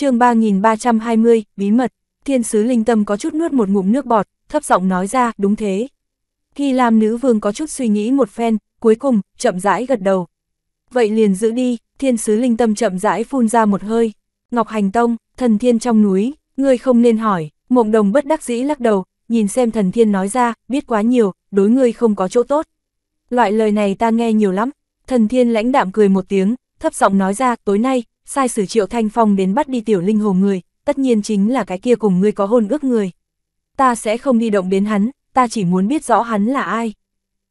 chương 3320, bí mật, thiên sứ linh tâm có chút nuốt một ngụm nước bọt, thấp giọng nói ra, đúng thế. Khi làm nữ vương có chút suy nghĩ một phen, cuối cùng, chậm rãi gật đầu. Vậy liền giữ đi, thiên sứ linh tâm chậm rãi phun ra một hơi. Ngọc hành tông, thần thiên trong núi, ngươi không nên hỏi, mộng đồng bất đắc dĩ lắc đầu, nhìn xem thần thiên nói ra, biết quá nhiều, đối ngươi không có chỗ tốt. Loại lời này ta nghe nhiều lắm, thần thiên lãnh đạm cười một tiếng, thấp giọng nói ra, tối nay, sai sử Triệu Thanh Phong đến bắt đi tiểu linh hồ người, tất nhiên chính là cái kia cùng ngươi có hôn ước người. Ta sẽ không đi động đến hắn, ta chỉ muốn biết rõ hắn là ai.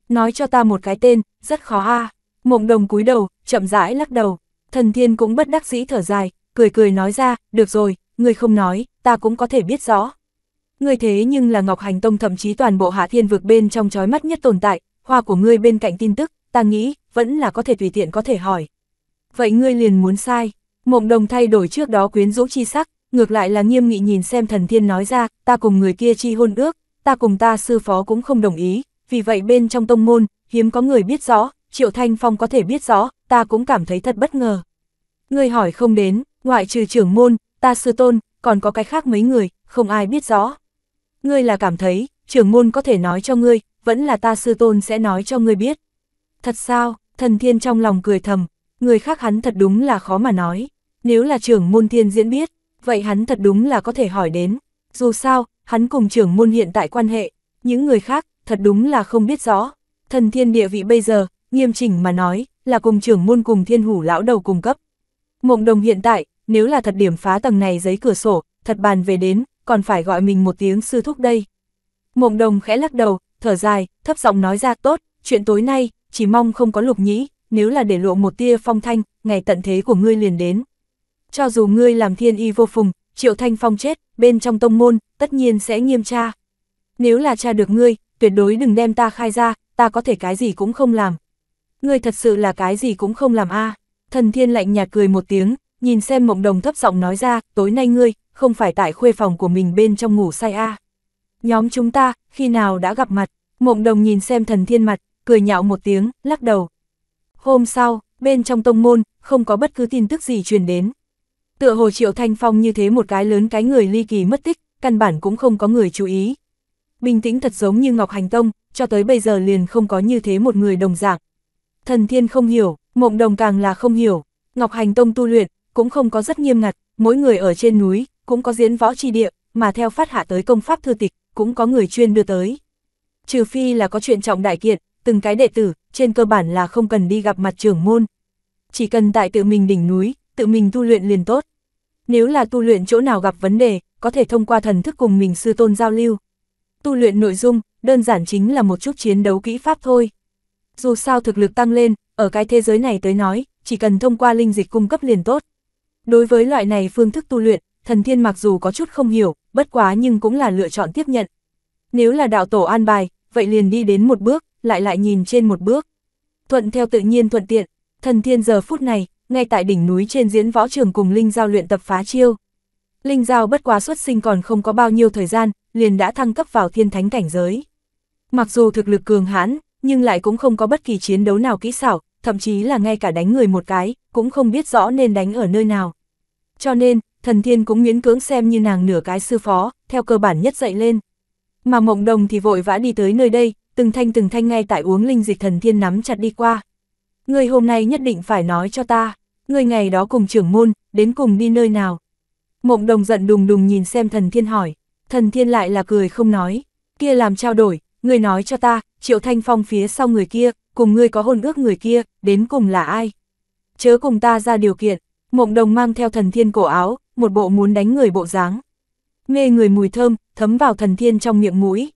Nói cho ta một cái tên, rất khó a. Mộng đồng cúi đầu, chậm rãi lắc đầu, thần thiên cũng bất đắc dĩ thở dài, cười cười nói ra, được rồi, ngươi không nói, ta cũng có thể biết rõ. Ngươi thế nhưng là Ngọc Hành Tông thậm chí toàn bộ hạ thiên vực bên trong chói mắt nhất tồn tại, hoa của ngươi bên cạnh tin tức, ta nghĩ, vẫn là có thể tùy tiện có thể hỏi. Vậy ngươi liền muốn sai. Mộng đồng thay đổi trước đó quyến rũ chi sắc, ngược lại là nghiêm nghị nhìn xem thần thiên nói ra, ta cùng người kia chi hôn ước, ta cùng ta sư phó cũng không đồng ý, vì vậy bên trong tông môn, hiếm có người biết rõ, Triệu Thanh Phong có thể biết rõ, ta cũng cảm thấy thật bất ngờ. Người hỏi không đến, ngoại trừ trưởng môn, ta sư tôn, còn có cái khác mấy người, không ai biết rõ. Ngươi là cảm thấy, trưởng môn có thể nói cho ngươi, vẫn là ta sư tôn sẽ nói cho ngươi biết. Thật sao, thần thiên trong lòng cười thầm, người khác hắn thật đúng là khó mà nói. Nếu là trưởng môn thiên diễn biết, vậy hắn thật đúng là có thể hỏi đến. Dù sao, hắn cùng trưởng môn hiện tại quan hệ, những người khác, thật đúng là không biết rõ. Thần thiên địa vị bây giờ, nghiêm chỉnh mà nói, là cùng trưởng môn cùng thiên hủ lão đầu cung cấp. Mộng đồng hiện tại, nếu là thật điểm phá tầng này giấy cửa sổ, thật bàn về đến, còn phải gọi mình một tiếng sư thúc đây. Mộng đồng khẽ lắc đầu, thở dài, thấp giọng nói ra tốt, chuyện tối nay, chỉ mong không có lục nhĩ, nếu là để lộ một tia phong thanh, ngày tận thế của ngươi liền đến cho dù ngươi làm thiên y vô phùng, triệu thanh phong chết, bên trong tông môn, tất nhiên sẽ nghiêm tra. Nếu là tra được ngươi, tuyệt đối đừng đem ta khai ra, ta có thể cái gì cũng không làm. Ngươi thật sự là cái gì cũng không làm a Thần thiên lạnh nhạt cười một tiếng, nhìn xem mộng đồng thấp giọng nói ra, tối nay ngươi, không phải tại khuê phòng của mình bên trong ngủ say a Nhóm chúng ta, khi nào đã gặp mặt, mộng đồng nhìn xem thần thiên mặt, cười nhạo một tiếng, lắc đầu. Hôm sau, bên trong tông môn, không có bất cứ tin tức gì truyền đến. Tựa hồ Triệu Thanh Phong như thế một cái lớn cái người ly kỳ mất tích, căn bản cũng không có người chú ý. Bình tĩnh thật giống như Ngọc Hành Tông, cho tới bây giờ liền không có như thế một người đồng dạng. Thần Thiên không hiểu, Mộng Đồng càng là không hiểu, Ngọc Hành Tông tu luyện, cũng không có rất nghiêm ngặt, mỗi người ở trên núi, cũng có diễn võ chi địa, mà theo phát hạ tới công pháp thư tịch, cũng có người chuyên đưa tới. Trừ phi là có chuyện trọng đại kiện, từng cái đệ tử, trên cơ bản là không cần đi gặp mặt trưởng môn. Chỉ cần tại tự mình đỉnh núi, tự mình tu luyện liền tốt. Nếu là tu luyện chỗ nào gặp vấn đề, có thể thông qua thần thức cùng mình sư tôn giao lưu. Tu luyện nội dung, đơn giản chính là một chút chiến đấu kỹ pháp thôi. Dù sao thực lực tăng lên, ở cái thế giới này tới nói, chỉ cần thông qua linh dịch cung cấp liền tốt. Đối với loại này phương thức tu luyện, thần thiên mặc dù có chút không hiểu, bất quá nhưng cũng là lựa chọn tiếp nhận. Nếu là đạo tổ an bài, vậy liền đi đến một bước, lại lại nhìn trên một bước. Thuận theo tự nhiên thuận tiện, thần thiên giờ phút này, ngay tại đỉnh núi trên diễn võ trường cùng Linh Giao luyện tập phá chiêu. Linh Giao bất quá xuất sinh còn không có bao nhiêu thời gian, liền đã thăng cấp vào thiên thánh cảnh giới. Mặc dù thực lực cường hãn, nhưng lại cũng không có bất kỳ chiến đấu nào kỹ xảo, thậm chí là ngay cả đánh người một cái, cũng không biết rõ nên đánh ở nơi nào. Cho nên, thần thiên cũng miễn cưỡng xem như nàng nửa cái sư phó, theo cơ bản nhất dậy lên. Mà mộng đồng thì vội vã đi tới nơi đây, từng thanh từng thanh ngay tại uống linh dịch thần thiên nắm chặt đi qua. Người hôm nay nhất định phải nói cho ta, người ngày đó cùng trưởng môn, đến cùng đi nơi nào. Mộng đồng giận đùng đùng nhìn xem thần thiên hỏi, thần thiên lại là cười không nói, kia làm trao đổi, người nói cho ta, triệu thanh phong phía sau người kia, cùng người có hôn ước người kia, đến cùng là ai. Chớ cùng ta ra điều kiện, mộng đồng mang theo thần thiên cổ áo, một bộ muốn đánh người bộ dáng. Mê người mùi thơm, thấm vào thần thiên trong miệng mũi.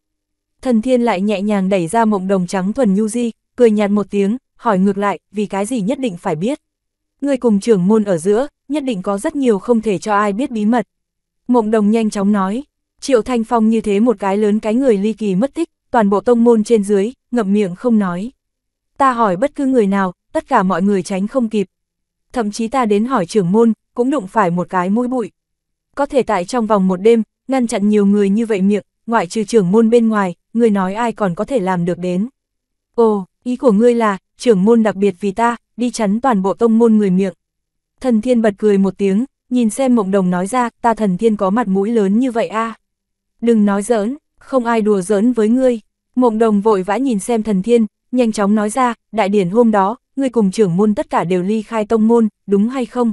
Thần thiên lại nhẹ nhàng đẩy ra mộng đồng trắng thuần nhu di, cười nhạt một tiếng, hỏi ngược lại, vì cái gì nhất định phải biết. Người cùng trưởng môn ở giữa, nhất định có rất nhiều không thể cho ai biết bí mật. Mộng đồng nhanh chóng nói, Triệu Thanh Phong như thế một cái lớn cái người ly kỳ mất tích, toàn bộ tông môn trên dưới, ngậm miệng không nói. Ta hỏi bất cứ người nào, tất cả mọi người tránh không kịp. Thậm chí ta đến hỏi trưởng môn, cũng đụng phải một cái mũi bụi. Có thể tại trong vòng một đêm, ngăn chặn nhiều người như vậy miệng, ngoại trừ trưởng môn bên ngoài, người nói ai còn có thể làm được đến. Ồ, Ý của ngươi là, trưởng môn đặc biệt vì ta, đi chắn toàn bộ tông môn người miệng. Thần thiên bật cười một tiếng, nhìn xem mộng đồng nói ra, ta thần thiên có mặt mũi lớn như vậy a Đừng nói giỡn, không ai đùa giỡn với ngươi. Mộng đồng vội vã nhìn xem thần thiên, nhanh chóng nói ra, đại điển hôm đó, ngươi cùng trưởng môn tất cả đều ly khai tông môn, đúng hay không?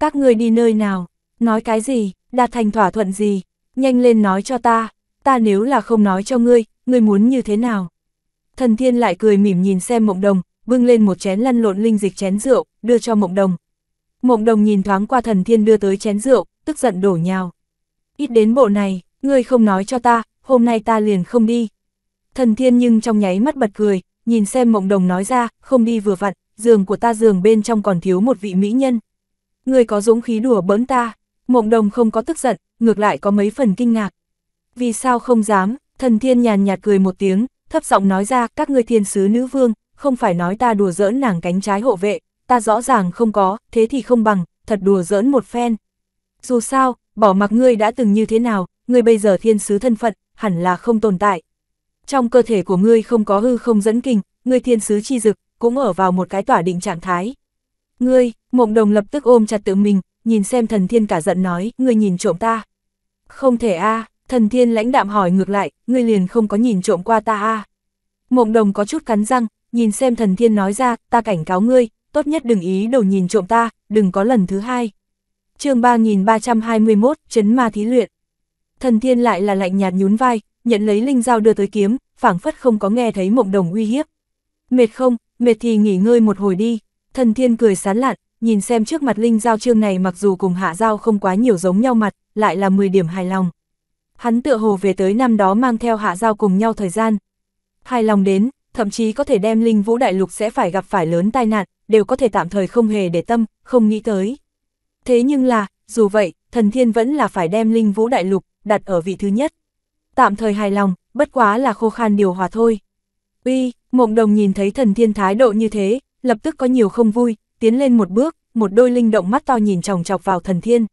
Các ngươi đi nơi nào? Nói cái gì? Đạt thành thỏa thuận gì? Nhanh lên nói cho ta, ta nếu là không nói cho ngươi, ngươi muốn như thế nào? Thần thiên lại cười mỉm nhìn xem mộng đồng, bưng lên một chén lăn lộn linh dịch chén rượu, đưa cho mộng đồng. Mộng đồng nhìn thoáng qua thần thiên đưa tới chén rượu, tức giận đổ nhào. Ít đến bộ này, ngươi không nói cho ta, hôm nay ta liền không đi. Thần thiên nhưng trong nháy mắt bật cười, nhìn xem mộng đồng nói ra, không đi vừa vặn, giường của ta giường bên trong còn thiếu một vị mỹ nhân. Ngươi có dũng khí đùa bỡn ta, mộng đồng không có tức giận, ngược lại có mấy phần kinh ngạc. Vì sao không dám, thần thiên nhàn nhạt cười một tiếng, thấp giọng nói ra, các ngươi thiên sứ nữ vương, không phải nói ta đùa giỡn nàng cánh trái hộ vệ, ta rõ ràng không có, thế thì không bằng, thật đùa giỡn một phen. Dù sao, bỏ mặc ngươi đã từng như thế nào, ngươi bây giờ thiên sứ thân phận, hẳn là không tồn tại. Trong cơ thể của ngươi không có hư không dẫn kinh, ngươi thiên sứ chi dực, cũng ở vào một cái tỏa định trạng thái. Ngươi, mộng đồng lập tức ôm chặt tự mình, nhìn xem thần thiên cả giận nói, ngươi nhìn trộm ta. Không thể a Thần thiên lãnh đạm hỏi ngược lại, ngươi liền không có nhìn trộm qua ta a à? Mộng đồng có chút cắn răng, nhìn xem thần thiên nói ra, ta cảnh cáo ngươi, tốt nhất đừng ý đồ nhìn trộm ta, đừng có lần thứ hai. chương 3321, chấn ma thí luyện. Thần thiên lại là lạnh nhạt nhún vai, nhận lấy linh dao đưa tới kiếm, phảng phất không có nghe thấy mộng đồng uy hiếp. Mệt không, mệt thì nghỉ ngơi một hồi đi. Thần thiên cười sán lạn, nhìn xem trước mặt linh dao trương này mặc dù cùng hạ dao không quá nhiều giống nhau mặt, lại là 10 điểm hài lòng hắn tựa hồ về tới năm đó mang theo hạ giao cùng nhau thời gian. Hài lòng đến, thậm chí có thể đem linh vũ đại lục sẽ phải gặp phải lớn tai nạn, đều có thể tạm thời không hề để tâm, không nghĩ tới. Thế nhưng là, dù vậy, thần thiên vẫn là phải đem linh vũ đại lục, đặt ở vị thứ nhất. Tạm thời hài lòng, bất quá là khô khan điều hòa thôi. Uy, mộng đồng nhìn thấy thần thiên thái độ như thế, lập tức có nhiều không vui, tiến lên một bước, một đôi linh động mắt to nhìn chòng chọc vào thần thiên.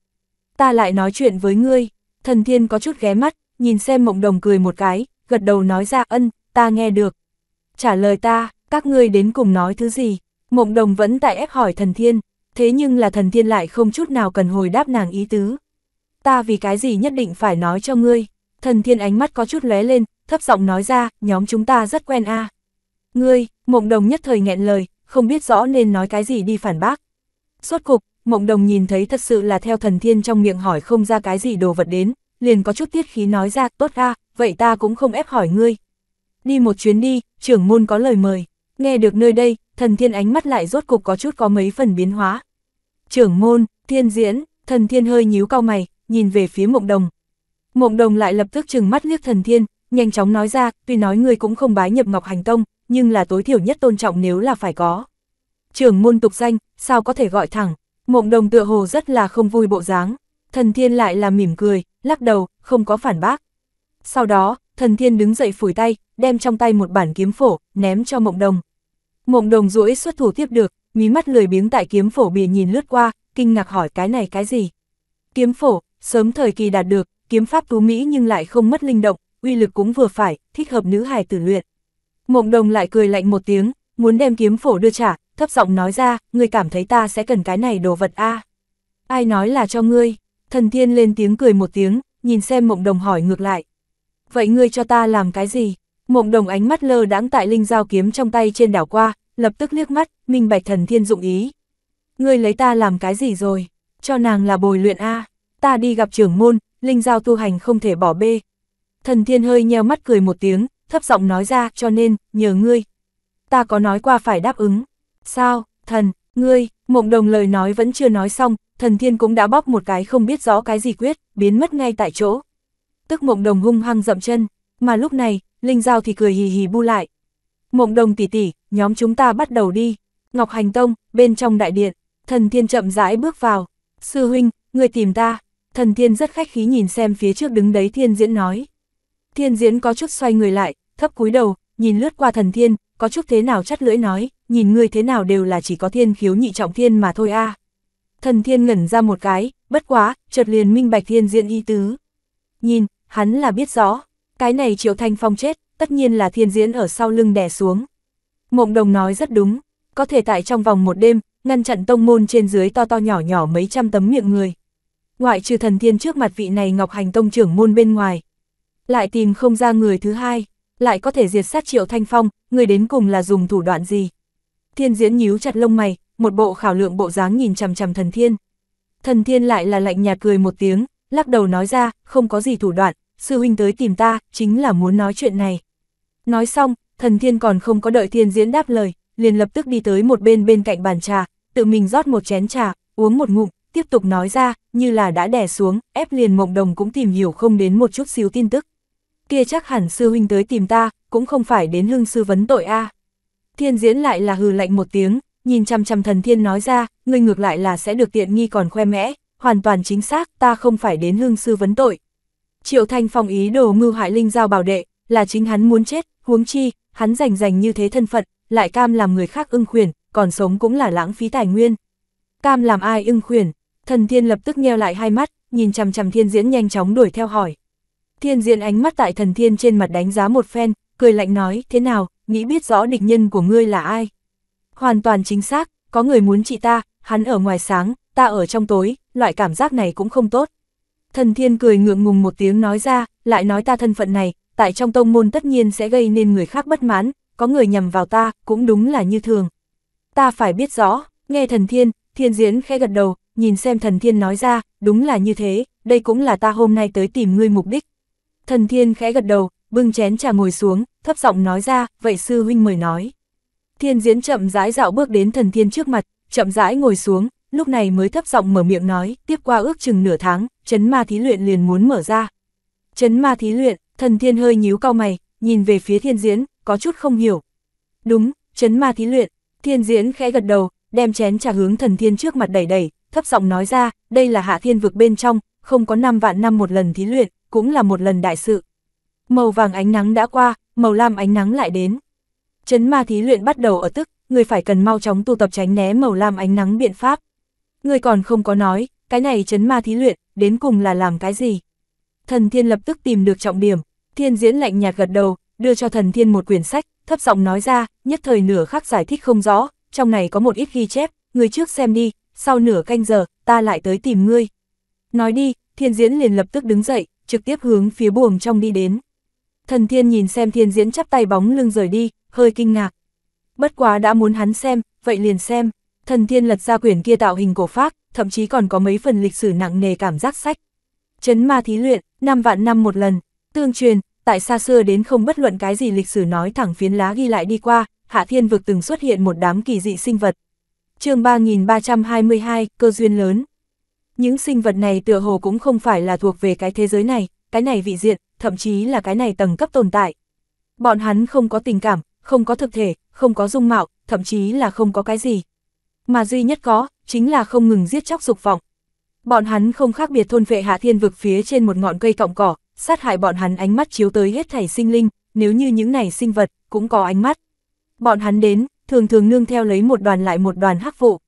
Ta lại nói chuyện với ngươi. Thần thiên có chút ghé mắt, nhìn xem mộng đồng cười một cái, gật đầu nói ra ân, ta nghe được. Trả lời ta, các ngươi đến cùng nói thứ gì? Mộng đồng vẫn tại ép hỏi thần thiên, thế nhưng là thần thiên lại không chút nào cần hồi đáp nàng ý tứ. Ta vì cái gì nhất định phải nói cho ngươi? Thần thiên ánh mắt có chút lé lên, thấp giọng nói ra, nhóm chúng ta rất quen a. Ngươi, mộng đồng nhất thời nghẹn lời, không biết rõ nên nói cái gì đi phản bác. Suốt cục, mộng đồng nhìn thấy thật sự là theo thần thiên trong miệng hỏi không ra cái gì đồ vật đến, liền có chút tiết khí nói ra, tốt ra, vậy ta cũng không ép hỏi ngươi. Đi một chuyến đi, trưởng môn có lời mời, nghe được nơi đây, thần thiên ánh mắt lại rốt cục có chút có mấy phần biến hóa. Trưởng môn, thiên diễn, thần thiên hơi nhíu cao mày, nhìn về phía mộng đồng. Mộng đồng lại lập tức trừng mắt liếc thần thiên, nhanh chóng nói ra, tuy nói ngươi cũng không bái nhập ngọc hành tông, nhưng là tối thiểu nhất tôn trọng nếu là phải có. Trưởng môn tục danh, sao có thể gọi thẳng, Mộng đồng tựa hồ rất là không vui bộ dáng, thần thiên lại là mỉm cười, lắc đầu, không có phản bác. Sau đó, thần thiên đứng dậy phủi tay, đem trong tay một bản kiếm phổ, ném cho mộng đồng. Mộng đồng rũi xuất thủ tiếp được, mí mắt lười biếng tại kiếm phổ bị nhìn lướt qua, kinh ngạc hỏi cái này cái gì. Kiếm phổ, sớm thời kỳ đạt được, kiếm pháp tú Mỹ nhưng lại không mất linh động, uy lực cũng vừa phải, thích hợp nữ hài tử luyện. Mộng đồng lại cười lạnh một tiếng, muốn đem kiếm phổ đưa trả, thấp giọng nói ra, ngươi cảm thấy ta sẽ cần cái này đồ vật a Ai nói là cho ngươi? Thần thiên lên tiếng cười một tiếng, nhìn xem mộng đồng hỏi ngược lại. Vậy ngươi cho ta làm cái gì? Mộng đồng ánh mắt lơ đãng tại linh dao kiếm trong tay trên đảo qua, lập tức liếc mắt, minh bạch thần thiên dụng ý. Ngươi lấy ta làm cái gì rồi? Cho nàng là bồi luyện A, ta đi gặp trưởng môn, linh dao tu hành không thể bỏ bê. Thần thiên hơi nheo mắt cười một tiếng, thấp giọng nói ra cho nên, nhờ ngươi. Ta có nói qua phải đáp ứng. Sao, thần, ngươi, mộng đồng lời nói vẫn chưa nói xong, thần thiên cũng đã bóp một cái không biết rõ cái gì quyết, biến mất ngay tại chỗ. Tức mộng đồng hung hăng dậm chân, mà lúc này, Linh Giao thì cười hì hì bu lại. Mộng đồng tỉ tỉ, nhóm chúng ta bắt đầu đi. Ngọc Hành Tông, bên trong đại điện, thần thiên chậm rãi bước vào. Sư huynh, người tìm ta. Thần thiên rất khách khí nhìn xem phía trước đứng đấy thiên diễn nói. Thiên diễn có chút xoay người lại, thấp cúi đầu, nhìn lướt qua thần thiên, có chút thế nào chắt lưỡi nói, nhìn ngươi thế nào đều là chỉ có thiên khiếu nhị trọng thiên mà thôi a. Thần thiên ngẩn ra một cái, bất quá, chợt liền minh bạch thiên diện y tứ. Nhìn, hắn là biết rõ, cái này triệu thanh phong chết, tất nhiên là thiên diễn ở sau lưng đè xuống. Mộng đồng nói rất đúng, có thể tại trong vòng một đêm, ngăn chặn tông môn trên dưới to to nhỏ nhỏ mấy trăm tấm miệng người. Ngoại trừ thần thiên trước mặt vị này Ngọc Hành Tông trưởng môn bên ngoài. Lại tìm không ra người thứ hai, lại có thể diệt sát triệu thanh phong, người đến cùng là dùng thủ đoạn gì? Thiên diễn nhíu chặt lông mày, một bộ khảo lượng bộ dáng nhìn chằm chằm thần thiên. Thần thiên lại là lạnh nhạt cười một tiếng, lắc đầu nói ra, không có gì thủ đoạn, sư huynh tới tìm ta, chính là muốn nói chuyện này. Nói xong, thần thiên còn không có đợi thiên diễn đáp lời, liền lập tức đi tới một bên bên cạnh bàn trà, tự mình rót một chén trà, uống một ngụm, tiếp tục nói ra, như là đã đè xuống, ép liền mộng đồng cũng tìm hiểu không đến một chút xíu tin tức. Kia chắc hẳn sư huynh tới tìm ta, cũng không phải đến hương sư vấn tội a. Thiên diễn lại là hừ lạnh một tiếng, nhìn chăm chăm thần thiên nói ra, ngươi ngược lại là sẽ được tiện nghi còn khoe mẽ, hoàn toàn chính xác, ta không phải đến hương sư vấn tội. Triệu Thanh Phong ý đồ mưu hại Linh Giao bảo đệ, là chính hắn muốn chết, huống chi, hắn rành rành như thế thân phận, lại cam làm người khác ưng khuyển, còn sống cũng là lãng phí tài nguyên. Cam làm ai ưng khuyển, thần thiên lập tức nheo lại hai mắt, nhìn chăm chăm thiên diễn nhanh chóng đuổi theo hỏi. Thiên diễn ánh mắt tại thần thiên trên mặt đánh giá một phen, cười lạnh nói, thế nào, nghĩ biết rõ địch nhân của ngươi là ai. Hoàn toàn chính xác, có người muốn trị ta, hắn ở ngoài sáng, ta ở trong tối, loại cảm giác này cũng không tốt. Thần thiên cười ngượng ngùng một tiếng nói ra, lại nói ta thân phận này, tại trong tông môn tất nhiên sẽ gây nên người khác bất mãn, có người nhầm vào ta, cũng đúng là như thường. Ta phải biết rõ, nghe thần thiên, thiên diễn khẽ gật đầu, nhìn xem thần thiên nói ra, đúng là như thế, đây cũng là ta hôm nay tới tìm ngươi mục đích. Thần thiên khẽ gật đầu, bưng chén trà ngồi xuống, thấp giọng nói ra, vậy sư huynh mời nói. Thiên diễn chậm rãi dạo bước đến thần thiên trước mặt, chậm rãi ngồi xuống, lúc này mới thấp giọng mở miệng nói, tiếp qua ước chừng nửa tháng, chấn ma thí luyện liền muốn mở ra. Chấn ma thí luyện, thần thiên hơi nhíu cao mày, nhìn về phía thiên diễn, có chút không hiểu. Đúng, chấn ma thí luyện, thiên diễn khẽ gật đầu, đem chén trà hướng thần thiên trước mặt đẩy đẩy, thấp giọng nói ra, đây là hạ thiên vực bên trong, không có năm vạn năm một lần thí luyện, cũng là một lần đại sự. Màu vàng ánh nắng đã qua, màu lam ánh nắng lại đến. Chấn ma thí luyện bắt đầu ở tức, người phải cần mau chóng tu tập tránh né màu lam ánh nắng biện pháp. Người còn không có nói, cái này chấn ma thí luyện, đến cùng là làm cái gì? Thần thiên lập tức tìm được trọng điểm, thiên diễn lạnh nhạt gật đầu, đưa cho thần thiên một quyển sách, thấp giọng nói ra, nhất thời nửa khắc giải thích không rõ, trong này có một ít ghi chép, người trước xem đi, sau nửa canh giờ, ta lại tới tìm ngươi. Nói đi, thiên diễn liền lập tức đứng dậy, trực tiếp hướng phía buồng trong đi đến. Thần thiên nhìn xem thiên diễn chắp tay bóng lưng rời đi, hơi kinh ngạc. Bất quá đã muốn hắn xem, vậy liền xem. Thần thiên lật ra quyển kia tạo hình cổ phác, thậm chí còn có mấy phần lịch sử nặng nề cảm giác sách. Chấn ma thí luyện, năm vạn năm một lần. Tương truyền, tại xa xưa đến không bất luận cái gì lịch sử nói thẳng phiến lá ghi lại đi qua, hạ thiên vực từng xuất hiện một đám kỳ dị sinh vật. chương 3322, cơ duyên lớn. Những sinh vật này tựa hồ cũng không phải là thuộc về cái thế giới này, cái này vị diện, thậm chí là cái này tầng cấp tồn tại. Bọn hắn không có tình cảm, không có thực thể, không có dung mạo, thậm chí là không có cái gì. Mà duy nhất có, chính là không ngừng giết chóc dục vọng. Bọn hắn không khác biệt thôn vệ hạ thiên vực phía trên một ngọn cây cọng cỏ, sát hại bọn hắn ánh mắt chiếu tới hết thảy sinh linh, nếu như những này sinh vật, cũng có ánh mắt. Bọn hắn đến, thường thường nương theo lấy một đoàn lại một đoàn hắc vụ.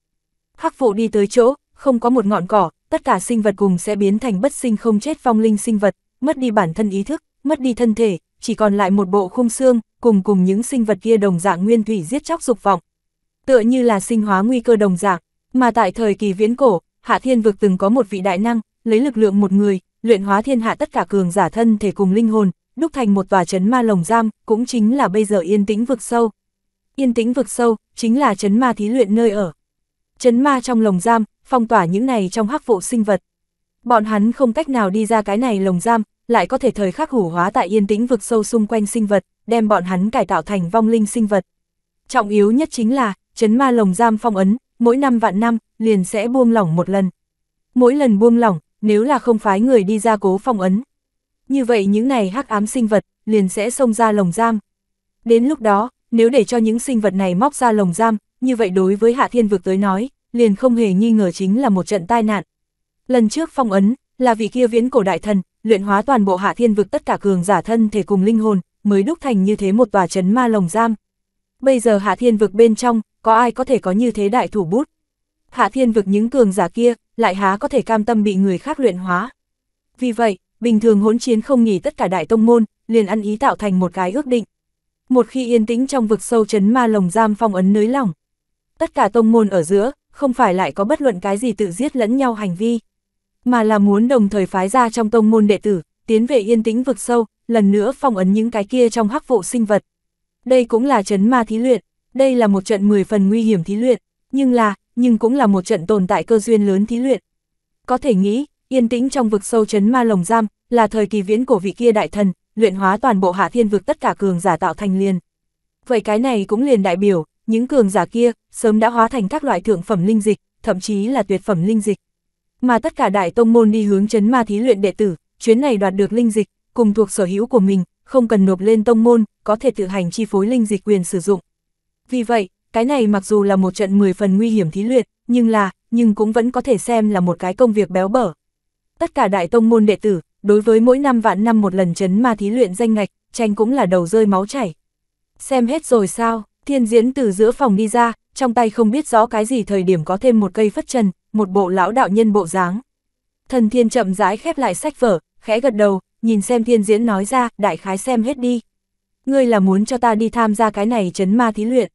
Hắc vụ đi tới chỗ, không có một ngọn cỏ, tất cả sinh vật cùng sẽ biến thành bất sinh không chết phong linh sinh vật, mất đi bản thân ý thức, mất đi thân thể, chỉ còn lại một bộ khung xương, cùng cùng những sinh vật kia đồng dạng nguyên thủy giết chóc dục vọng. Tựa như là sinh hóa nguy cơ đồng dạng, mà tại thời kỳ viễn cổ, Hạ Thiên vực từng có một vị đại năng, lấy lực lượng một người, luyện hóa thiên hạ tất cả cường giả thân thể cùng linh hồn, đúc thành một tòa trấn ma lồng giam, cũng chính là bây giờ yên tĩnh vực sâu. Yên tĩnh vực sâu chính là trấn ma thí luyện nơi ở. Trấn ma trong lồng giam, phong tỏa những này trong hắc vụ sinh vật. Bọn hắn không cách nào đi ra cái này lồng giam, lại có thể thời khắc hủ hóa tại yên tĩnh vực sâu xung quanh sinh vật, đem bọn hắn cải tạo thành vong linh sinh vật. Trọng yếu nhất chính là, chấn ma lồng giam phong ấn, mỗi năm vạn năm, liền sẽ buông lỏng một lần. Mỗi lần buông lỏng, nếu là không phái người đi ra cố phong ấn. Như vậy những này hắc ám sinh vật, liền sẽ xông ra lồng giam. Đến lúc đó, nếu để cho những sinh vật này móc ra lồng giam, như vậy đối với hạ thiên vực tới nói, liền không hề nghi ngờ chính là một trận tai nạn. Lần trước phong ấn, là vị kia viễn cổ đại thần, luyện hóa toàn bộ hạ thiên vực tất cả cường giả thân thể cùng linh hồn, mới đúc thành như thế một tòa chấn ma lồng giam. Bây giờ hạ thiên vực bên trong, có ai có thể có như thế đại thủ bút? Hạ thiên vực những cường giả kia, lại há có thể cam tâm bị người khác luyện hóa. Vì vậy, bình thường hỗn chiến không nghỉ tất cả đại tông môn, liền ăn ý tạo thành một cái ước định. Một khi yên tĩnh trong vực sâu chấn ma lồng giam phong ấn nới lỏng, tất cả tông môn ở giữa, không phải lại có bất luận cái gì tự giết lẫn nhau hành vi mà là muốn đồng thời phái ra trong tông môn đệ tử, tiến về yên tĩnh vực sâu, lần nữa phong ấn những cái kia trong hắc vụ sinh vật. Đây cũng là chấn ma thí luyện, đây là một trận 10 phần nguy hiểm thí luyện, nhưng là, nhưng cũng là một trận tồn tại cơ duyên lớn thí luyện. Có thể nghĩ, yên tĩnh trong vực sâu chấn ma lồng giam, là thời kỳ viễn của vị kia đại thần, luyện hóa toàn bộ hạ thiên vực tất cả cường giả tạo thành liền. Vậy cái này cũng liền đại biểu, những cường giả kia, sớm đã hóa thành các loại thượng phẩm linh dịch, thậm chí là tuyệt phẩm linh dịch mà tất cả đại tông môn đi hướng chấn ma thí luyện đệ tử, chuyến này đoạt được linh dịch, cùng thuộc sở hữu của mình, không cần nộp lên tông môn, có thể tự hành chi phối linh dịch quyền sử dụng. Vì vậy, cái này mặc dù là một trận 10 phần nguy hiểm thí luyện, nhưng là, nhưng cũng vẫn có thể xem là một cái công việc béo bở. Tất cả đại tông môn đệ tử, đối với mỗi năm vạn năm một lần chấn ma thí luyện danh ngạch, tranh cũng là đầu rơi máu chảy. Xem hết rồi sao, thiên diễn từ giữa phòng đi ra, trong tay không biết rõ cái gì thời điểm có thêm một cây phất chân một bộ lão đạo nhân bộ dáng. Thần thiên chậm rãi khép lại sách vở, khẽ gật đầu, nhìn xem thiên diễn nói ra, đại khái xem hết đi. Ngươi là muốn cho ta đi tham gia cái này chấn ma thí luyện.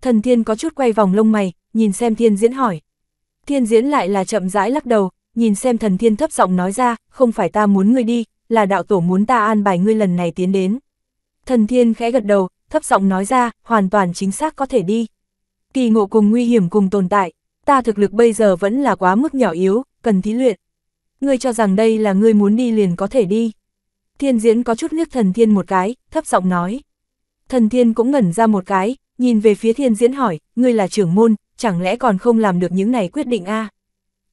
Thần thiên có chút quay vòng lông mày, nhìn xem thiên diễn hỏi. Thiên diễn lại là chậm rãi lắc đầu, nhìn xem thần thiên thấp giọng nói ra, không phải ta muốn ngươi đi, là đạo tổ muốn ta an bài ngươi lần này tiến đến. Thần thiên khẽ gật đầu, thấp giọng nói ra, hoàn toàn chính xác có thể đi kỳ ngộ cùng nguy hiểm cùng tồn tại, ta thực lực bây giờ vẫn là quá mức nhỏ yếu, cần thí luyện. Ngươi cho rằng đây là ngươi muốn đi liền có thể đi. Thiên diễn có chút liếc thần thiên một cái, thấp giọng nói. Thần thiên cũng ngẩn ra một cái, nhìn về phía thiên diễn hỏi, ngươi là trưởng môn, chẳng lẽ còn không làm được những này quyết định a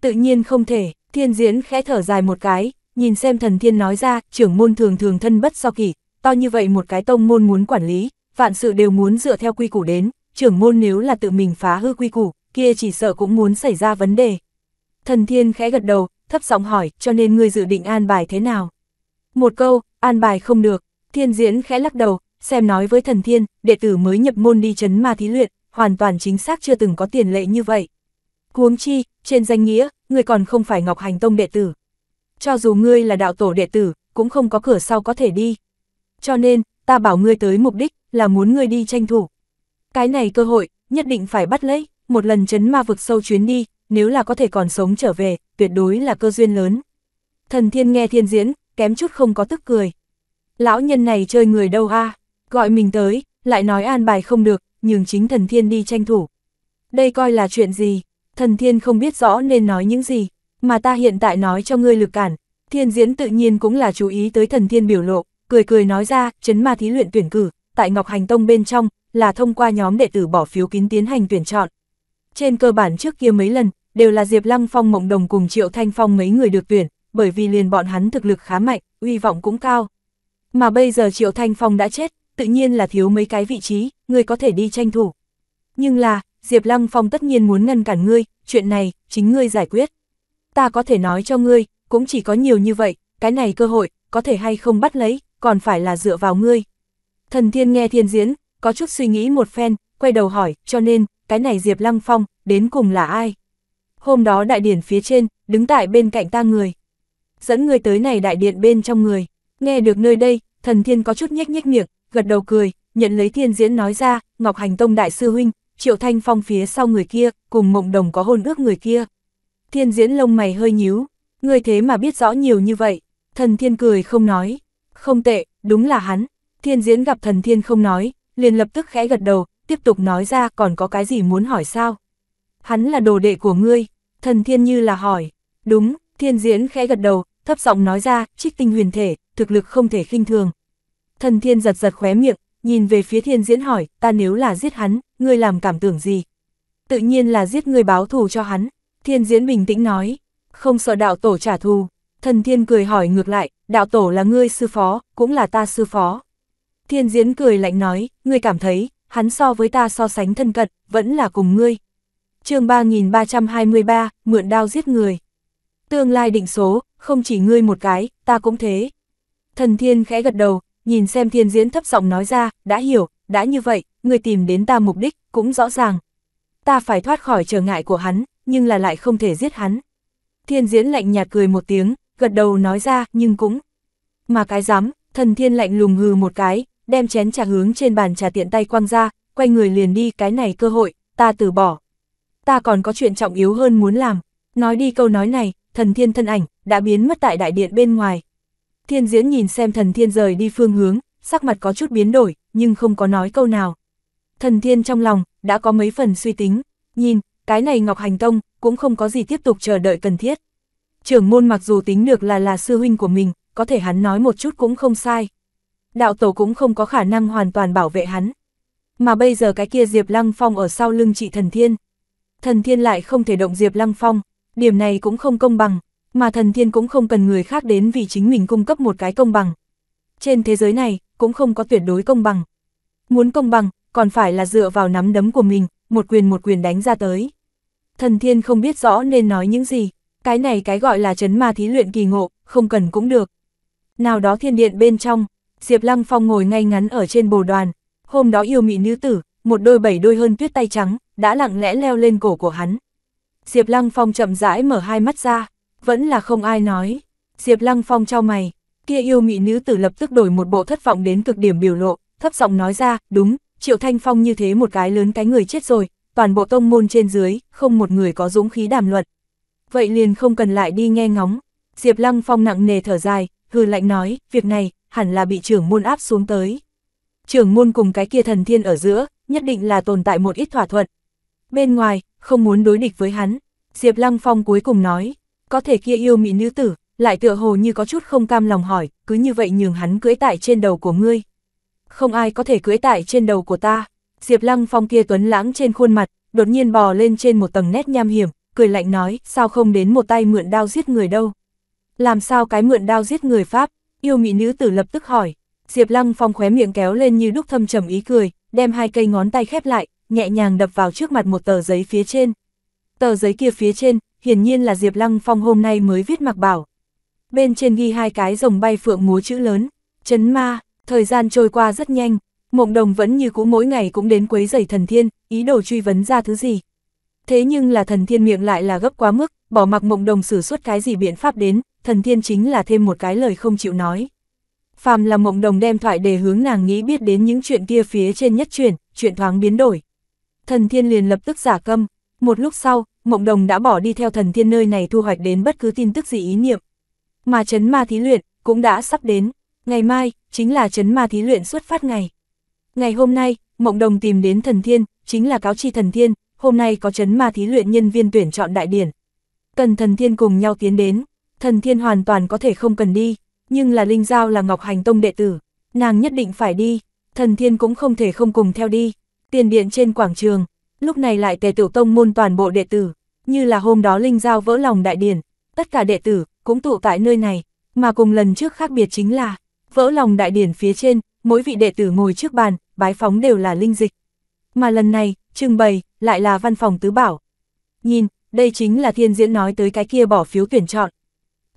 Tự nhiên không thể, thiên diễn khẽ thở dài một cái, nhìn xem thần thiên nói ra, trưởng môn thường thường thân bất do so kỷ, to như vậy một cái tông môn muốn quản lý, vạn sự đều muốn dựa theo quy củ đến, trưởng môn nếu là tự mình phá hư quy củ, kia chỉ sợ cũng muốn xảy ra vấn đề. Thần thiên khẽ gật đầu, thấp giọng hỏi, cho nên ngươi dự định an bài thế nào? Một câu, an bài không được, thiên diễn khẽ lắc đầu, xem nói với thần thiên, đệ tử mới nhập môn đi chấn ma thí luyện, hoàn toàn chính xác chưa từng có tiền lệ như vậy. Huống chi, trên danh nghĩa, ngươi còn không phải Ngọc Hành Tông đệ tử. Cho dù ngươi là đạo tổ đệ tử, cũng không có cửa sau có thể đi. Cho nên, ta bảo ngươi tới mục đích là muốn ngươi đi tranh thủ. Cái này cơ hội, nhất định phải bắt lấy, một lần chấn ma vực sâu chuyến đi, nếu là có thể còn sống trở về, tuyệt đối là cơ duyên lớn. Thần thiên nghe thiên diễn, kém chút không có tức cười. Lão nhân này chơi người đâu a gọi mình tới, lại nói an bài không được, nhưng chính thần thiên đi tranh thủ. Đây coi là chuyện gì, thần thiên không biết rõ nên nói những gì, mà ta hiện tại nói cho ngươi lực cản. Thiên diễn tự nhiên cũng là chú ý tới thần thiên biểu lộ, cười cười nói ra, chấn ma thí luyện tuyển cử, tại Ngọc Hành Tông bên trong, là thông qua nhóm đệ tử bỏ phiếu kín tiến hành tuyển chọn. Trên cơ bản trước kia mấy lần, đều là Diệp Lăng Phong Mộng Đồng cùng Triệu Thanh Phong mấy người được tuyển, bởi vì liền bọn hắn thực lực khá mạnh, uy vọng cũng cao. Mà bây giờ Triệu Thanh Phong đã chết, tự nhiên là thiếu mấy cái vị trí, người có thể đi tranh thủ. Nhưng là, Diệp Lăng Phong tất nhiên muốn ngăn cản ngươi, chuyện này, chính ngươi giải quyết. Ta có thể nói cho ngươi, cũng chỉ có nhiều như vậy, cái này cơ hội, có thể hay không bắt lấy, còn phải là dựa vào ngươi. Thần Thiên nghe Thiên Diễn, có chút suy nghĩ một phen, quay đầu hỏi, cho nên, cái này Diệp Lăng Phong, đến cùng là ai? Hôm đó đại điển phía trên, đứng tại bên cạnh ta người. Dẫn người tới này đại điện bên trong người. Nghe được nơi đây, thần thiên có chút nhếch nhếch miệng, gật đầu cười, nhận lấy thiên diễn nói ra, Ngọc Hành Tông Đại Sư Huynh, Triệu Thanh Phong phía sau người kia, cùng mộng đồng có hôn ước người kia. Thiên diễn lông mày hơi nhíu, người thế mà biết rõ nhiều như vậy. Thần thiên cười không nói, không tệ, đúng là hắn. Thiên diễn gặp thần thiên không nói, liền lập tức khẽ gật đầu, tiếp tục nói ra còn có cái gì muốn hỏi sao. Hắn là đồ đệ của ngươi, thần thiên như là hỏi, đúng, thiên diễn khẽ gật đầu, thấp giọng nói ra, trích tinh huyền thể, thực lực không thể khinh thường. Thần thiên giật giật khóe miệng, nhìn về phía thiên diễn hỏi, ta nếu là giết hắn, ngươi làm cảm tưởng gì? Tự nhiên là giết ngươi báo thù cho hắn, thiên diễn bình tĩnh nói, không sợ đạo tổ trả thù. Thần thiên cười hỏi ngược lại, đạo tổ là ngươi sư phó, cũng là ta sư phó. Thiên Diễn cười lạnh nói, ngươi cảm thấy, hắn so với ta so sánh thân cận, vẫn là cùng ngươi. chương 3323, mượn đao giết người. Tương lai định số, không chỉ ngươi một cái, ta cũng thế. Thần Thiên khẽ gật đầu, nhìn xem Thiên Diễn thấp giọng nói ra, đã hiểu, đã như vậy, ngươi tìm đến ta mục đích, cũng rõ ràng. Ta phải thoát khỏi trở ngại của hắn, nhưng là lại không thể giết hắn. Thiên Diễn lạnh nhạt cười một tiếng, gật đầu nói ra, nhưng cũng... Mà cái dám, thần thiên lạnh lùng hừ một cái, đem chén trà hướng trên bàn trà tiện tay quăng ra, quay người liền đi cái này cơ hội, ta từ bỏ. Ta còn có chuyện trọng yếu hơn muốn làm. Nói đi câu nói này, thần thiên thân ảnh, đã biến mất tại đại điện bên ngoài. Thiên diễn nhìn xem thần thiên rời đi phương hướng, sắc mặt có chút biến đổi, nhưng không có nói câu nào. Thần thiên trong lòng, đã có mấy phần suy tính, nhìn, cái này Ngọc Hành Tông, cũng không có gì tiếp tục chờ đợi cần thiết. Trưởng môn mặc dù tính được là là sư huynh của mình, có thể hắn nói một chút cũng không sai đạo tổ cũng không có khả năng hoàn toàn bảo vệ hắn. Mà bây giờ cái kia Diệp Lăng Phong ở sau lưng chị Thần Thiên. Thần Thiên lại không thể động Diệp Lăng Phong, điểm này cũng không công bằng, mà Thần Thiên cũng không cần người khác đến vì chính mình cung cấp một cái công bằng. Trên thế giới này, cũng không có tuyệt đối công bằng. Muốn công bằng, còn phải là dựa vào nắm đấm của mình, một quyền một quyền đánh ra tới. Thần Thiên không biết rõ nên nói những gì, cái này cái gọi là chấn ma thí luyện kỳ ngộ, không cần cũng được. Nào đó thiên điện bên trong, Diệp Lăng Phong ngồi ngay ngắn ở trên bồ đoàn, hôm đó yêu mị nữ tử, một đôi bảy đôi hơn tuyết tay trắng, đã lặng lẽ leo lên cổ của hắn. Diệp Lăng Phong chậm rãi mở hai mắt ra, vẫn là không ai nói. Diệp Lăng Phong trao mày, kia yêu mị nữ tử lập tức đổi một bộ thất vọng đến cực điểm biểu lộ, thấp giọng nói ra, đúng, Triệu Thanh Phong như thế một cái lớn cái người chết rồi, toàn bộ tông môn trên dưới, không một người có dũng khí đàm luận. Vậy liền không cần lại đi nghe ngóng. Diệp Lăng Phong nặng nề thở dài, hừ lạnh nói, việc này, hẳn là bị trưởng môn áp xuống tới. Trưởng môn cùng cái kia thần thiên ở giữa, nhất định là tồn tại một ít thỏa thuận. Bên ngoài, không muốn đối địch với hắn, Diệp Lăng Phong cuối cùng nói, có thể kia yêu mỹ nữ tử, lại tựa hồ như có chút không cam lòng hỏi, cứ như vậy nhường hắn cưỡi tại trên đầu của ngươi. Không ai có thể cưỡi tại trên đầu của ta. Diệp Lăng Phong kia tuấn lãng trên khuôn mặt, đột nhiên bò lên trên một tầng nét nham hiểm, cười lạnh nói, sao không đến một tay mượn đao giết người đâu. Làm sao cái mượn đao giết người Pháp, yêu mị nữ tử lập tức hỏi. Diệp Lăng Phong khóe miệng kéo lên như đúc thâm trầm ý cười, đem hai cây ngón tay khép lại, nhẹ nhàng đập vào trước mặt một tờ giấy phía trên. Tờ giấy kia phía trên, hiển nhiên là Diệp Lăng Phong hôm nay mới viết mặc bảo. Bên trên ghi hai cái rồng bay phượng múa chữ lớn, chấn ma, thời gian trôi qua rất nhanh, mộng đồng vẫn như cũ mỗi ngày cũng đến quấy giày thần thiên, ý đồ truy vấn ra thứ gì. Thế nhưng là thần thiên miệng lại là gấp quá mức, bỏ mặc mộng đồng sử suốt cái gì biện pháp đến, thần thiên chính là thêm một cái lời không chịu nói. Phàm là mộng đồng đem thoại đề hướng nàng nghĩ biết đến những chuyện kia phía trên nhất chuyển, chuyện thoáng biến đổi. Thần thiên liền lập tức giả câm, một lúc sau, mộng đồng đã bỏ đi theo thần thiên nơi này thu hoạch đến bất cứ tin tức gì ý niệm. Mà chấn ma thí luyện, cũng đã sắp đến, ngày mai, chính là chấn ma thí luyện xuất phát ngày. Ngày hôm nay, mộng đồng tìm đến thần thiên, chính là cáo tri thần thiên, hôm nay có chấn ma thí luyện nhân viên tuyển chọn đại điển. Cần thần thiên cùng nhau tiến đến thần thiên hoàn toàn có thể không cần đi, nhưng là Linh Giao là Ngọc Hành Tông đệ tử, nàng nhất định phải đi, thần thiên cũng không thể không cùng theo đi. Tiền điện trên quảng trường, lúc này lại tề tiểu tông môn toàn bộ đệ tử, như là hôm đó Linh Giao vỡ lòng đại điển, tất cả đệ tử cũng tụ tại nơi này, mà cùng lần trước khác biệt chính là, vỡ lòng đại điển phía trên, mỗi vị đệ tử ngồi trước bàn, bái phóng đều là linh dịch. Mà lần này, trưng bày, lại là văn phòng tứ bảo. Nhìn, đây chính là thiên diễn nói tới cái kia bỏ phiếu tuyển chọn,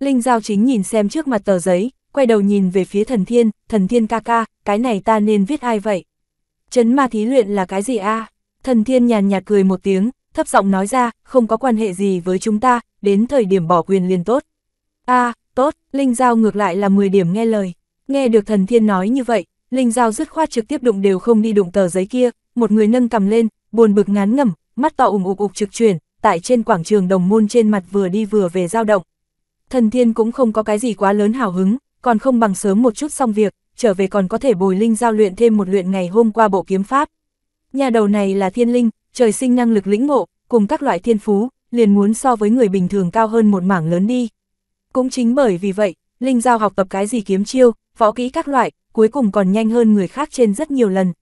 Linh Giao chính nhìn xem trước mặt tờ giấy, quay đầu nhìn về phía thần thiên, thần thiên ca ca, cái này ta nên viết ai vậy? Chấn ma thí luyện là cái gì a? Thần thiên nhàn nhạt cười một tiếng, thấp giọng nói ra, không có quan hệ gì với chúng ta, đến thời điểm bỏ quyền liền tốt. a tốt, Linh Giao ngược lại là 10 điểm nghe lời. Nghe được thần thiên nói như vậy, Linh Giao dứt khoát trực tiếp đụng đều không đi đụng tờ giấy kia, một người nâng cầm lên, buồn bực ngán ngẩm, mắt to ủng ục ục trực chuyển, tại trên quảng trường đồng môn trên mặt vừa đi vừa về dao động thần thiên cũng không có cái gì quá lớn hào hứng, còn không bằng sớm một chút xong việc, trở về còn có thể bồi linh giao luyện thêm một luyện ngày hôm qua bộ kiếm pháp. Nhà đầu này là thiên linh, trời sinh năng lực lĩnh ngộ, cùng các loại thiên phú, liền muốn so với người bình thường cao hơn một mảng lớn đi. Cũng chính bởi vì vậy, linh giao học tập cái gì kiếm chiêu, võ kỹ các loại, cuối cùng còn nhanh hơn người khác trên rất nhiều lần.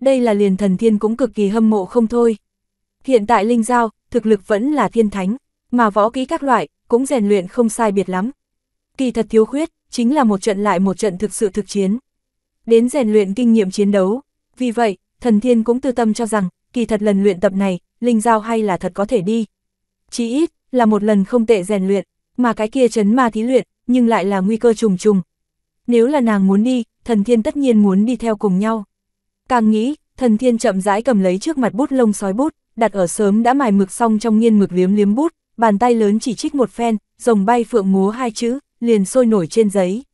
Đây là liền thần thiên cũng cực kỳ hâm mộ không thôi. Hiện tại linh giao, thực lực vẫn là thiên thánh, mà võ kỹ các loại, cũng rèn luyện không sai biệt lắm. Kỳ thật thiếu khuyết, chính là một trận lại một trận thực sự thực chiến. Đến rèn luyện kinh nghiệm chiến đấu, vì vậy, thần thiên cũng tư tâm cho rằng, kỳ thật lần luyện tập này, linh giao hay là thật có thể đi. Chí ít, là một lần không tệ rèn luyện, mà cái kia chấn ma thí luyện, nhưng lại là nguy cơ trùng trùng. Nếu là nàng muốn đi, thần thiên tất nhiên muốn đi theo cùng nhau. Càng nghĩ, thần thiên chậm rãi cầm lấy trước mặt bút lông sói bút, đặt ở sớm đã mài mực xong trong nghiên mực liếm liếm bút, bàn tay lớn chỉ trích một phen, rồng bay phượng múa hai chữ, liền sôi nổi trên giấy.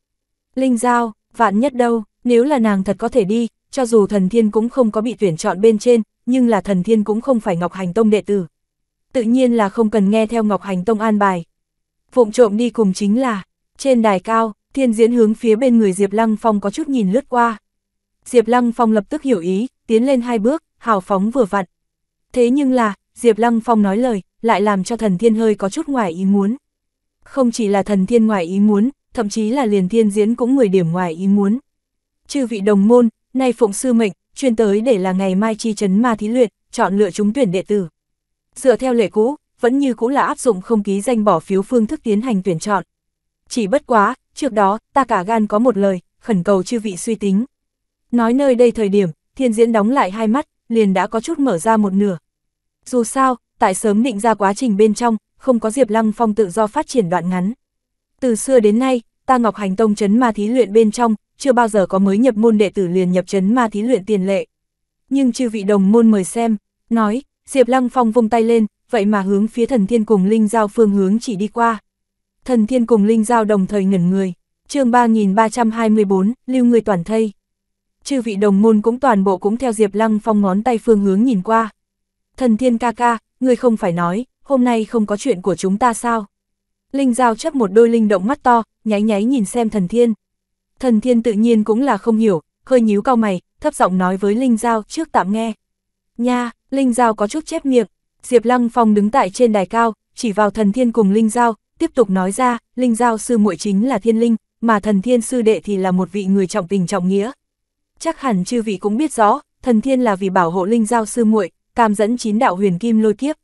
Linh Giao, vạn nhất đâu, nếu là nàng thật có thể đi, cho dù thần thiên cũng không có bị tuyển chọn bên trên, nhưng là thần thiên cũng không phải Ngọc Hành Tông đệ tử. Tự nhiên là không cần nghe theo Ngọc Hành Tông an bài. Phụng trộm đi cùng chính là, trên đài cao, thiên diễn hướng phía bên người Diệp Lăng Phong có chút nhìn lướt qua. Diệp Lăng Phong lập tức hiểu ý, tiến lên hai bước, hào phóng vừa vặn. Thế nhưng là, Diệp Lăng Phong nói lời, lại làm cho thần thiên hơi có chút ngoài ý muốn. Không chỉ là thần thiên ngoài ý muốn, thậm chí là liền thiên diễn cũng người điểm ngoài ý muốn. Chư vị đồng môn, nay phụng sư mệnh, chuyên tới để là ngày mai chi chấn ma thí luyện, chọn lựa chúng tuyển đệ tử. Dựa theo lệ cũ, vẫn như cũ là áp dụng không ký danh bỏ phiếu phương thức tiến hành tuyển chọn. Chỉ bất quá, trước đó, ta cả gan có một lời, khẩn cầu chư vị suy tính. Nói nơi đây thời điểm, thiên diễn đóng lại hai mắt, liền đã có chút mở ra một nửa. Dù sao, tại sớm định ra quá trình bên trong, không có Diệp Lăng Phong tự do phát triển đoạn ngắn. Từ xưa đến nay, ta Ngọc Hành Tông chấn ma thí luyện bên trong, chưa bao giờ có mới nhập môn đệ tử liền nhập chấn ma thí luyện tiền lệ. Nhưng chư vị đồng môn mời xem, nói, Diệp Lăng Phong vung tay lên, vậy mà hướng phía thần thiên cùng linh giao phương hướng chỉ đi qua. Thần thiên cùng linh giao đồng thời ngẩn người, chương 3324, lưu người toàn thây. Chư vị đồng môn cũng toàn bộ cũng theo Diệp Lăng Phong ngón tay phương hướng nhìn qua. Thần thiên ca ca, ngươi không phải nói, hôm nay không có chuyện của chúng ta sao? Linh Giao chấp một đôi linh động mắt to, nháy nháy nhìn xem thần thiên. Thần thiên tự nhiên cũng là không hiểu, hơi nhíu cao mày, thấp giọng nói với Linh Giao trước tạm nghe. Nha, Linh Giao có chút chép miệng, Diệp Lăng Phong đứng tại trên đài cao, chỉ vào thần thiên cùng Linh Giao, tiếp tục nói ra, Linh Giao sư muội chính là thiên linh, mà thần thiên sư đệ thì là một vị người trọng tình trọng nghĩa. Chắc hẳn chư vị cũng biết rõ, thần thiên là vì bảo hộ Linh Giao sư muội Cam dẫn chín đạo huyền kim lôi kiếp.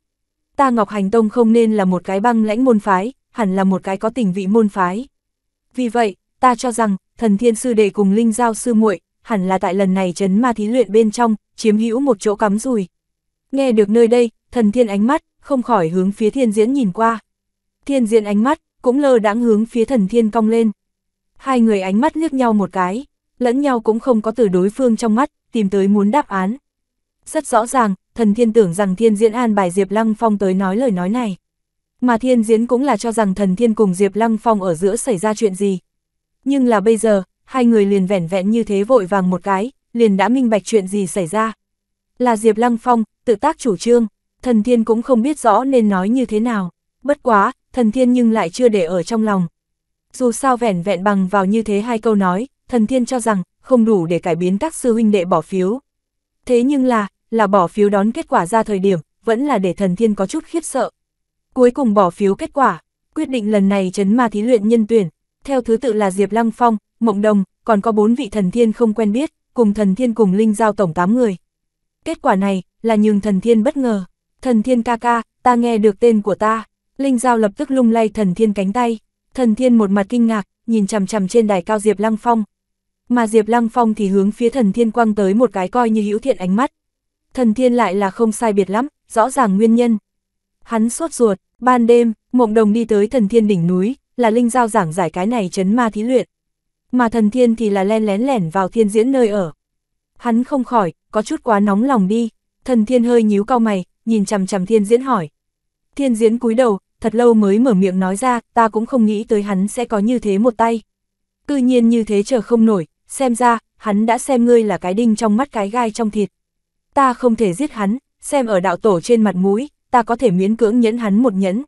Ta Ngọc Hành Tông không nên là một cái băng lãnh môn phái, hẳn là một cái có tình vị môn phái. Vì vậy, ta cho rằng, thần thiên sư đệ cùng linh giao sư muội hẳn là tại lần này chấn ma thí luyện bên trong, chiếm hữu một chỗ cắm rùi. Nghe được nơi đây, thần thiên ánh mắt, không khỏi hướng phía thiên diễn nhìn qua. Thiên diễn ánh mắt, cũng lơ đãng hướng phía thần thiên cong lên. Hai người ánh mắt liếc nhau một cái, lẫn nhau cũng không có từ đối phương trong mắt, tìm tới muốn đáp án. Rất rõ ràng, thần thiên tưởng rằng thiên diễn an bài Diệp Lăng Phong tới nói lời nói này. Mà thiên diễn cũng là cho rằng thần thiên cùng Diệp Lăng Phong ở giữa xảy ra chuyện gì. Nhưng là bây giờ, hai người liền vẻn vẹn như thế vội vàng một cái, liền đã minh bạch chuyện gì xảy ra. Là Diệp Lăng Phong, tự tác chủ trương, thần thiên cũng không biết rõ nên nói như thế nào. Bất quá, thần thiên nhưng lại chưa để ở trong lòng. Dù sao vẻn vẹn bằng vào như thế hai câu nói, thần thiên cho rằng không đủ để cải biến các sư huynh đệ bỏ phiếu. Thế nhưng là, là bỏ phiếu đón kết quả ra thời điểm, vẫn là để thần thiên có chút khiếp sợ. Cuối cùng bỏ phiếu kết quả, quyết định lần này chấn ma thí luyện nhân tuyển, theo thứ tự là Diệp Lăng Phong, Mộng Đồng, còn có bốn vị thần thiên không quen biết, cùng thần thiên cùng Linh Giao tổng 8 người. Kết quả này, là nhường thần thiên bất ngờ. Thần thiên ca ca, ta nghe được tên của ta. Linh Giao lập tức lung lay thần thiên cánh tay. Thần thiên một mặt kinh ngạc, nhìn chằm chằm trên đài cao Diệp Lăng Phong. Mà Diệp Lăng Phong thì hướng phía thần thiên quang tới một cái coi như hữu thiện ánh mắt, thần thiên lại là không sai biệt lắm, rõ ràng nguyên nhân. Hắn sốt ruột, ban đêm, mộng đồng đi tới thần thiên đỉnh núi, là linh giao giảng giải cái này chấn ma thí luyện. Mà thần thiên thì là len lén lẻn vào thiên diễn nơi ở. Hắn không khỏi, có chút quá nóng lòng đi, thần thiên hơi nhíu cao mày, nhìn chằm chằm thiên diễn hỏi. Thiên diễn cúi đầu, thật lâu mới mở miệng nói ra, ta cũng không nghĩ tới hắn sẽ có như thế một tay. Cư nhiên như thế chờ không nổi, xem ra, hắn đã xem ngươi là cái đinh trong mắt cái gai trong thịt ta không thể giết hắn, xem ở đạo tổ trên mặt mũi, ta có thể miễn cưỡng nhẫn hắn một nhẫn.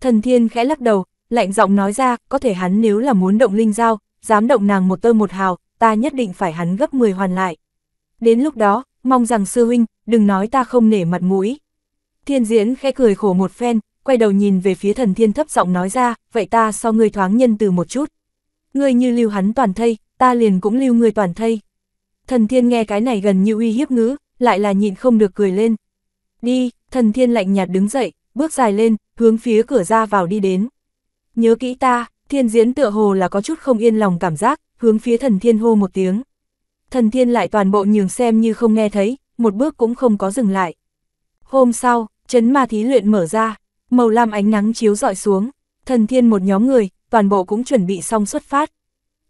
Thần thiên khẽ lắc đầu, lạnh giọng nói ra, có thể hắn nếu là muốn động linh giao, dám động nàng một tơ một hào, ta nhất định phải hắn gấp 10 hoàn lại. Đến lúc đó, mong rằng sư huynh, đừng nói ta không nể mặt mũi. Thiên diễn khẽ cười khổ một phen, quay đầu nhìn về phía thần thiên thấp giọng nói ra, vậy ta so ngươi thoáng nhân từ một chút. Ngươi như lưu hắn toàn thây, ta liền cũng lưu người toàn thây. Thần thiên nghe cái này gần như uy hiếp ngữ, lại là nhịn không được cười lên. Đi, thần thiên lạnh nhạt đứng dậy, bước dài lên, hướng phía cửa ra vào đi đến. Nhớ kỹ ta, thiên diễn tựa hồ là có chút không yên lòng cảm giác, hướng phía thần thiên hô một tiếng. Thần thiên lại toàn bộ nhường xem như không nghe thấy, một bước cũng không có dừng lại. Hôm sau, chấn ma thí luyện mở ra, màu lam ánh nắng chiếu dọi xuống, thần thiên một nhóm người, toàn bộ cũng chuẩn bị xong xuất phát.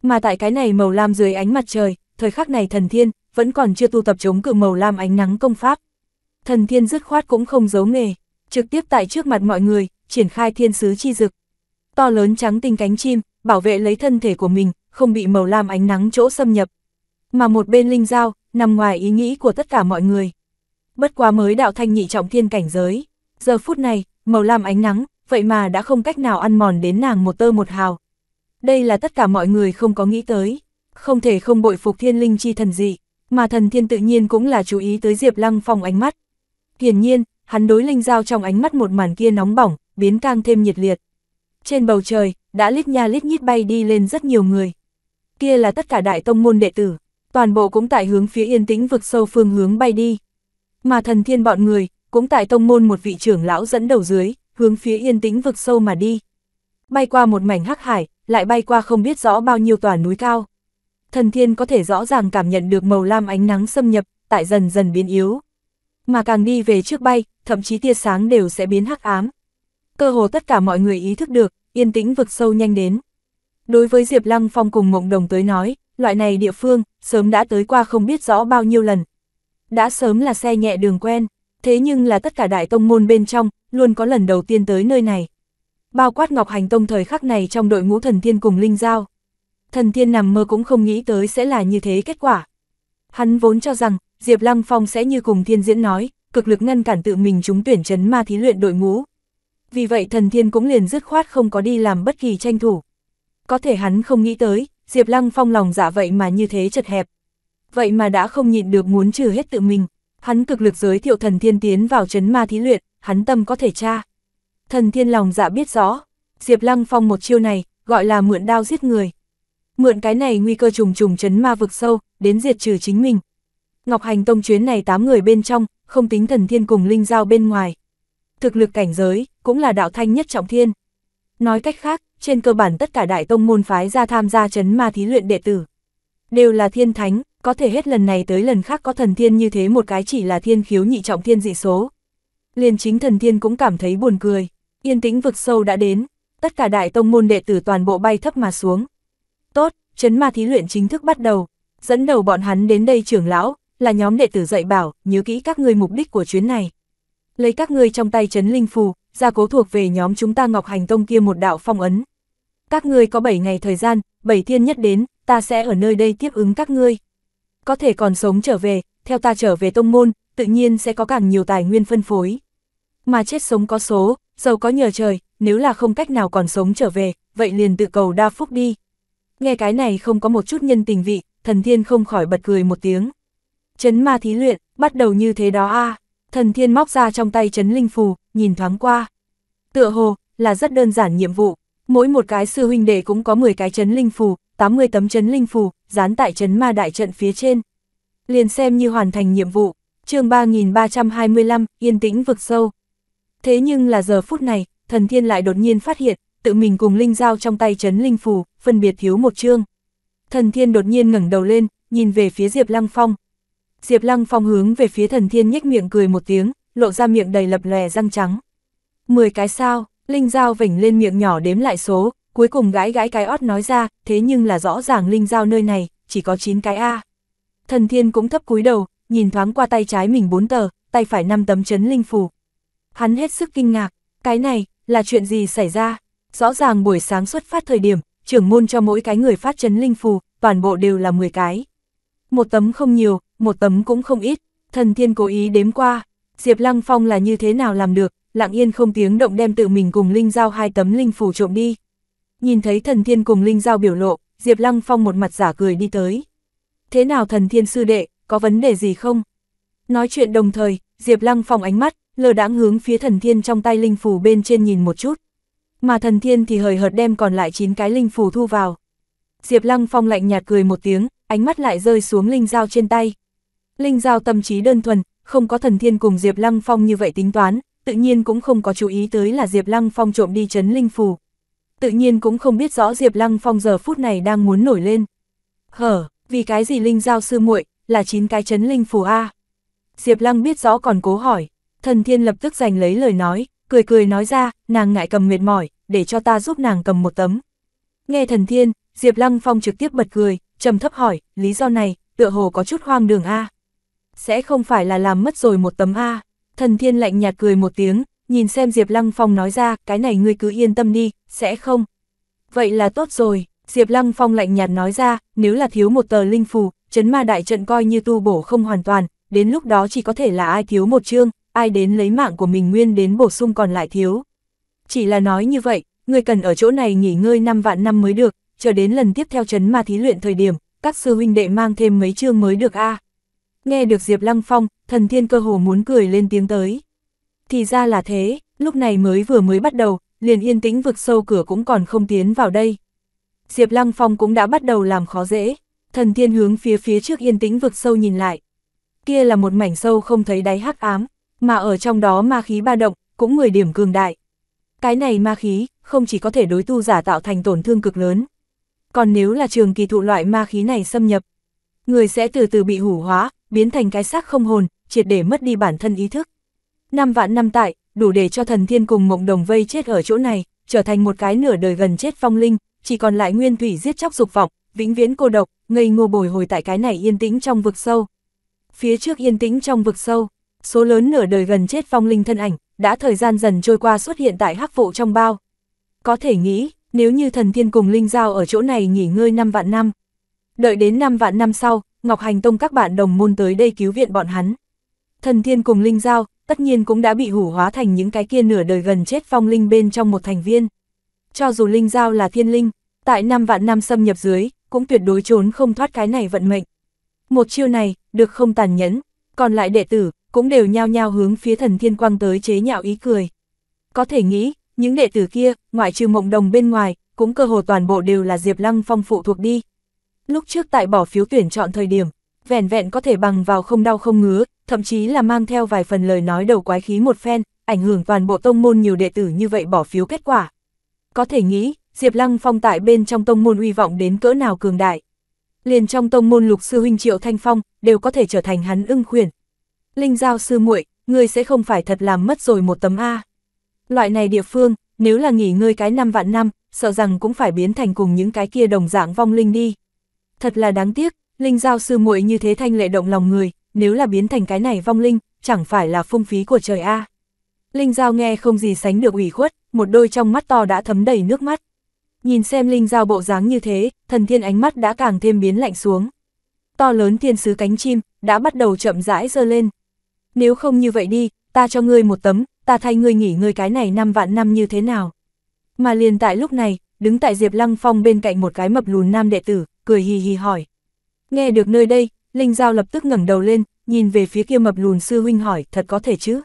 Mà tại cái này màu lam dưới ánh mặt trời, thời khắc này thần thiên, vẫn còn chưa tu tập chống cự màu lam ánh nắng công pháp. Thần thiên dứt khoát cũng không giấu nghề, trực tiếp tại trước mặt mọi người, triển khai thiên sứ chi dực. To lớn trắng tinh cánh chim, bảo vệ lấy thân thể của mình, không bị màu lam ánh nắng chỗ xâm nhập. Mà một bên linh dao, nằm ngoài ý nghĩ của tất cả mọi người. Bất quá mới đạo thanh nhị trọng thiên cảnh giới. Giờ phút này, màu lam ánh nắng, vậy mà đã không cách nào ăn mòn đến nàng một tơ một hào. Đây là tất cả mọi người không có nghĩ tới. Không thể không bội phục thiên linh chi thần gì mà thần thiên tự nhiên cũng là chú ý tới Diệp Lăng Phong ánh mắt. Hiển nhiên, hắn đối linh dao trong ánh mắt một màn kia nóng bỏng, biến càng thêm nhiệt liệt. Trên bầu trời, đã lít nha lít nhít bay đi lên rất nhiều người. Kia là tất cả đại tông môn đệ tử, toàn bộ cũng tại hướng phía yên tĩnh vực sâu phương hướng bay đi. Mà thần thiên bọn người, cũng tại tông môn một vị trưởng lão dẫn đầu dưới, hướng phía yên tĩnh vực sâu mà đi. Bay qua một mảnh hắc hải, lại bay qua không biết rõ bao nhiêu tòa núi cao thần thiên có thể rõ ràng cảm nhận được màu lam ánh nắng xâm nhập, tại dần dần biến yếu. Mà càng đi về trước bay, thậm chí tia sáng đều sẽ biến hắc ám. Cơ hồ tất cả mọi người ý thức được, yên tĩnh vực sâu nhanh đến. Đối với Diệp Lăng Phong cùng Mộng Đồng tới nói, loại này địa phương, sớm đã tới qua không biết rõ bao nhiêu lần. Đã sớm là xe nhẹ đường quen, thế nhưng là tất cả đại tông môn bên trong, luôn có lần đầu tiên tới nơi này. Bao quát Ngọc Hành Tông thời khắc này trong đội ngũ thần thiên cùng Linh Giao thần thiên nằm mơ cũng không nghĩ tới sẽ là như thế kết quả. Hắn vốn cho rằng, Diệp Lăng Phong sẽ như cùng thiên diễn nói, cực lực ngăn cản tự mình chúng tuyển chấn ma thí luyện đội ngũ. Vì vậy thần thiên cũng liền dứt khoát không có đi làm bất kỳ tranh thủ. Có thể hắn không nghĩ tới, Diệp Lăng Phong lòng dạ vậy mà như thế chật hẹp. Vậy mà đã không nhịn được muốn trừ hết tự mình, hắn cực lực giới thiệu thần thiên tiến vào chấn ma thí luyện, hắn tâm có thể tra. Thần thiên lòng dạ biết rõ, Diệp Lăng Phong một chiêu này, gọi là mượn đao giết người mượn cái này nguy cơ trùng trùng chấn ma vực sâu, đến diệt trừ chính mình. Ngọc Hành Tông chuyến này 8 người bên trong, không tính thần thiên cùng linh giao bên ngoài. Thực lực cảnh giới, cũng là đạo thanh nhất trọng thiên. Nói cách khác, trên cơ bản tất cả đại tông môn phái ra tham gia chấn ma thí luyện đệ tử. Đều là thiên thánh, có thể hết lần này tới lần khác có thần thiên như thế một cái chỉ là thiên khiếu nhị trọng thiên dị số. Liền chính thần thiên cũng cảm thấy buồn cười, yên tĩnh vực sâu đã đến, tất cả đại tông môn đệ tử toàn bộ bay thấp mà xuống. Tốt, chấn ma thí luyện chính thức bắt đầu. Dẫn đầu bọn hắn đến đây trưởng lão, là nhóm đệ tử dạy bảo, nhớ kỹ các ngươi mục đích của chuyến này. Lấy các ngươi trong tay chấn linh phù, gia cố thuộc về nhóm chúng ta Ngọc Hành Tông kia một đạo phong ấn. Các ngươi có 7 ngày thời gian, 7 thiên nhất đến, ta sẽ ở nơi đây tiếp ứng các ngươi. Có thể còn sống trở về, theo ta trở về tông môn, tự nhiên sẽ có càng nhiều tài nguyên phân phối. Mà chết sống có số, giàu có nhờ trời, nếu là không cách nào còn sống trở về, vậy liền tự cầu đa phúc đi nghe cái này không có một chút nhân tình vị, thần thiên không khỏi bật cười một tiếng. Chấn ma thí luyện, bắt đầu như thế đó a thần thiên móc ra trong tay chấn linh phù, nhìn thoáng qua. Tựa hồ, là rất đơn giản nhiệm vụ, mỗi một cái sư huynh đệ cũng có 10 cái chấn linh phù, 80 tấm chấn linh phù, dán tại chấn ma đại trận phía trên. Liền xem như hoàn thành nhiệm vụ, chương 3325, yên tĩnh vực sâu. Thế nhưng là giờ phút này, thần thiên lại đột nhiên phát hiện, tự mình cùng linh dao trong tay chấn linh phù, phân biệt thiếu một chương. Thần thiên đột nhiên ngẩng đầu lên, nhìn về phía Diệp Lăng Phong. Diệp Lăng Phong hướng về phía thần thiên nhếch miệng cười một tiếng, lộ ra miệng đầy lập lòe răng trắng. Mười cái sao, linh dao vểnh lên miệng nhỏ đếm lại số, cuối cùng gãi gãi cái ót nói ra, thế nhưng là rõ ràng linh dao nơi này, chỉ có 9 cái A. Thần thiên cũng thấp cúi đầu, nhìn thoáng qua tay trái mình bốn tờ, tay phải năm tấm chấn linh phù. Hắn hết sức kinh ngạc, cái này, là chuyện gì xảy ra? rõ ràng buổi sáng xuất phát thời điểm, trưởng môn cho mỗi cái người phát chấn linh phù, toàn bộ đều là 10 cái. Một tấm không nhiều, một tấm cũng không ít, thần thiên cố ý đếm qua, Diệp Lăng Phong là như thế nào làm được, lặng yên không tiếng động đem tự mình cùng Linh Giao hai tấm linh phù trộm đi. Nhìn thấy thần thiên cùng Linh Giao biểu lộ, Diệp Lăng Phong một mặt giả cười đi tới. Thế nào thần thiên sư đệ, có vấn đề gì không? Nói chuyện đồng thời, Diệp Lăng Phong ánh mắt, lờ đãng hướng phía thần thiên trong tay linh phù bên trên nhìn một chút mà thần thiên thì hời hợt đem còn lại 9 cái linh phù thu vào. Diệp Lăng Phong lạnh nhạt cười một tiếng, ánh mắt lại rơi xuống linh dao trên tay. Linh dao tâm trí đơn thuần, không có thần thiên cùng Diệp Lăng Phong như vậy tính toán, tự nhiên cũng không có chú ý tới là Diệp Lăng Phong trộm đi chấn linh phù. Tự nhiên cũng không biết rõ Diệp Lăng Phong giờ phút này đang muốn nổi lên. Hở, vì cái gì linh dao sư muội, là chín cái chấn linh phù a. Diệp Lăng biết rõ còn cố hỏi, thần thiên lập tức giành lấy lời nói cười cười nói ra, nàng ngại cầm mệt mỏi, để cho ta giúp nàng cầm một tấm. Nghe thần thiên, Diệp Lăng Phong trực tiếp bật cười, trầm thấp hỏi, lý do này, tựa hồ có chút hoang đường A. Sẽ không phải là làm mất rồi một tấm A. Thần thiên lạnh nhạt cười một tiếng, nhìn xem Diệp Lăng Phong nói ra, cái này ngươi cứ yên tâm đi, sẽ không. Vậy là tốt rồi, Diệp Lăng Phong lạnh nhạt nói ra, nếu là thiếu một tờ linh phù, chấn ma đại trận coi như tu bổ không hoàn toàn, đến lúc đó chỉ có thể là ai thiếu một chương, ai đến lấy mạng của mình nguyên đến bổ sung còn lại thiếu. Chỉ là nói như vậy, người cần ở chỗ này nghỉ ngơi 5 vạn năm mới được, chờ đến lần tiếp theo chấn ma thí luyện thời điểm, các sư huynh đệ mang thêm mấy chương mới được a. Nghe được Diệp Lăng Phong, thần thiên cơ hồ muốn cười lên tiếng tới. Thì ra là thế, lúc này mới vừa mới bắt đầu, liền yên tĩnh vực sâu cửa cũng còn không tiến vào đây. Diệp Lăng Phong cũng đã bắt đầu làm khó dễ, thần thiên hướng phía phía trước yên tĩnh vực sâu nhìn lại. Kia là một mảnh sâu không thấy đáy hắc ám, mà ở trong đó ma khí ba động, cũng 10 điểm cường đại. Cái này ma khí, không chỉ có thể đối tu giả tạo thành tổn thương cực lớn, còn nếu là trường kỳ thụ loại ma khí này xâm nhập, người sẽ từ từ bị hủ hóa, biến thành cái xác không hồn, triệt để mất đi bản thân ý thức. Năm vạn năm tại, đủ để cho thần thiên cùng mộng đồng vây chết ở chỗ này, trở thành một cái nửa đời gần chết phong linh, chỉ còn lại nguyên thủy giết chóc dục vọng, vĩnh viễn cô độc, ngây ngô bồi hồi tại cái này yên tĩnh trong vực sâu. Phía trước yên tĩnh trong vực sâu, số lớn nửa đời gần chết phong linh thân ảnh, đã thời gian dần trôi qua xuất hiện tại hắc vụ trong bao. Có thể nghĩ, nếu như thần thiên cùng linh giao ở chỗ này nghỉ ngơi 5 vạn năm. Đợi đến 5 vạn năm sau, Ngọc Hành Tông các bạn đồng môn tới đây cứu viện bọn hắn. Thần thiên cùng linh giao, tất nhiên cũng đã bị hủ hóa thành những cái kia nửa đời gần chết phong linh bên trong một thành viên. Cho dù linh giao là thiên linh, tại 5 vạn năm xâm nhập dưới, cũng tuyệt đối trốn không thoát cái này vận mệnh. Một chiêu này, được không tàn nhẫn, còn lại đệ tử, cũng đều nhao nhao hướng phía thần thiên quang tới chế nhạo ý cười. Có thể nghĩ, những đệ tử kia, ngoại trừ mộng đồng bên ngoài, cũng cơ hồ toàn bộ đều là Diệp Lăng Phong phụ thuộc đi. Lúc trước tại bỏ phiếu tuyển chọn thời điểm, vẻn vẹn có thể bằng vào không đau không ngứa, thậm chí là mang theo vài phần lời nói đầu quái khí một phen, ảnh hưởng toàn bộ tông môn nhiều đệ tử như vậy bỏ phiếu kết quả. Có thể nghĩ, Diệp Lăng Phong tại bên trong tông môn uy vọng đến cỡ nào cường đại. Liền trong tông môn lục sư huynh Triệu Thanh Phong đều có thể trở thành hắn ưng khuyển, Linh Giao sư muội, ngươi sẽ không phải thật làm mất rồi một tấm A. Loại này địa phương, nếu là nghỉ ngơi cái năm vạn năm, sợ rằng cũng phải biến thành cùng những cái kia đồng dạng vong linh đi. Thật là đáng tiếc, Linh Giao sư muội như thế thanh lệ động lòng người, nếu là biến thành cái này vong linh, chẳng phải là phung phí của trời A. Linh Giao nghe không gì sánh được ủy khuất, một đôi trong mắt to đã thấm đầy nước mắt. Nhìn xem Linh Giao bộ dáng như thế, thần thiên ánh mắt đã càng thêm biến lạnh xuống. To lớn thiên sứ cánh chim, đã bắt đầu chậm rãi dơ lên, nếu không như vậy đi, ta cho ngươi một tấm, ta thay ngươi nghỉ ngươi cái này năm vạn năm như thế nào. Mà liền tại lúc này, đứng tại Diệp Lăng Phong bên cạnh một cái mập lùn nam đệ tử, cười hì hì hỏi. Nghe được nơi đây, Linh Giao lập tức ngẩng đầu lên, nhìn về phía kia mập lùn sư huynh hỏi, thật có thể chứ?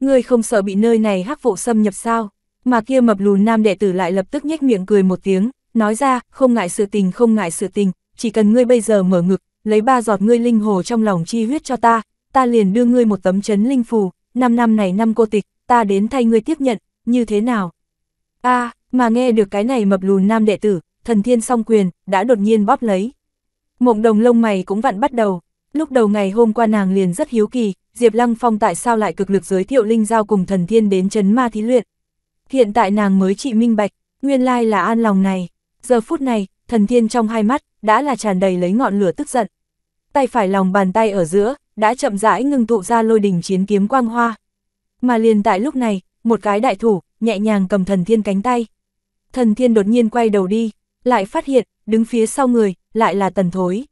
Ngươi không sợ bị nơi này hắc vụ xâm nhập sao? Mà kia mập lùn nam đệ tử lại lập tức nhếch miệng cười một tiếng, nói ra, không ngại sự tình không ngại sự tình, chỉ cần ngươi bây giờ mở ngực, lấy ba giọt ngươi linh hồ trong lòng chi huyết cho ta, ta liền đưa ngươi một tấm chấn linh phù, năm năm này năm cô tịch, ta đến thay ngươi tiếp nhận, như thế nào? a mà nghe được cái này mập lùn nam đệ tử, thần thiên song quyền, đã đột nhiên bóp lấy. Mộng đồng lông mày cũng vặn bắt đầu, lúc đầu ngày hôm qua nàng liền rất hiếu kỳ, Diệp Lăng Phong tại sao lại cực lực giới thiệu Linh Giao cùng thần thiên đến chấn ma thí luyện. Hiện tại nàng mới trị minh bạch, nguyên lai là an lòng này. Giờ phút này, thần thiên trong hai mắt, đã là tràn đầy lấy ngọn lửa tức giận. Tay phải lòng bàn tay ở giữa, đã chậm rãi ngưng tụ ra lôi đình chiến kiếm quang hoa. Mà liền tại lúc này, một cái đại thủ, nhẹ nhàng cầm thần thiên cánh tay. Thần thiên đột nhiên quay đầu đi, lại phát hiện, đứng phía sau người, lại là tần thối.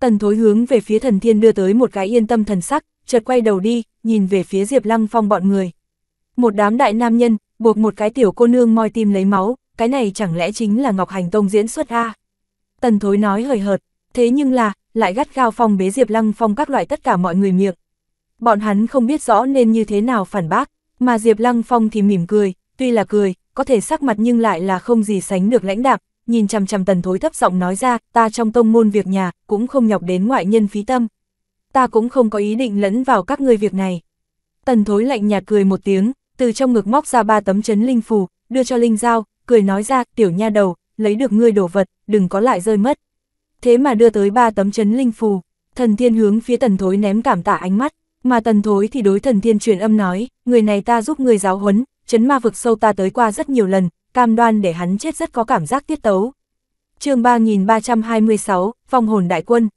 Tần thối hướng về phía thần thiên đưa tới một cái yên tâm thần sắc, chợt quay đầu đi, nhìn về phía Diệp Lăng Phong bọn người. Một đám đại nam nhân, buộc một cái tiểu cô nương moi tim lấy máu, cái này chẳng lẽ chính là Ngọc Hành Tông diễn xuất a? Tần Thối nói hời hợt, thế nhưng là, lại gắt gao phong bế Diệp Lăng Phong các loại tất cả mọi người miệng. Bọn hắn không biết rõ nên như thế nào phản bác, mà Diệp Lăng Phong thì mỉm cười, tuy là cười, có thể sắc mặt nhưng lại là không gì sánh được lãnh đạc, nhìn chằm chằm tần thối thấp giọng nói ra, ta trong tông môn việc nhà, cũng không nhọc đến ngoại nhân phí tâm. Ta cũng không có ý định lẫn vào các ngươi việc này. Tần thối lạnh nhạt cười một tiếng, từ trong ngực móc ra ba tấm chấn linh phù, đưa cho Linh Giao, cười nói ra, tiểu nha đầu, lấy được ngươi đổ vật, đừng có lại rơi mất thế mà đưa tới ba tấm chấn linh phù. Thần thiên hướng phía tần thối ném cảm tạ ánh mắt, mà tần thối thì đối thần thiên truyền âm nói, người này ta giúp người giáo huấn, chấn ma vực sâu ta tới qua rất nhiều lần, cam đoan để hắn chết rất có cảm giác tiết tấu. chương 3326, Phong hồn đại quân.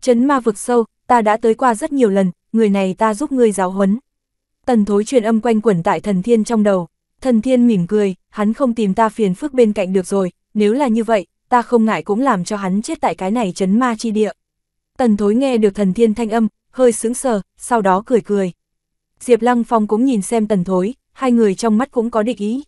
Chấn ma vực sâu, ta đã tới qua rất nhiều lần, người này ta giúp người giáo huấn. Tần thối truyền âm quanh quẩn tại thần thiên trong đầu, thần thiên mỉm cười, hắn không tìm ta phiền phức bên cạnh được rồi, nếu là như vậy, ta không ngại cũng làm cho hắn chết tại cái này chấn ma chi địa. Tần thối nghe được thần thiên thanh âm, hơi sững sờ, sau đó cười cười. Diệp Lăng Phong cũng nhìn xem tần thối, hai người trong mắt cũng có địch ý.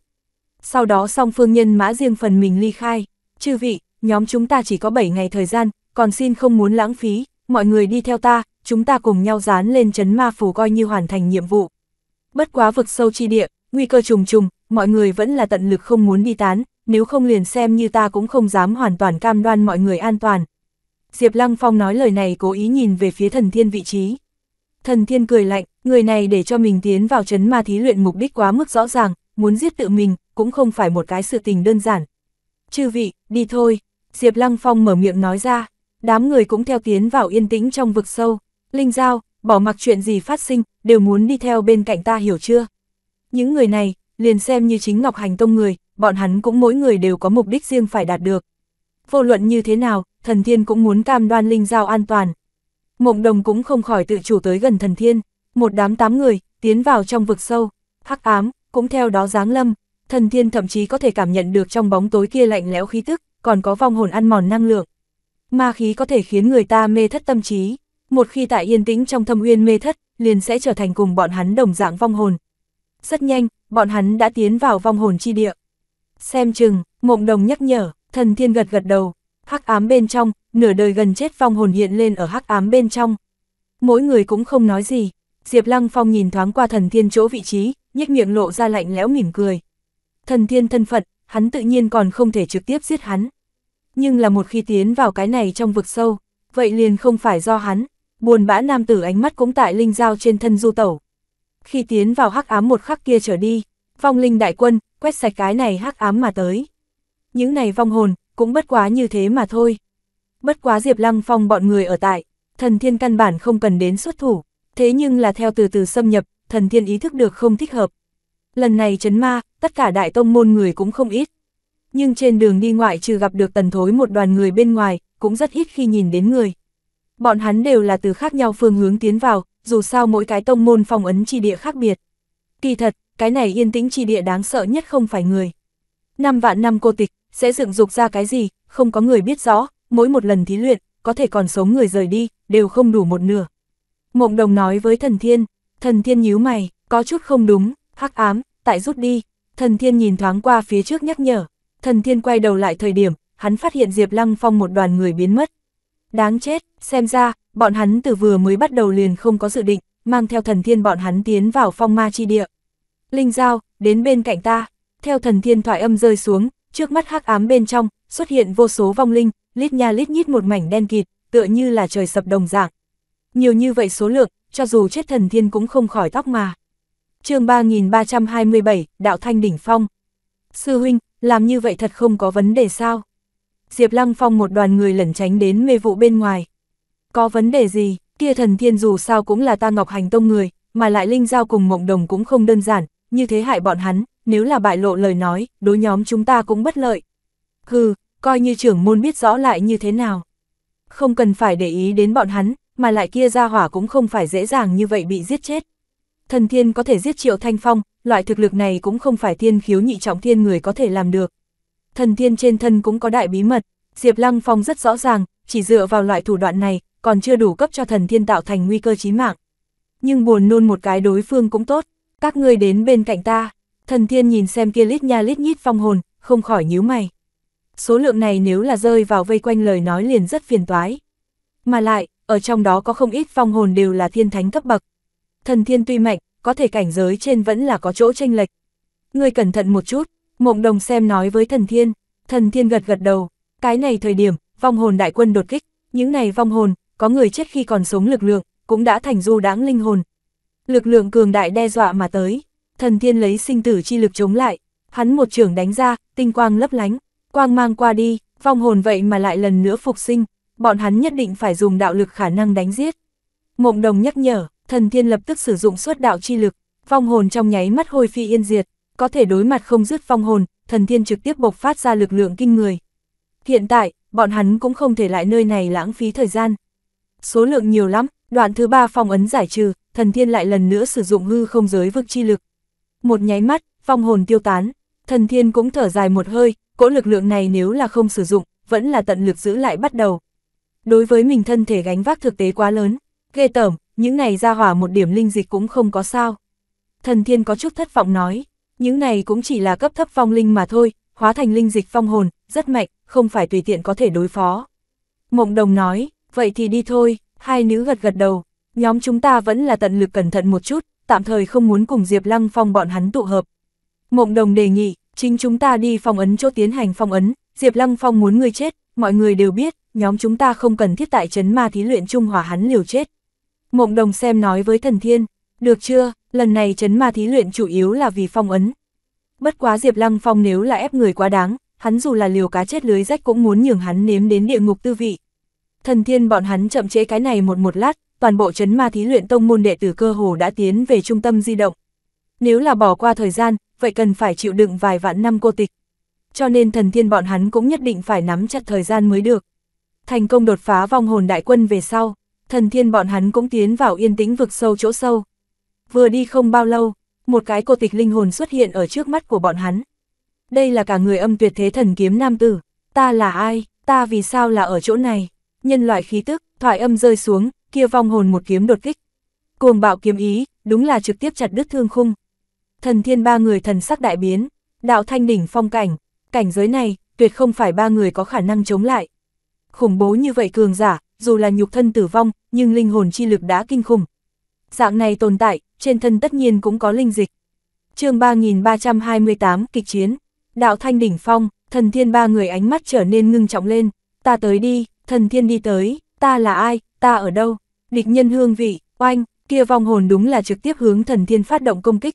Sau đó song phương nhân mã riêng phần mình ly khai. Chư vị, nhóm chúng ta chỉ có 7 ngày thời gian, còn xin không muốn lãng phí, mọi người đi theo ta, chúng ta cùng nhau dán lên chấn ma phủ coi như hoàn thành nhiệm vụ. Bất quá vực sâu chi địa, nguy cơ trùng trùng, mọi người vẫn là tận lực không muốn đi tán, nếu không liền xem như ta cũng không dám hoàn toàn cam đoan mọi người an toàn. Diệp Lăng Phong nói lời này cố ý nhìn về phía thần thiên vị trí. Thần thiên cười lạnh, người này để cho mình tiến vào chấn ma thí luyện mục đích quá mức rõ ràng, muốn giết tự mình, cũng không phải một cái sự tình đơn giản. Chư vị, đi thôi, Diệp Lăng Phong mở miệng nói ra, đám người cũng theo tiến vào yên tĩnh trong vực sâu. Linh Giao, bỏ mặc chuyện gì phát sinh, đều muốn đi theo bên cạnh ta hiểu chưa? Những người này, liền xem như chính Ngọc Hành Tông người, bọn hắn cũng mỗi người đều có mục đích riêng phải đạt được. Vô luận như thế nào, thần thiên cũng muốn cam đoan linh giao an toàn. Mộng đồng cũng không khỏi tự chủ tới gần thần thiên, một đám tám người, tiến vào trong vực sâu, hắc ám, cũng theo đó giáng lâm, thần thiên thậm chí có thể cảm nhận được trong bóng tối kia lạnh lẽo khí tức, còn có vong hồn ăn mòn năng lượng. Ma khí có thể khiến người ta mê thất tâm trí, một khi tại yên tĩnh trong thâm uyên mê thất, liền sẽ trở thành cùng bọn hắn đồng dạng vong hồn. Rất nhanh, bọn hắn đã tiến vào vong hồn chi địa xem chừng, mộng đồng nhắc nhở, thần thiên gật gật đầu, hắc ám bên trong, nửa đời gần chết phong hồn hiện lên ở hắc ám bên trong. Mỗi người cũng không nói gì, Diệp Lăng Phong nhìn thoáng qua thần thiên chỗ vị trí, nhếch miệng lộ ra lạnh lẽo mỉm cười. Thần thiên thân phận, hắn tự nhiên còn không thể trực tiếp giết hắn. Nhưng là một khi tiến vào cái này trong vực sâu, vậy liền không phải do hắn, buồn bã nam tử ánh mắt cũng tại linh dao trên thân du tẩu. Khi tiến vào hắc ám một khắc kia trở đi, Phong linh đại quân, quét sạch cái này hắc ám mà tới. Những này vong hồn, cũng bất quá như thế mà thôi. Bất quá Diệp Lăng Phong bọn người ở tại, thần thiên căn bản không cần đến xuất thủ, thế nhưng là theo từ từ xâm nhập, thần thiên ý thức được không thích hợp. Lần này chấn ma, tất cả đại tông môn người cũng không ít. Nhưng trên đường đi ngoại trừ gặp được tần thối một đoàn người bên ngoài, cũng rất ít khi nhìn đến người. Bọn hắn đều là từ khác nhau phương hướng tiến vào, dù sao mỗi cái tông môn phong ấn chi địa khác biệt. Kỳ thật, cái này yên tĩnh chi địa đáng sợ nhất không phải người. Năm vạn năm cô tịch, sẽ dựng dục ra cái gì, không có người biết rõ, mỗi một lần thí luyện, có thể còn sống người rời đi, đều không đủ một nửa. Mộng đồng nói với thần thiên, thần thiên nhíu mày, có chút không đúng, hắc ám, tại rút đi, thần thiên nhìn thoáng qua phía trước nhắc nhở, thần thiên quay đầu lại thời điểm, hắn phát hiện Diệp Lăng Phong một đoàn người biến mất. Đáng chết, xem ra, bọn hắn từ vừa mới bắt đầu liền không có dự định, mang theo thần thiên bọn hắn tiến vào phong ma chi địa. Linh Giao, đến bên cạnh ta. Theo thần thiên thoại âm rơi xuống, trước mắt hắc ám bên trong, xuất hiện vô số vong linh, lít nha lít nhít một mảnh đen kịt, tựa như là trời sập đồng dạng. Nhiều như vậy số lượng, cho dù chết thần thiên cũng không khỏi tóc mà. chương 3327, Đạo Thanh Đỉnh Phong. Sư huynh, làm như vậy thật không có vấn đề sao? Diệp Lăng Phong một đoàn người lẩn tránh đến mê vụ bên ngoài. Có vấn đề gì, kia thần thiên dù sao cũng là ta ngọc hành tông người, mà lại Linh Giao cùng Mộng Đồng cũng không đơn giản, như thế hại bọn hắn, nếu là bại lộ lời nói, đối nhóm chúng ta cũng bất lợi. Hừ, coi như trưởng môn biết rõ lại như thế nào. Không cần phải để ý đến bọn hắn, mà lại kia ra hỏa cũng không phải dễ dàng như vậy bị giết chết. Thần thiên có thể giết triệu thanh phong, loại thực lực này cũng không phải thiên khiếu nhị trọng thiên người có thể làm được. Thần thiên trên thân cũng có đại bí mật, Diệp Lăng Phong rất rõ ràng, chỉ dựa vào loại thủ đoạn này, còn chưa đủ cấp cho thần thiên tạo thành nguy cơ chí mạng. Nhưng buồn nôn một cái đối phương cũng tốt các ngươi đến bên cạnh ta, thần thiên nhìn xem kia lít nha lít nhít phong hồn, không khỏi nhíu mày. Số lượng này nếu là rơi vào vây quanh lời nói liền rất phiền toái. Mà lại, ở trong đó có không ít phong hồn đều là thiên thánh cấp bậc. Thần thiên tuy mạnh, có thể cảnh giới trên vẫn là có chỗ tranh lệch. Ngươi cẩn thận một chút, mộng đồng xem nói với thần thiên, thần thiên gật gật đầu, cái này thời điểm, vong hồn đại quân đột kích, những này vong hồn, có người chết khi còn sống lực lượng, cũng đã thành du đáng linh hồn, lực lượng cường đại đe dọa mà tới, thần thiên lấy sinh tử chi lực chống lại, hắn một trường đánh ra, tinh quang lấp lánh, quang mang qua đi, vong hồn vậy mà lại lần nữa phục sinh, bọn hắn nhất định phải dùng đạo lực khả năng đánh giết. Mộng đồng nhắc nhở, thần thiên lập tức sử dụng suất đạo chi lực, vong hồn trong nháy mắt hồi phi yên diệt, có thể đối mặt không dứt vong hồn, thần thiên trực tiếp bộc phát ra lực lượng kinh người. Hiện tại, bọn hắn cũng không thể lại nơi này lãng phí thời gian. Số lượng nhiều lắm, đoạn thứ ba phong ấn giải trừ, thần thiên lại lần nữa sử dụng hư không giới vực chi lực. Một nháy mắt, phong hồn tiêu tán, thần thiên cũng thở dài một hơi, cỗ lực lượng này nếu là không sử dụng, vẫn là tận lực giữ lại bắt đầu. Đối với mình thân thể gánh vác thực tế quá lớn, ghê tởm, những này ra hỏa một điểm linh dịch cũng không có sao. Thần thiên có chút thất vọng nói, những này cũng chỉ là cấp thấp phong linh mà thôi, hóa thành linh dịch phong hồn, rất mạnh, không phải tùy tiện có thể đối phó. Mộng đồng nói, vậy thì đi thôi, hai nữ gật gật đầu, nhóm chúng ta vẫn là tận lực cẩn thận một chút, tạm thời không muốn cùng Diệp Lăng Phong bọn hắn tụ hợp. Mộng Đồng đề nghị, chính chúng ta đi phong ấn chỗ tiến hành phong ấn, Diệp Lăng Phong muốn người chết, mọi người đều biết, nhóm chúng ta không cần thiết tại trấn ma thí luyện trung hòa hắn liều chết. Mộng Đồng xem nói với Thần Thiên, được chưa, lần này trấn ma thí luyện chủ yếu là vì phong ấn. Bất quá Diệp Lăng Phong nếu là ép người quá đáng, hắn dù là liều cá chết lưới rách cũng muốn nhường hắn nếm đến địa ngục tư vị. Thần Thiên bọn hắn chậm chế cái này một một lát, toàn bộ chấn ma thí luyện tông môn đệ tử cơ hồ đã tiến về trung tâm di động. Nếu là bỏ qua thời gian, vậy cần phải chịu đựng vài vạn năm cô tịch. Cho nên thần thiên bọn hắn cũng nhất định phải nắm chặt thời gian mới được. Thành công đột phá vong hồn đại quân về sau, thần thiên bọn hắn cũng tiến vào yên tĩnh vực sâu chỗ sâu. Vừa đi không bao lâu, một cái cô tịch linh hồn xuất hiện ở trước mắt của bọn hắn. Đây là cả người âm tuyệt thế thần kiếm nam tử. Ta là ai? Ta vì sao là ở chỗ này? Nhân loại khí tức, thoại âm rơi xuống, kia vong hồn một kiếm đột kích. Cuồng bạo kiếm ý, đúng là trực tiếp chặt đứt thương khung. Thần thiên ba người thần sắc đại biến, đạo thanh đỉnh phong cảnh, cảnh giới này, tuyệt không phải ba người có khả năng chống lại. Khủng bố như vậy cường giả, dù là nhục thân tử vong, nhưng linh hồn chi lực đã kinh khủng. Dạng này tồn tại, trên thân tất nhiên cũng có linh dịch. chương 3328 kịch chiến, đạo thanh đỉnh phong, thần thiên ba người ánh mắt trở nên ngưng trọng lên, ta tới đi, thần thiên đi tới, ta là ai, ta ở đâu, địch nhân hương vị, oanh, kia vong hồn đúng là trực tiếp hướng thần thiên phát động công kích.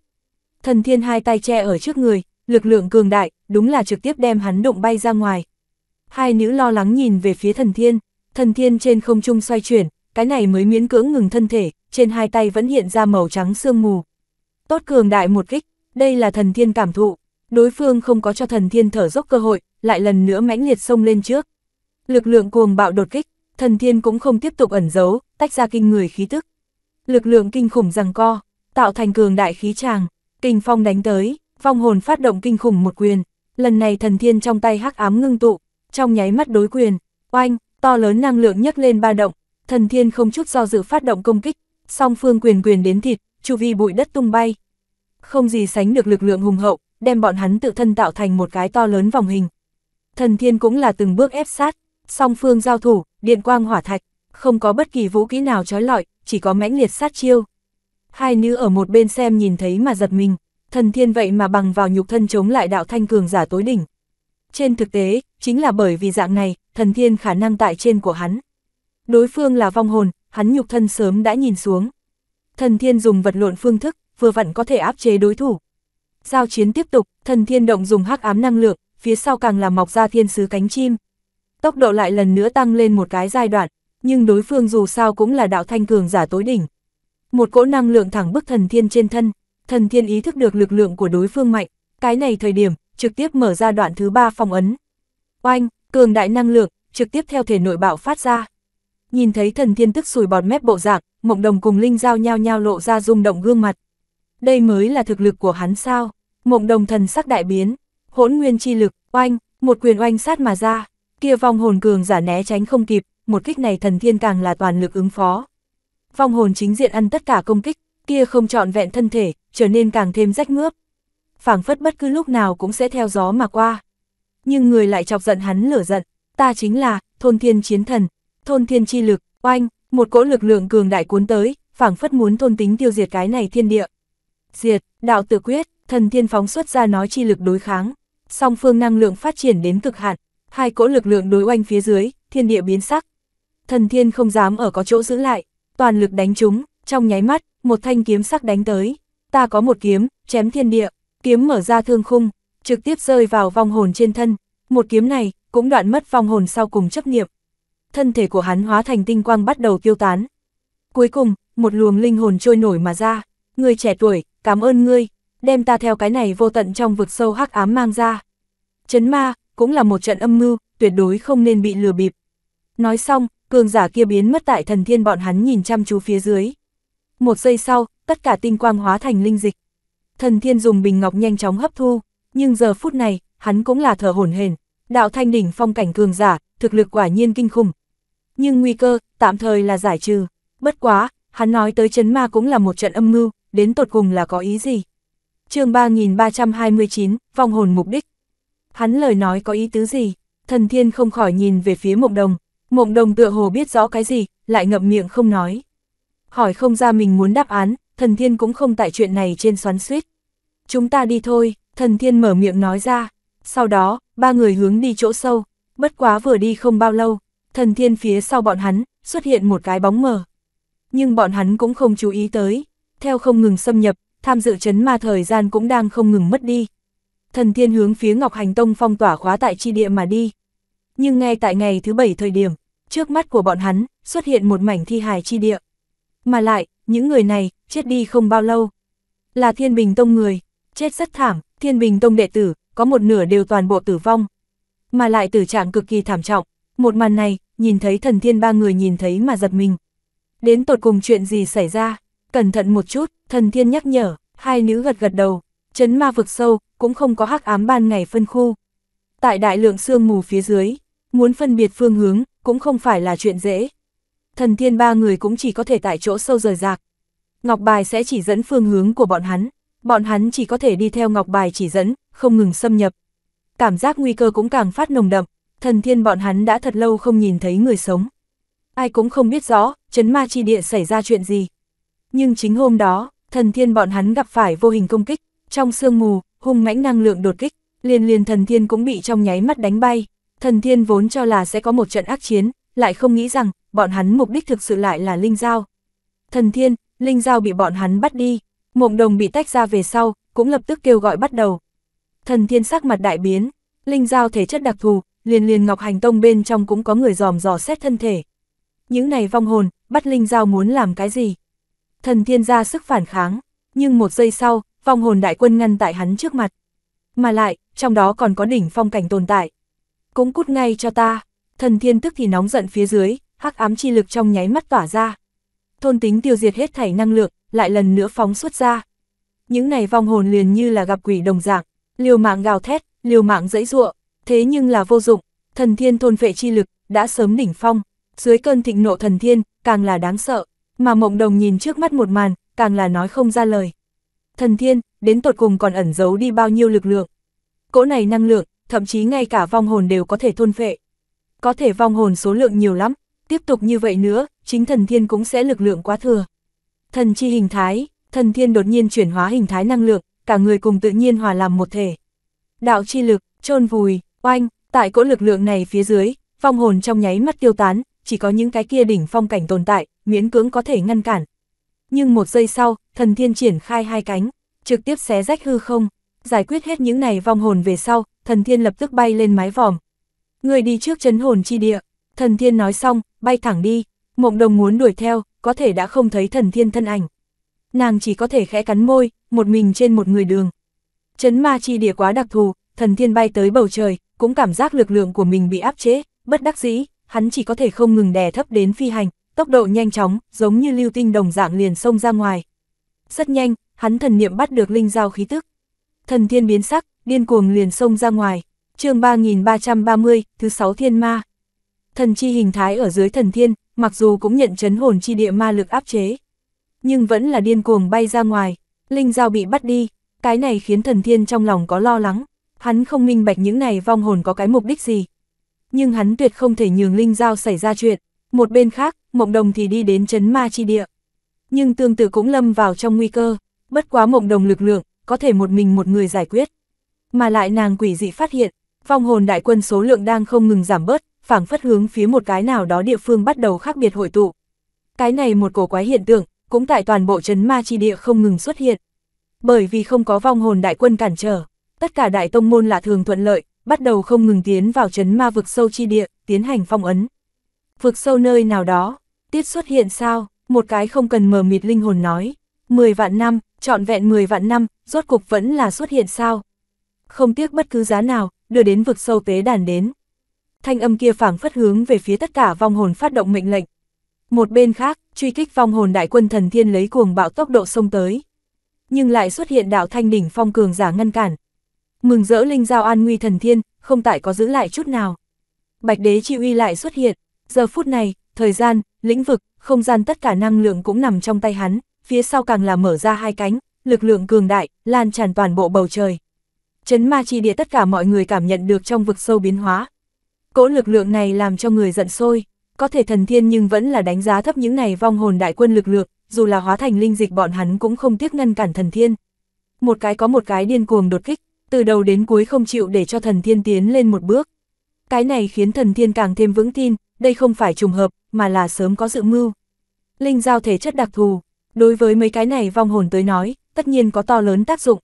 Thần thiên hai tay che ở trước người, lực lượng cường đại, đúng là trực tiếp đem hắn động bay ra ngoài. Hai nữ lo lắng nhìn về phía thần thiên, thần thiên trên không trung xoay chuyển, cái này mới miễn cưỡng ngừng thân thể, trên hai tay vẫn hiện ra màu trắng sương mù. Tốt cường đại một kích, đây là thần thiên cảm thụ, đối phương không có cho thần thiên thở dốc cơ hội, lại lần nữa mãnh liệt xông lên trước. Lực lượng cuồng bạo đột kích, thần thiên cũng không tiếp tục ẩn giấu, tách ra kinh người khí tức. Lực lượng kinh khủng rằng co, tạo thành cường đại khí tràng, kinh phong đánh tới, vong hồn phát động kinh khủng một quyền, lần này thần thiên trong tay hắc ám ngưng tụ, trong nháy mắt đối quyền, oanh, to lớn năng lượng nhấc lên ba động, thần thiên không chút do dự phát động công kích, song phương quyền quyền đến thịt, chu vi bụi đất tung bay. Không gì sánh được lực lượng hùng hậu, đem bọn hắn tự thân tạo thành một cái to lớn vòng hình. Thần thiên cũng là từng bước ép sát, song phương giao thủ, điện quang hỏa thạch, không có bất kỳ vũ kỹ nào trói lọi, chỉ có mãnh liệt sát chiêu. Hai nữ ở một bên xem nhìn thấy mà giật mình, thần thiên vậy mà bằng vào nhục thân chống lại đạo thanh cường giả tối đỉnh. Trên thực tế, chính là bởi vì dạng này, thần thiên khả năng tại trên của hắn. Đối phương là vong hồn, hắn nhục thân sớm đã nhìn xuống. Thần thiên dùng vật lộn phương thức, vừa vặn có thể áp chế đối thủ. Giao chiến tiếp tục, thần thiên động dùng hắc ám năng lượng, phía sau càng là mọc ra thiên sứ cánh chim, tốc độ lại lần nữa tăng lên một cái giai đoạn, nhưng đối phương dù sao cũng là đạo thanh cường giả tối đỉnh. Một cỗ năng lượng thẳng bức thần thiên trên thân, thần thiên ý thức được lực lượng của đối phương mạnh, cái này thời điểm, trực tiếp mở ra đoạn thứ ba phong ấn. Oanh, cường đại năng lượng, trực tiếp theo thể nội bạo phát ra. Nhìn thấy thần thiên tức sùi bọt mép bộ dạng, mộng đồng cùng linh giao nhao nhao lộ ra rung động gương mặt. Đây mới là thực lực của hắn sao, mộng đồng thần sắc đại biến, hỗn nguyên chi lực, oanh, một quyền oanh sát mà ra. Kia vong hồn cường giả né tránh không kịp, một kích này thần thiên càng là toàn lực ứng phó. Vong hồn chính diện ăn tất cả công kích, kia không trọn vẹn thân thể, trở nên càng thêm rách ngướp. phảng phất bất cứ lúc nào cũng sẽ theo gió mà qua. Nhưng người lại chọc giận hắn lửa giận, ta chính là thôn thiên chiến thần, thôn thiên chi lực, oanh, một cỗ lực lượng cường đại cuốn tới, phảng phất muốn thôn tính tiêu diệt cái này thiên địa. Diệt, đạo tự quyết, thần thiên phóng xuất ra nói chi lực đối kháng, song phương năng lượng phát triển đến cực hạn, Hai cỗ lực lượng đối oanh phía dưới, thiên địa biến sắc. Thần thiên không dám ở có chỗ giữ lại, toàn lực đánh chúng, trong nháy mắt, một thanh kiếm sắc đánh tới. Ta có một kiếm, chém thiên địa, kiếm mở ra thương khung, trực tiếp rơi vào vong hồn trên thân. Một kiếm này, cũng đoạn mất vong hồn sau cùng chấp niệm. Thân thể của hắn hóa thành tinh quang bắt đầu tiêu tán. Cuối cùng, một luồng linh hồn trôi nổi mà ra. Người trẻ tuổi, cảm ơn ngươi, đem ta theo cái này vô tận trong vực sâu hắc ám mang ra. Chấn ma, cũng là một trận âm mưu, tuyệt đối không nên bị lừa bịp. Nói xong, cường giả kia biến mất tại thần thiên bọn hắn nhìn chăm chú phía dưới. Một giây sau, tất cả tinh quang hóa thành linh dịch. Thần thiên dùng bình ngọc nhanh chóng hấp thu, nhưng giờ phút này, hắn cũng là thở hổn hển. Đạo thanh đỉnh phong cảnh cường giả, thực lực quả nhiên kinh khủng. Nhưng nguy cơ, tạm thời là giải trừ. Bất quá, hắn nói tới chấn ma cũng là một trận âm mưu, đến tột cùng là có ý gì? chương 3329, vong hồn mục đích hắn lời nói có ý tứ gì? Thần thiên không khỏi nhìn về phía mộng đồng, mộng đồng tựa hồ biết rõ cái gì, lại ngậm miệng không nói. Hỏi không ra mình muốn đáp án, thần thiên cũng không tại chuyện này trên xoắn suýt. Chúng ta đi thôi, thần thiên mở miệng nói ra. Sau đó, ba người hướng đi chỗ sâu, bất quá vừa đi không bao lâu, thần thiên phía sau bọn hắn, xuất hiện một cái bóng mờ. Nhưng bọn hắn cũng không chú ý tới, theo không ngừng xâm nhập, tham dự chấn ma thời gian cũng đang không ngừng mất đi, thần thiên hướng phía Ngọc Hành Tông phong tỏa khóa tại chi địa mà đi. Nhưng ngay tại ngày thứ bảy thời điểm, trước mắt của bọn hắn xuất hiện một mảnh thi hài chi địa. Mà lại, những người này chết đi không bao lâu. Là Thiên Bình Tông người, chết rất thảm, Thiên Bình Tông đệ tử, có một nửa đều toàn bộ tử vong. Mà lại tử trạng cực kỳ thảm trọng, một màn này, nhìn thấy thần thiên ba người nhìn thấy mà giật mình. Đến tột cùng chuyện gì xảy ra, cẩn thận một chút, thần thiên nhắc nhở, hai nữ gật gật đầu, chấn ma vực sâu, cũng không có hắc ám ban ngày phân khu. Tại đại lượng sương mù phía dưới, muốn phân biệt phương hướng cũng không phải là chuyện dễ. Thần thiên ba người cũng chỉ có thể tại chỗ sâu rời rạc. Ngọc bài sẽ chỉ dẫn phương hướng của bọn hắn, bọn hắn chỉ có thể đi theo ngọc bài chỉ dẫn, không ngừng xâm nhập. Cảm giác nguy cơ cũng càng phát nồng đậm, thần thiên bọn hắn đã thật lâu không nhìn thấy người sống. Ai cũng không biết rõ, chấn ma chi địa xảy ra chuyện gì. Nhưng chính hôm đó, thần thiên bọn hắn gặp phải vô hình công kích, trong sương mù, hung mãnh năng lượng đột kích, liền liền thần thiên cũng bị trong nháy mắt đánh bay. Thần thiên vốn cho là sẽ có một trận ác chiến, lại không nghĩ rằng, bọn hắn mục đích thực sự lại là Linh Giao. Thần thiên, Linh Giao bị bọn hắn bắt đi, mộng đồng bị tách ra về sau, cũng lập tức kêu gọi bắt đầu. Thần thiên sắc mặt đại biến, Linh Giao thể chất đặc thù, liền liền Ngọc Hành Tông bên trong cũng có người dòm dò xét thân thể. Những này vong hồn, bắt Linh Giao muốn làm cái gì? Thần thiên ra sức phản kháng, nhưng một giây sau, vong hồn đại quân ngăn tại hắn trước mặt. Mà lại, trong đó còn có đỉnh phong cảnh tồn tại. Cũng cút ngay cho ta, thần thiên tức thì nóng giận phía dưới, hắc ám chi lực trong nháy mắt tỏa ra. Thôn tính tiêu diệt hết thảy năng lượng, lại lần nữa phóng xuất ra. Những này vong hồn liền như là gặp quỷ đồng dạng, liều mạng gào thét, liều mạng dẫy dụa, thế nhưng là vô dụng, thần thiên thôn vệ chi lực, đã sớm đỉnh phong, dưới cơn thịnh nộ thần thiên, càng là đáng sợ, mà mộng đồng nhìn trước mắt một màn, càng là nói không ra lời thần thiên, đến tột cùng còn ẩn giấu đi bao nhiêu lực lượng. Cỗ này năng lượng, thậm chí ngay cả vong hồn đều có thể thôn phệ. Có thể vong hồn số lượng nhiều lắm, tiếp tục như vậy nữa, chính thần thiên cũng sẽ lực lượng quá thừa. Thần chi hình thái, thần thiên đột nhiên chuyển hóa hình thái năng lượng, cả người cùng tự nhiên hòa làm một thể. Đạo chi lực, trôn vùi, oanh, tại cỗ lực lượng này phía dưới, vong hồn trong nháy mắt tiêu tán, chỉ có những cái kia đỉnh phong cảnh tồn tại, miễn cưỡng có thể ngăn cản, nhưng một giây sau, thần thiên triển khai hai cánh, trực tiếp xé rách hư không, giải quyết hết những này vong hồn về sau, thần thiên lập tức bay lên mái vòm. Người đi trước chấn hồn chi địa, thần thiên nói xong, bay thẳng đi, mộng đồng muốn đuổi theo, có thể đã không thấy thần thiên thân ảnh. Nàng chỉ có thể khẽ cắn môi, một mình trên một người đường. Chấn ma chi địa quá đặc thù, thần thiên bay tới bầu trời, cũng cảm giác lực lượng của mình bị áp chế, bất đắc dĩ, hắn chỉ có thể không ngừng đè thấp đến phi hành, tốc độ nhanh chóng, giống như lưu tinh đồng dạng liền xông ra ngoài. Rất nhanh, hắn thần niệm bắt được linh giao khí tức. Thần thiên biến sắc, điên cuồng liền xông ra ngoài. chương 3330, thứ 6 thiên ma. Thần chi hình thái ở dưới thần thiên, mặc dù cũng nhận chấn hồn chi địa ma lực áp chế, nhưng vẫn là điên cuồng bay ra ngoài. Linh giao bị bắt đi, cái này khiến thần thiên trong lòng có lo lắng. Hắn không minh bạch những này vong hồn có cái mục đích gì. Nhưng hắn tuyệt không thể nhường linh giao xảy ra chuyện. Một bên khác, Mộng Đồng thì đi đến chấn ma chi địa. Nhưng tương tự cũng lâm vào trong nguy cơ, bất quá Mộng Đồng lực lượng, có thể một mình một người giải quyết. Mà lại nàng quỷ dị phát hiện, vong hồn đại quân số lượng đang không ngừng giảm bớt, phảng phất hướng phía một cái nào đó địa phương bắt đầu khác biệt hội tụ. Cái này một cổ quái hiện tượng, cũng tại toàn bộ chấn ma chi địa không ngừng xuất hiện. Bởi vì không có vong hồn đại quân cản trở, tất cả đại tông môn lạ thường thuận lợi, bắt đầu không ngừng tiến vào chấn ma vực sâu chi địa, tiến hành phong ấn vực sâu nơi nào đó, tiết xuất hiện sao, một cái không cần mờ mịt linh hồn nói, 10 vạn năm, trọn vẹn 10 vạn năm, rốt cục vẫn là xuất hiện sao. Không tiếc bất cứ giá nào, đưa đến vực sâu tế đàn đến. Thanh âm kia phảng phất hướng về phía tất cả vong hồn phát động mệnh lệnh. Một bên khác, truy kích vong hồn đại quân thần thiên lấy cuồng bạo tốc độ xông tới. Nhưng lại xuất hiện đạo thanh đỉnh phong cường giả ngăn cản. Mừng rỡ linh giao an nguy thần thiên, không tại có giữ lại chút nào. Bạch đế chi uy lại xuất hiện, Giờ phút này, thời gian, lĩnh vực, không gian tất cả năng lượng cũng nằm trong tay hắn, phía sau càng là mở ra hai cánh, lực lượng cường đại, lan tràn toàn bộ bầu trời. Chấn ma chi địa tất cả mọi người cảm nhận được trong vực sâu biến hóa. Cỗ lực lượng này làm cho người giận sôi, có thể thần thiên nhưng vẫn là đánh giá thấp những này vong hồn đại quân lực lượng, dù là hóa thành linh dịch bọn hắn cũng không tiếc ngăn cản thần thiên. Một cái có một cái điên cuồng đột kích, từ đầu đến cuối không chịu để cho thần thiên tiến lên một bước. Cái này khiến thần thiên càng thêm vững tin, đây không phải trùng hợp, mà là sớm có dự mưu. Linh giao thể chất đặc thù, đối với mấy cái này vong hồn tới nói, tất nhiên có to lớn tác dụng.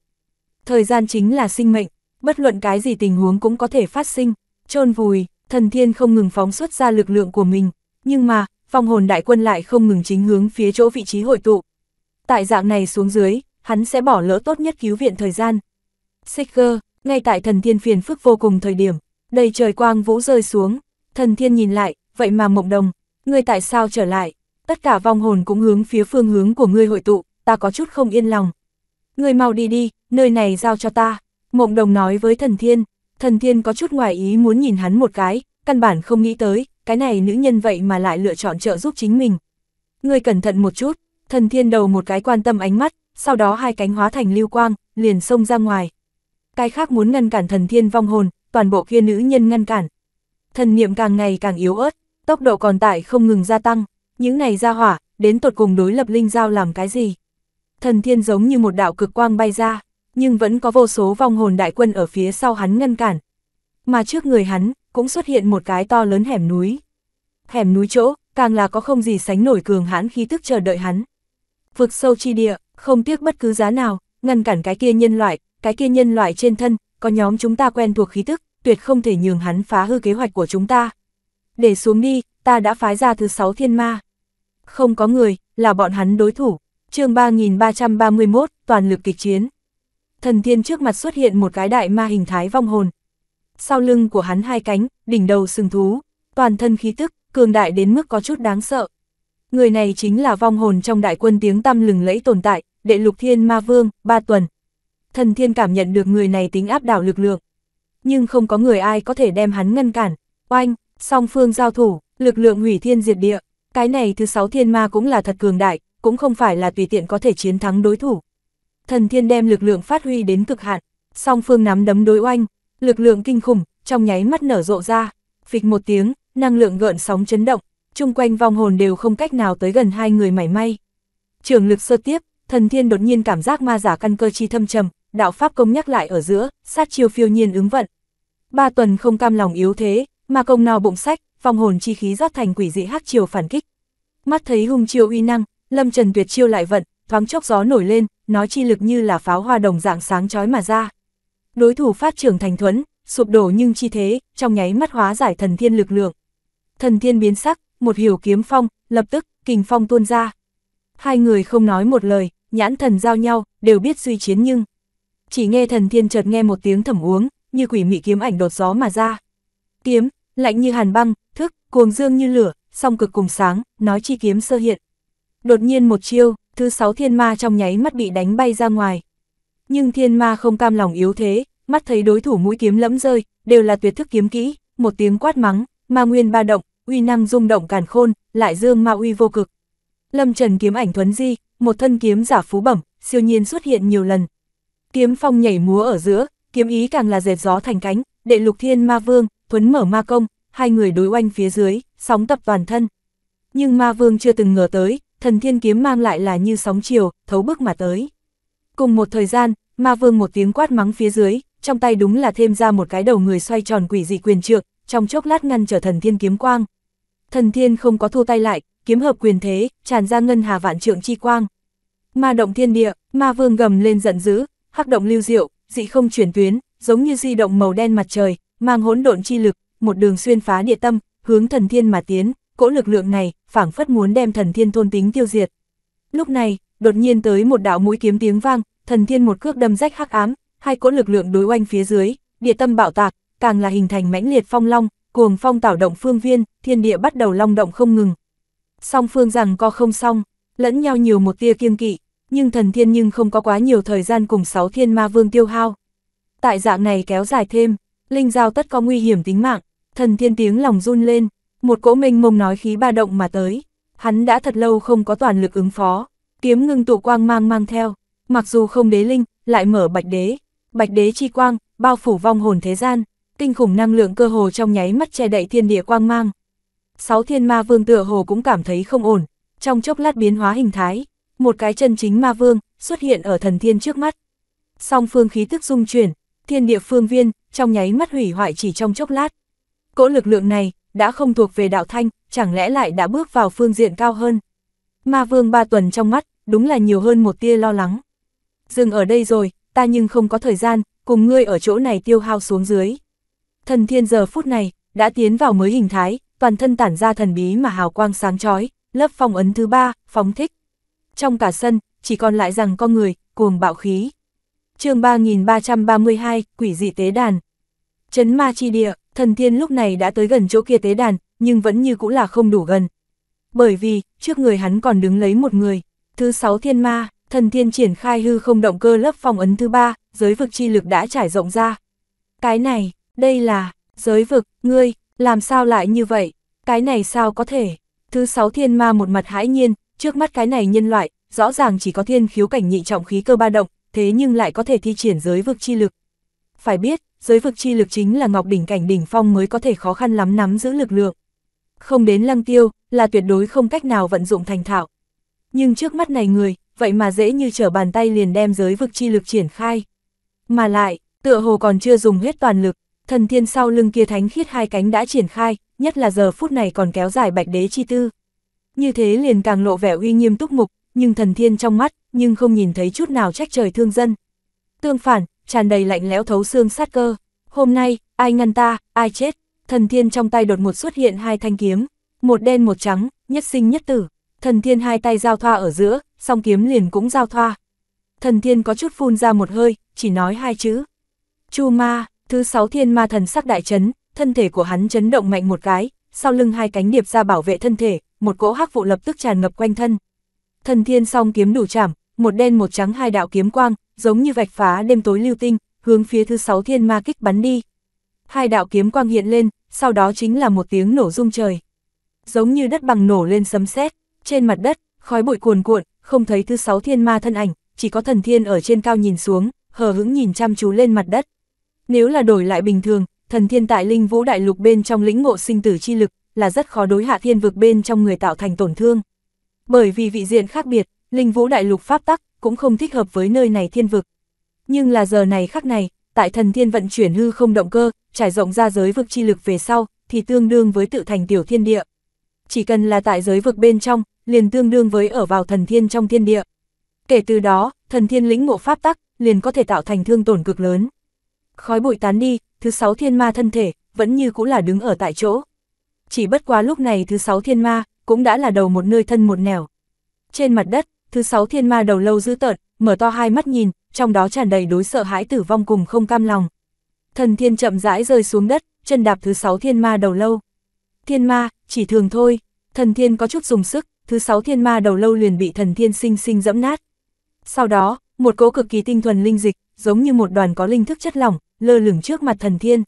Thời gian chính là sinh mệnh, bất luận cái gì tình huống cũng có thể phát sinh, trôn vùi, thần thiên không ngừng phóng xuất ra lực lượng của mình, nhưng mà, vong hồn đại quân lại không ngừng chính hướng phía chỗ vị trí hội tụ. Tại dạng này xuống dưới, hắn sẽ bỏ lỡ tốt nhất cứu viện thời gian. Seeker, ngay tại thần thiên phiền phức vô cùng thời điểm, đầy trời quang vũ rơi xuống, thần thiên nhìn lại, vậy mà mộng đồng, ngươi tại sao trở lại? Tất cả vong hồn cũng hướng phía phương hướng của ngươi hội tụ, ta có chút không yên lòng. Ngươi mau đi đi, nơi này giao cho ta. Mộng đồng nói với thần thiên, thần thiên có chút ngoài ý muốn nhìn hắn một cái, căn bản không nghĩ tới, cái này nữ nhân vậy mà lại lựa chọn trợ giúp chính mình. Ngươi cẩn thận một chút, thần thiên đầu một cái quan tâm ánh mắt, sau đó hai cánh hóa thành lưu quang, liền xông ra ngoài. Cái khác muốn ngăn cản thần thiên vong hồn, toàn bộ kia nữ nhân ngăn cản. Thần niệm càng ngày càng yếu ớt, tốc độ còn tại không ngừng gia tăng, những này ra hỏa, đến tột cùng đối lập linh giao làm cái gì. Thần thiên giống như một đạo cực quang bay ra, nhưng vẫn có vô số vong hồn đại quân ở phía sau hắn ngăn cản. Mà trước người hắn, cũng xuất hiện một cái to lớn hẻm núi. Hẻm núi chỗ, càng là có không gì sánh nổi cường hãn khí tức chờ đợi hắn. Vực sâu chi địa, không tiếc bất cứ giá nào, ngăn cản cái kia nhân loại, cái kia nhân loại trên thân, có nhóm chúng ta quen thuộc khí tức, tuyệt không thể nhường hắn phá hư kế hoạch của chúng ta, để xuống đi, ta đã phái ra thứ sáu thiên ma. Không có người, là bọn hắn đối thủ. chương 3331, toàn lực kịch chiến. Thần thiên trước mặt xuất hiện một cái đại ma hình thái vong hồn. Sau lưng của hắn hai cánh, đỉnh đầu sừng thú, toàn thân khí tức, cường đại đến mức có chút đáng sợ. Người này chính là vong hồn trong đại quân tiếng tăm lừng lẫy tồn tại, đệ lục thiên ma vương, ba tuần. Thần thiên cảm nhận được người này tính áp đảo lực lượng. Nhưng không có người ai có thể đem hắn ngăn cản. Oanh, song phương giao thủ, lực lượng hủy thiên diệt địa, cái này thứ sáu thiên ma cũng là thật cường đại, cũng không phải là tùy tiện có thể chiến thắng đối thủ. Thần thiên đem lực lượng phát huy đến cực hạn, song phương nắm đấm đối oanh, lực lượng kinh khủng, trong nháy mắt nở rộ ra, phịch một tiếng, năng lượng gợn sóng chấn động, chung quanh vong hồn đều không cách nào tới gần hai người mảy may. Trường lực sơ tiếp, thần thiên đột nhiên cảm giác ma giả căn cơ chi thâm trầm, đạo pháp công nhắc lại ở giữa, sát chiêu phiêu nhiên ứng vận. Ba tuần không cam lòng yếu thế, mà công no bụng sách, phong hồn chi khí rót thành quỷ dị hắc chiều phản kích. Mắt thấy hung chiều uy năng, Lâm Trần tuyệt chiêu lại vận, thoáng chốc gió nổi lên, nói chi lực như là pháo hoa đồng dạng sáng chói mà ra. Đối thủ phát trưởng thành thuẫn, sụp đổ nhưng chi thế, trong nháy mắt hóa giải thần thiên lực lượng. Thần thiên biến sắc, một hiểu kiếm phong, lập tức, kình phong tuôn ra. Hai người không nói một lời, nhãn thần giao nhau, đều biết suy chiến nhưng. Chỉ nghe thần thiên chợt nghe một tiếng thẩm uống, như quỷ mị kiếm ảnh đột gió mà ra kiếm, lạnh như hàn băng, thức, cuồng dương như lửa, song cực cùng sáng, nói chi kiếm sơ hiện. Đột nhiên một chiêu, thứ sáu thiên ma trong nháy mắt bị đánh bay ra ngoài. Nhưng thiên ma không cam lòng yếu thế, mắt thấy đối thủ mũi kiếm lẫm rơi, đều là tuyệt thức kiếm kỹ, một tiếng quát mắng, ma nguyên ba động, uy năng rung động càn khôn, lại dương ma uy vô cực. Lâm Trần kiếm ảnh thuấn di, một thân kiếm giả phú bẩm, siêu nhiên xuất hiện nhiều lần. Kiếm phong nhảy múa ở giữa, kiếm ý càng là dệt gió thành cánh, đệ lục thiên ma vương, Tuấn mở ma công, hai người đối oanh phía dưới, sóng tập toàn thân. Nhưng ma vương chưa từng ngờ tới, thần thiên kiếm mang lại là như sóng chiều, thấu bước mà tới. Cùng một thời gian, ma vương một tiếng quát mắng phía dưới, trong tay đúng là thêm ra một cái đầu người xoay tròn quỷ dị quyền trượng, trong chốc lát ngăn trở thần thiên kiếm quang. Thần thiên không có thu tay lại, kiếm hợp quyền thế, tràn ra ngân hà vạn trượng chi quang. Ma động thiên địa, ma vương gầm lên giận dữ, hắc động lưu diệu, dị không chuyển tuyến, giống như di động màu đen mặt trời, mang hỗn độn chi lực, một đường xuyên phá địa tâm, hướng thần thiên mà tiến, cỗ lực lượng này, phảng phất muốn đem thần thiên thôn tính tiêu diệt. Lúc này, đột nhiên tới một đạo mũi kiếm tiếng vang, thần thiên một cước đâm rách hắc ám, hai cỗ lực lượng đối oanh phía dưới, địa tâm bạo tạc, càng là hình thành mãnh liệt phong long, cuồng phong tạo động phương viên, thiên địa bắt đầu long động không ngừng. Song phương rằng co không xong, lẫn nhau nhiều một tia kiêng kỵ, nhưng thần thiên nhưng không có quá nhiều thời gian cùng sáu thiên ma vương tiêu hao. Tại dạng này kéo dài thêm, linh giao tất có nguy hiểm tính mạng, thần thiên tiếng lòng run lên, một cỗ minh mông nói khí ba động mà tới, hắn đã thật lâu không có toàn lực ứng phó, kiếm ngưng tụ quang mang mang theo, mặc dù không đế linh, lại mở bạch đế, bạch đế chi quang, bao phủ vong hồn thế gian, kinh khủng năng lượng cơ hồ trong nháy mắt che đậy thiên địa quang mang. Sáu thiên ma vương tựa hồ cũng cảm thấy không ổn, trong chốc lát biến hóa hình thái, một cái chân chính ma vương xuất hiện ở thần thiên trước mắt. Song phương khí tức dung chuyển, thiên địa phương viên, trong nháy mắt hủy hoại chỉ trong chốc lát. Cỗ lực lượng này, đã không thuộc về đạo thanh, chẳng lẽ lại đã bước vào phương diện cao hơn. Ma vương ba tuần trong mắt, đúng là nhiều hơn một tia lo lắng. Dừng ở đây rồi, ta nhưng không có thời gian, cùng ngươi ở chỗ này tiêu hao xuống dưới. Thần thiên giờ phút này, đã tiến vào mới hình thái, toàn thân tản ra thần bí mà hào quang sáng chói lớp phong ấn thứ ba, phóng thích. Trong cả sân, chỉ còn lại rằng con người, cuồng bạo khí chương 3332, quỷ dị tế đàn. Chấn ma chi địa, thần thiên lúc này đã tới gần chỗ kia tế đàn, nhưng vẫn như cũng là không đủ gần. Bởi vì, trước người hắn còn đứng lấy một người. Thứ sáu thiên ma, thần thiên triển khai hư không động cơ lớp phong ấn thứ ba, giới vực chi lực đã trải rộng ra. Cái này, đây là, giới vực, ngươi, làm sao lại như vậy? Cái này sao có thể? Thứ sáu thiên ma một mặt hãi nhiên, trước mắt cái này nhân loại, rõ ràng chỉ có thiên khiếu cảnh nhị trọng khí cơ ba động, thế nhưng lại có thể thi triển giới vực chi lực. Phải biết, giới vực chi lực chính là ngọc đỉnh cảnh đỉnh phong mới có thể khó khăn lắm nắm giữ lực lượng. Không đến lăng tiêu, là tuyệt đối không cách nào vận dụng thành thạo. Nhưng trước mắt này người, vậy mà dễ như trở bàn tay liền đem giới vực chi lực triển khai. Mà lại, tựa hồ còn chưa dùng hết toàn lực, thần thiên sau lưng kia thánh khiết hai cánh đã triển khai, nhất là giờ phút này còn kéo dài bạch đế chi tư. Như thế liền càng lộ vẻ uy nghiêm túc mục, nhưng thần thiên trong mắt, nhưng không nhìn thấy chút nào trách trời thương dân. Tương phản, tràn đầy lạnh lẽo thấu xương sát cơ. Hôm nay, ai ngăn ta, ai chết. Thần thiên trong tay đột một xuất hiện hai thanh kiếm, một đen một trắng, nhất sinh nhất tử. Thần thiên hai tay giao thoa ở giữa, song kiếm liền cũng giao thoa. Thần thiên có chút phun ra một hơi, chỉ nói hai chữ. Chu ma, thứ sáu thiên ma thần sắc đại chấn, thân thể của hắn chấn động mạnh một cái, sau lưng hai cánh điệp ra bảo vệ thân thể, một cỗ hắc vụ lập tức tràn ngập quanh thân thần thiên song kiếm đủ chảm, một đen một trắng hai đạo kiếm quang, giống như vạch phá đêm tối lưu tinh, hướng phía thứ sáu thiên ma kích bắn đi. Hai đạo kiếm quang hiện lên, sau đó chính là một tiếng nổ rung trời. Giống như đất bằng nổ lên sấm sét, trên mặt đất, khói bụi cuồn cuộn, không thấy thứ sáu thiên ma thân ảnh, chỉ có thần thiên ở trên cao nhìn xuống, hờ hững nhìn chăm chú lên mặt đất. Nếu là đổi lại bình thường, thần thiên tại linh vũ đại lục bên trong lĩnh ngộ sinh tử chi lực, là rất khó đối hạ thiên vực bên trong người tạo thành tổn thương. Bởi vì vị diện khác biệt, linh vũ đại lục pháp tắc cũng không thích hợp với nơi này thiên vực. Nhưng là giờ này khắc này, tại thần thiên vận chuyển hư không động cơ, trải rộng ra giới vực chi lực về sau, thì tương đương với tự thành tiểu thiên địa. Chỉ cần là tại giới vực bên trong, liền tương đương với ở vào thần thiên trong thiên địa. Kể từ đó, thần thiên lĩnh ngộ pháp tắc, liền có thể tạo thành thương tổn cực lớn. Khói bụi tán đi, thứ sáu thiên ma thân thể, vẫn như cũng là đứng ở tại chỗ. Chỉ bất quá lúc này thứ sáu thiên ma, cũng đã là đầu một nơi thân một nẻo. Trên mặt đất, thứ sáu thiên ma đầu lâu dữ tợn, mở to hai mắt nhìn, trong đó tràn đầy đối sợ hãi tử vong cùng không cam lòng. Thần thiên chậm rãi rơi xuống đất, chân đạp thứ sáu thiên ma đầu lâu. Thiên ma, chỉ thường thôi, thần thiên có chút dùng sức, thứ sáu thiên ma đầu lâu liền bị thần thiên sinh sinh dẫm nát. Sau đó, một cỗ cực kỳ tinh thuần linh dịch, giống như một đoàn có linh thức chất lỏng, lơ lửng trước mặt thần thiên.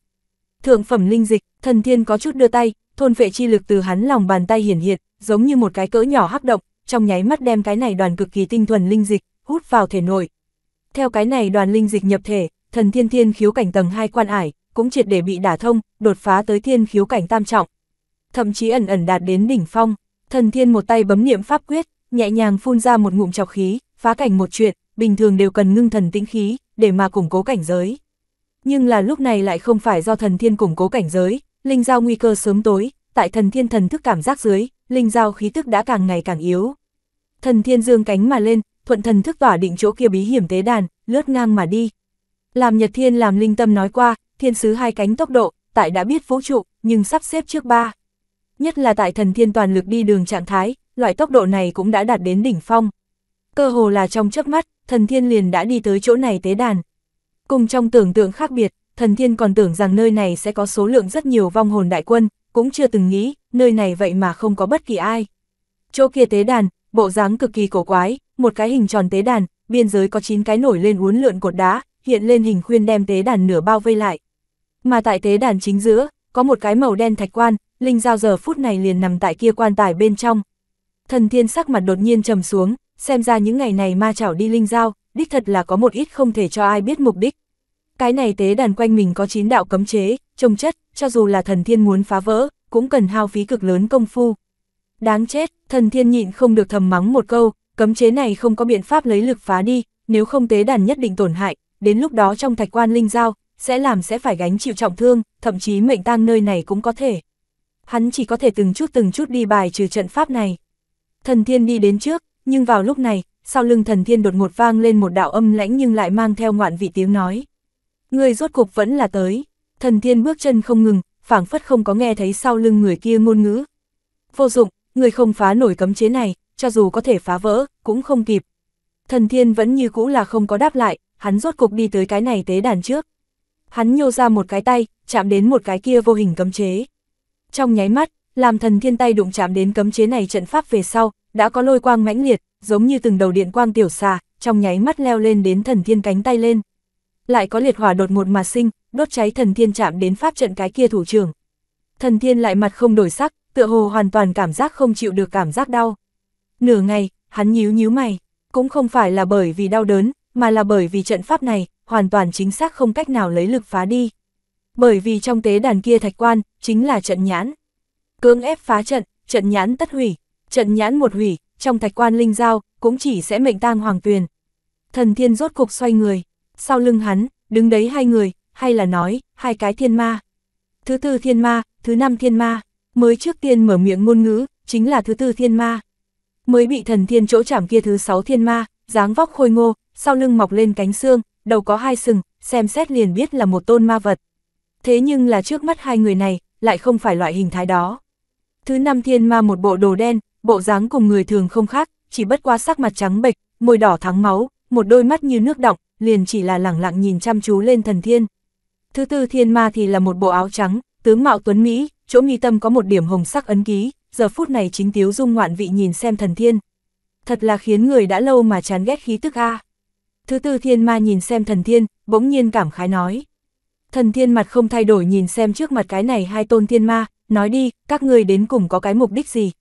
Thượng phẩm linh dịch, thần thiên có chút đưa tay, thôn vệ chi lực từ hắn lòng bàn tay hiển hiện, giống như một cái cỡ nhỏ hắc động, trong nháy mắt đem cái này đoàn cực kỳ tinh thuần linh dịch, hút vào thể nội. Theo cái này đoàn linh dịch nhập thể, thần thiên thiên khiếu cảnh tầng 2 quan ải, cũng triệt để bị đả thông, đột phá tới thiên khiếu cảnh tam trọng. Thậm chí ẩn ẩn đạt đến đỉnh phong, thần thiên một tay bấm niệm pháp quyết, nhẹ nhàng phun ra một ngụm chọc khí, phá cảnh một chuyện, bình thường đều cần ngưng thần tĩnh khí, để mà củng cố cảnh giới. Nhưng là lúc này lại không phải do thần thiên củng cố cảnh giới, linh giao nguy cơ sớm tối, tại thần thiên thần thức cảm giác dưới, linh giao khí tức đã càng ngày càng yếu. Thần thiên dương cánh mà lên, thuận thần thức tỏa định chỗ kia bí hiểm tế đàn, lướt ngang mà đi. Làm Nhật Thiên làm linh tâm nói qua, thiên sứ hai cánh tốc độ, tại đã biết vũ trụ, nhưng sắp xếp trước ba. Nhất là tại thần thiên toàn lực đi đường trạng thái, loại tốc độ này cũng đã đạt đến đỉnh phong. Cơ hồ là trong chớp mắt, thần thiên liền đã đi tới chỗ này tế đàn. Cùng trong tưởng tượng khác biệt, thần thiên còn tưởng rằng nơi này sẽ có số lượng rất nhiều vong hồn đại quân, cũng chưa từng nghĩ, nơi này vậy mà không có bất kỳ ai. Chỗ kia tế đàn, bộ dáng cực kỳ cổ quái, một cái hình tròn tế đàn, biên giới có 9 cái nổi lên uốn lượn cột đá, hiện lên hình khuyên đem tế đàn nửa bao vây lại. Mà tại tế đàn chính giữa, có một cái màu đen thạch quan, Linh Giao giờ phút này liền nằm tại kia quan tài bên trong. Thần thiên sắc mặt đột nhiên trầm xuống, xem ra những ngày này ma chảo đi Linh Giao, đích thật là có một ít không thể cho ai biết mục đích. Cái này tế đàn quanh mình có 9 đạo cấm chế, trông chất, cho dù là thần thiên muốn phá vỡ, cũng cần hao phí cực lớn công phu. Đáng chết, thần thiên nhịn không được thầm mắng một câu, cấm chế này không có biện pháp lấy lực phá đi, nếu không tế đàn nhất định tổn hại, đến lúc đó trong thạch quan linh giao, sẽ làm sẽ phải gánh chịu trọng thương, thậm chí mệnh tang nơi này cũng có thể. Hắn chỉ có thể từng chút từng chút đi bài trừ trận pháp này. Thần thiên đi đến trước, nhưng vào lúc này, sau lưng thần thiên đột ngột vang lên một đạo âm lãnh nhưng lại mang theo ngoạn vị tiếng nói. Người rốt cục vẫn là tới. Thần thiên bước chân không ngừng, phảng phất không có nghe thấy sau lưng người kia ngôn ngữ. Vô dụng, người không phá nổi cấm chế này, cho dù có thể phá vỡ, cũng không kịp. Thần thiên vẫn như cũ là không có đáp lại, hắn rốt cục đi tới cái này tế đàn trước. Hắn nhô ra một cái tay, chạm đến một cái kia vô hình cấm chế. Trong nháy mắt, làm thần thiên tay đụng chạm đến cấm chế này trận pháp về sau, đã có lôi quang mãnh liệt, giống như từng đầu điện quang tiểu xà, trong nháy mắt leo lên đến thần thiên cánh tay lên lại có liệt hỏa đột ngột mà sinh, đốt cháy thần thiên chạm đến pháp trận cái kia thủ trưởng. Thần thiên lại mặt không đổi sắc, tựa hồ hoàn toàn cảm giác không chịu được cảm giác đau. Nửa ngày, hắn nhíu nhíu mày, cũng không phải là bởi vì đau đớn, mà là bởi vì trận pháp này, hoàn toàn chính xác không cách nào lấy lực phá đi. Bởi vì trong tế đàn kia thạch quan, chính là trận nhãn. Cưỡng ép phá trận, trận nhãn tất hủy, trận nhãn một hủy, trong thạch quan linh giao, cũng chỉ sẽ mệnh tang hoàng tuyền. Thần thiên rốt cục xoay người, sau lưng hắn, đứng đấy hai người, hay là nói, hai cái thiên ma. Thứ tư thiên ma, thứ năm thiên ma, mới trước tiên mở miệng ngôn ngữ, chính là thứ tư thiên ma. Mới bị thần thiên chỗ chạm kia thứ sáu thiên ma, dáng vóc khôi ngô, sau lưng mọc lên cánh xương, đầu có hai sừng, xem xét liền biết là một tôn ma vật. Thế nhưng là trước mắt hai người này, lại không phải loại hình thái đó. Thứ năm thiên ma một bộ đồ đen, bộ dáng cùng người thường không khác, chỉ bất quá sắc mặt trắng bệch, môi đỏ thắng máu, một đôi mắt như nước đọng, liền chỉ là lẳng lặng nhìn chăm chú lên thần thiên. Thứ tư thiên ma thì là một bộ áo trắng, tướng mạo tuấn Mỹ, chỗ nghi tâm có một điểm hồng sắc ấn ký, giờ phút này chính tiếu dung ngoạn vị nhìn xem thần thiên. Thật là khiến người đã lâu mà chán ghét khí tức a Thứ tư thiên ma nhìn xem thần thiên, bỗng nhiên cảm khái nói. Thần thiên mặt không thay đổi nhìn xem trước mặt cái này hai tôn thiên ma, nói đi, các người đến cùng có cái mục đích gì.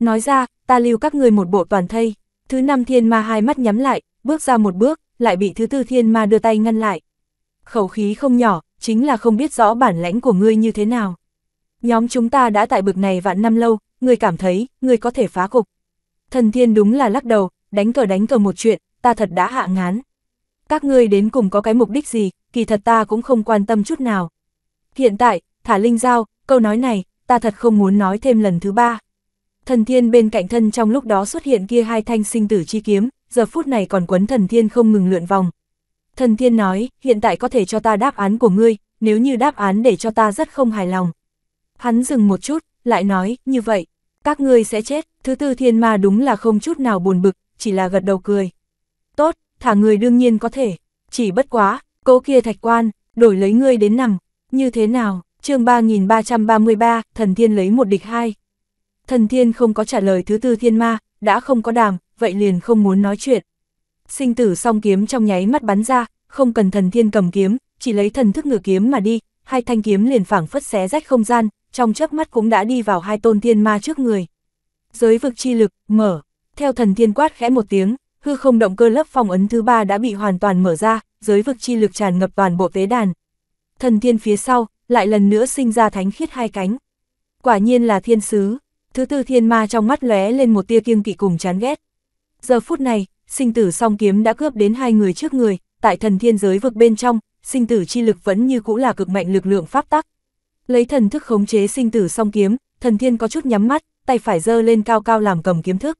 Nói ra, ta lưu các người một bộ toàn thây. Thứ năm thiên ma hai mắt nhắm lại, bước ra một bước, lại bị thứ tư thiên ma đưa tay ngăn lại. Khẩu khí không nhỏ, chính là không biết rõ bản lãnh của ngươi như thế nào. Nhóm chúng ta đã tại bực này vạn năm lâu, ngươi cảm thấy, ngươi có thể phá cục. Thần thiên đúng là lắc đầu, đánh cờ đánh cờ một chuyện, ta thật đã hạ ngán. Các ngươi đến cùng có cái mục đích gì, kỳ thật ta cũng không quan tâm chút nào. Hiện tại, thả linh giao, câu nói này, ta thật không muốn nói thêm lần thứ ba. Thần thiên bên cạnh thân trong lúc đó xuất hiện kia hai thanh sinh tử chi kiếm, giờ phút này còn quấn thần thiên không ngừng lượn vòng. Thần thiên nói, hiện tại có thể cho ta đáp án của ngươi, nếu như đáp án để cho ta rất không hài lòng. Hắn dừng một chút, lại nói, như vậy, các ngươi sẽ chết, thứ tư thiên ma đúng là không chút nào buồn bực, chỉ là gật đầu cười. Tốt, thả người đương nhiên có thể, chỉ bất quá, cô kia thạch quan, đổi lấy ngươi đến nằm, như thế nào, chương 3333, thần thiên lấy một địch hai. Thần thiên không có trả lời thứ tư thiên ma, đã không có đàm, vậy liền không muốn nói chuyện. Sinh tử song kiếm trong nháy mắt bắn ra, không cần thần thiên cầm kiếm, chỉ lấy thần thức ngự kiếm mà đi, hai thanh kiếm liền phảng phất xé rách không gian, trong chớp mắt cũng đã đi vào hai tôn thiên ma trước người. Giới vực chi lực, mở, theo thần thiên quát khẽ một tiếng, hư không động cơ lớp phong ấn thứ ba đã bị hoàn toàn mở ra, giới vực chi lực tràn ngập toàn bộ tế đàn. Thần thiên phía sau, lại lần nữa sinh ra thánh khiết hai cánh. Quả nhiên là thiên sứ, thứ tư thiên ma trong mắt lóe lên một tia kiêng kỵ cùng chán ghét. Giờ phút này, sinh tử song kiếm đã cướp đến hai người trước người, tại thần thiên giới vực bên trong, sinh tử chi lực vẫn như cũ là cực mạnh lực lượng pháp tắc. Lấy thần thức khống chế sinh tử song kiếm, thần thiên có chút nhắm mắt, tay phải giơ lên cao cao làm cầm kiếm thức.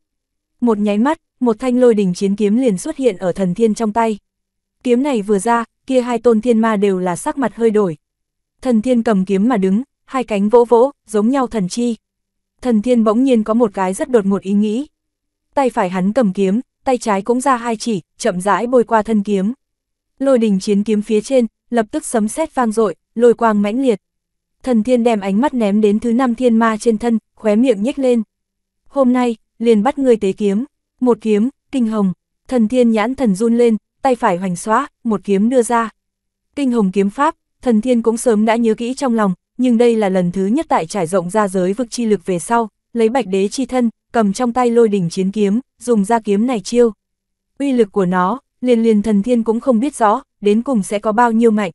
Một nháy mắt, một thanh lôi đình chiến kiếm liền xuất hiện ở thần thiên trong tay. Kiếm này vừa ra, kia hai tôn thiên ma đều là sắc mặt hơi đổi. Thần thiên cầm kiếm mà đứng, hai cánh vỗ vỗ, giống nhau thần chi. Thần thiên bỗng nhiên có một cái rất đột ngột ý nghĩ tay phải hắn cầm kiếm, tay trái cũng ra hai chỉ, chậm rãi bôi qua thân kiếm. Lôi đình chiến kiếm phía trên, lập tức sấm sét vang dội, lôi quang mãnh liệt. Thần thiên đem ánh mắt ném đến thứ năm thiên ma trên thân, khóe miệng nhếch lên. Hôm nay, liền bắt người tế kiếm, một kiếm, kinh hồng, thần thiên nhãn thần run lên, tay phải hoành xóa, một kiếm đưa ra. Kinh hồng kiếm pháp, thần thiên cũng sớm đã nhớ kỹ trong lòng, nhưng đây là lần thứ nhất tại trải rộng ra giới vực chi lực về sau, lấy bạch đế chi thân, cầm trong tay lôi đỉnh chiến kiếm, dùng ra kiếm này chiêu. Uy lực của nó, liền liền thần thiên cũng không biết rõ, đến cùng sẽ có bao nhiêu mạnh.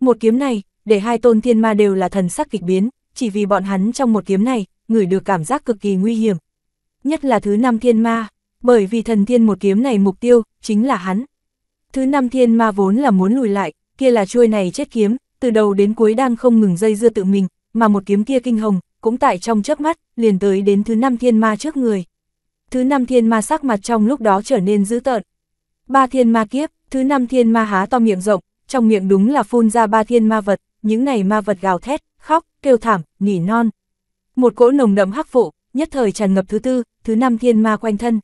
Một kiếm này, để hai tôn thiên ma đều là thần sắc kịch biến, chỉ vì bọn hắn trong một kiếm này, ngửi được cảm giác cực kỳ nguy hiểm. Nhất là thứ năm thiên ma, bởi vì thần thiên một kiếm này mục tiêu, chính là hắn. Thứ năm thiên ma vốn là muốn lùi lại, kia là chuôi này chết kiếm, từ đầu đến cuối đang không ngừng dây dưa tự mình, mà một kiếm kia kinh hồng, cũng tại trong chớp mắt, liền tới đến thứ năm thiên ma trước người. Thứ năm thiên ma sắc mặt trong lúc đó trở nên dữ tợn. Ba thiên ma kiếp, thứ năm thiên ma há to miệng rộng, trong miệng đúng là phun ra ba thiên ma vật, những này ma vật gào thét, khóc, kêu thảm, nỉ non. Một cỗ nồng đậm hắc vụ, nhất thời tràn ngập thứ tư, thứ năm thiên ma quanh thân.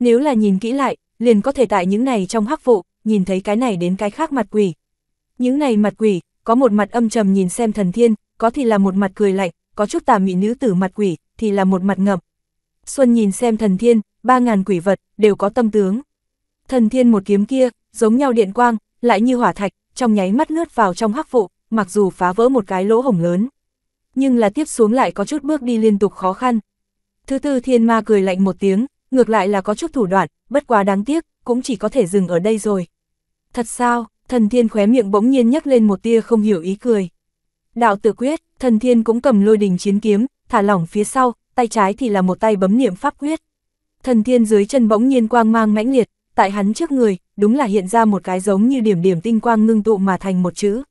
Nếu là nhìn kỹ lại, liền có thể tại những này trong hắc vụ, nhìn thấy cái này đến cái khác mặt quỷ. Những này mặt quỷ, có một mặt âm trầm nhìn xem thần thiên, có thì là một mặt cười lạnh, có chút tà mị nữ tử mặt quỷ, thì là một mặt ngậm. Xuân nhìn xem thần thiên, ba ngàn quỷ vật, đều có tâm tướng. Thần thiên một kiếm kia, giống nhau điện quang, lại như hỏa thạch, trong nháy mắt lướt vào trong hắc vụ, mặc dù phá vỡ một cái lỗ hổng lớn. Nhưng là tiếp xuống lại có chút bước đi liên tục khó khăn. Thứ tư thiên ma cười lạnh một tiếng, ngược lại là có chút thủ đoạn, bất quá đáng tiếc, cũng chỉ có thể dừng ở đây rồi. Thật sao, thần thiên khóe miệng bỗng nhiên nhắc lên một tia không hiểu ý cười. Đạo tử quyết, thần thiên cũng cầm lôi đình chiến kiếm, thả lỏng phía sau, tay trái thì là một tay bấm niệm pháp quyết. Thần thiên dưới chân bỗng nhiên quang mang mãnh liệt, tại hắn trước người, đúng là hiện ra một cái giống như điểm điểm tinh quang ngưng tụ mà thành một chữ.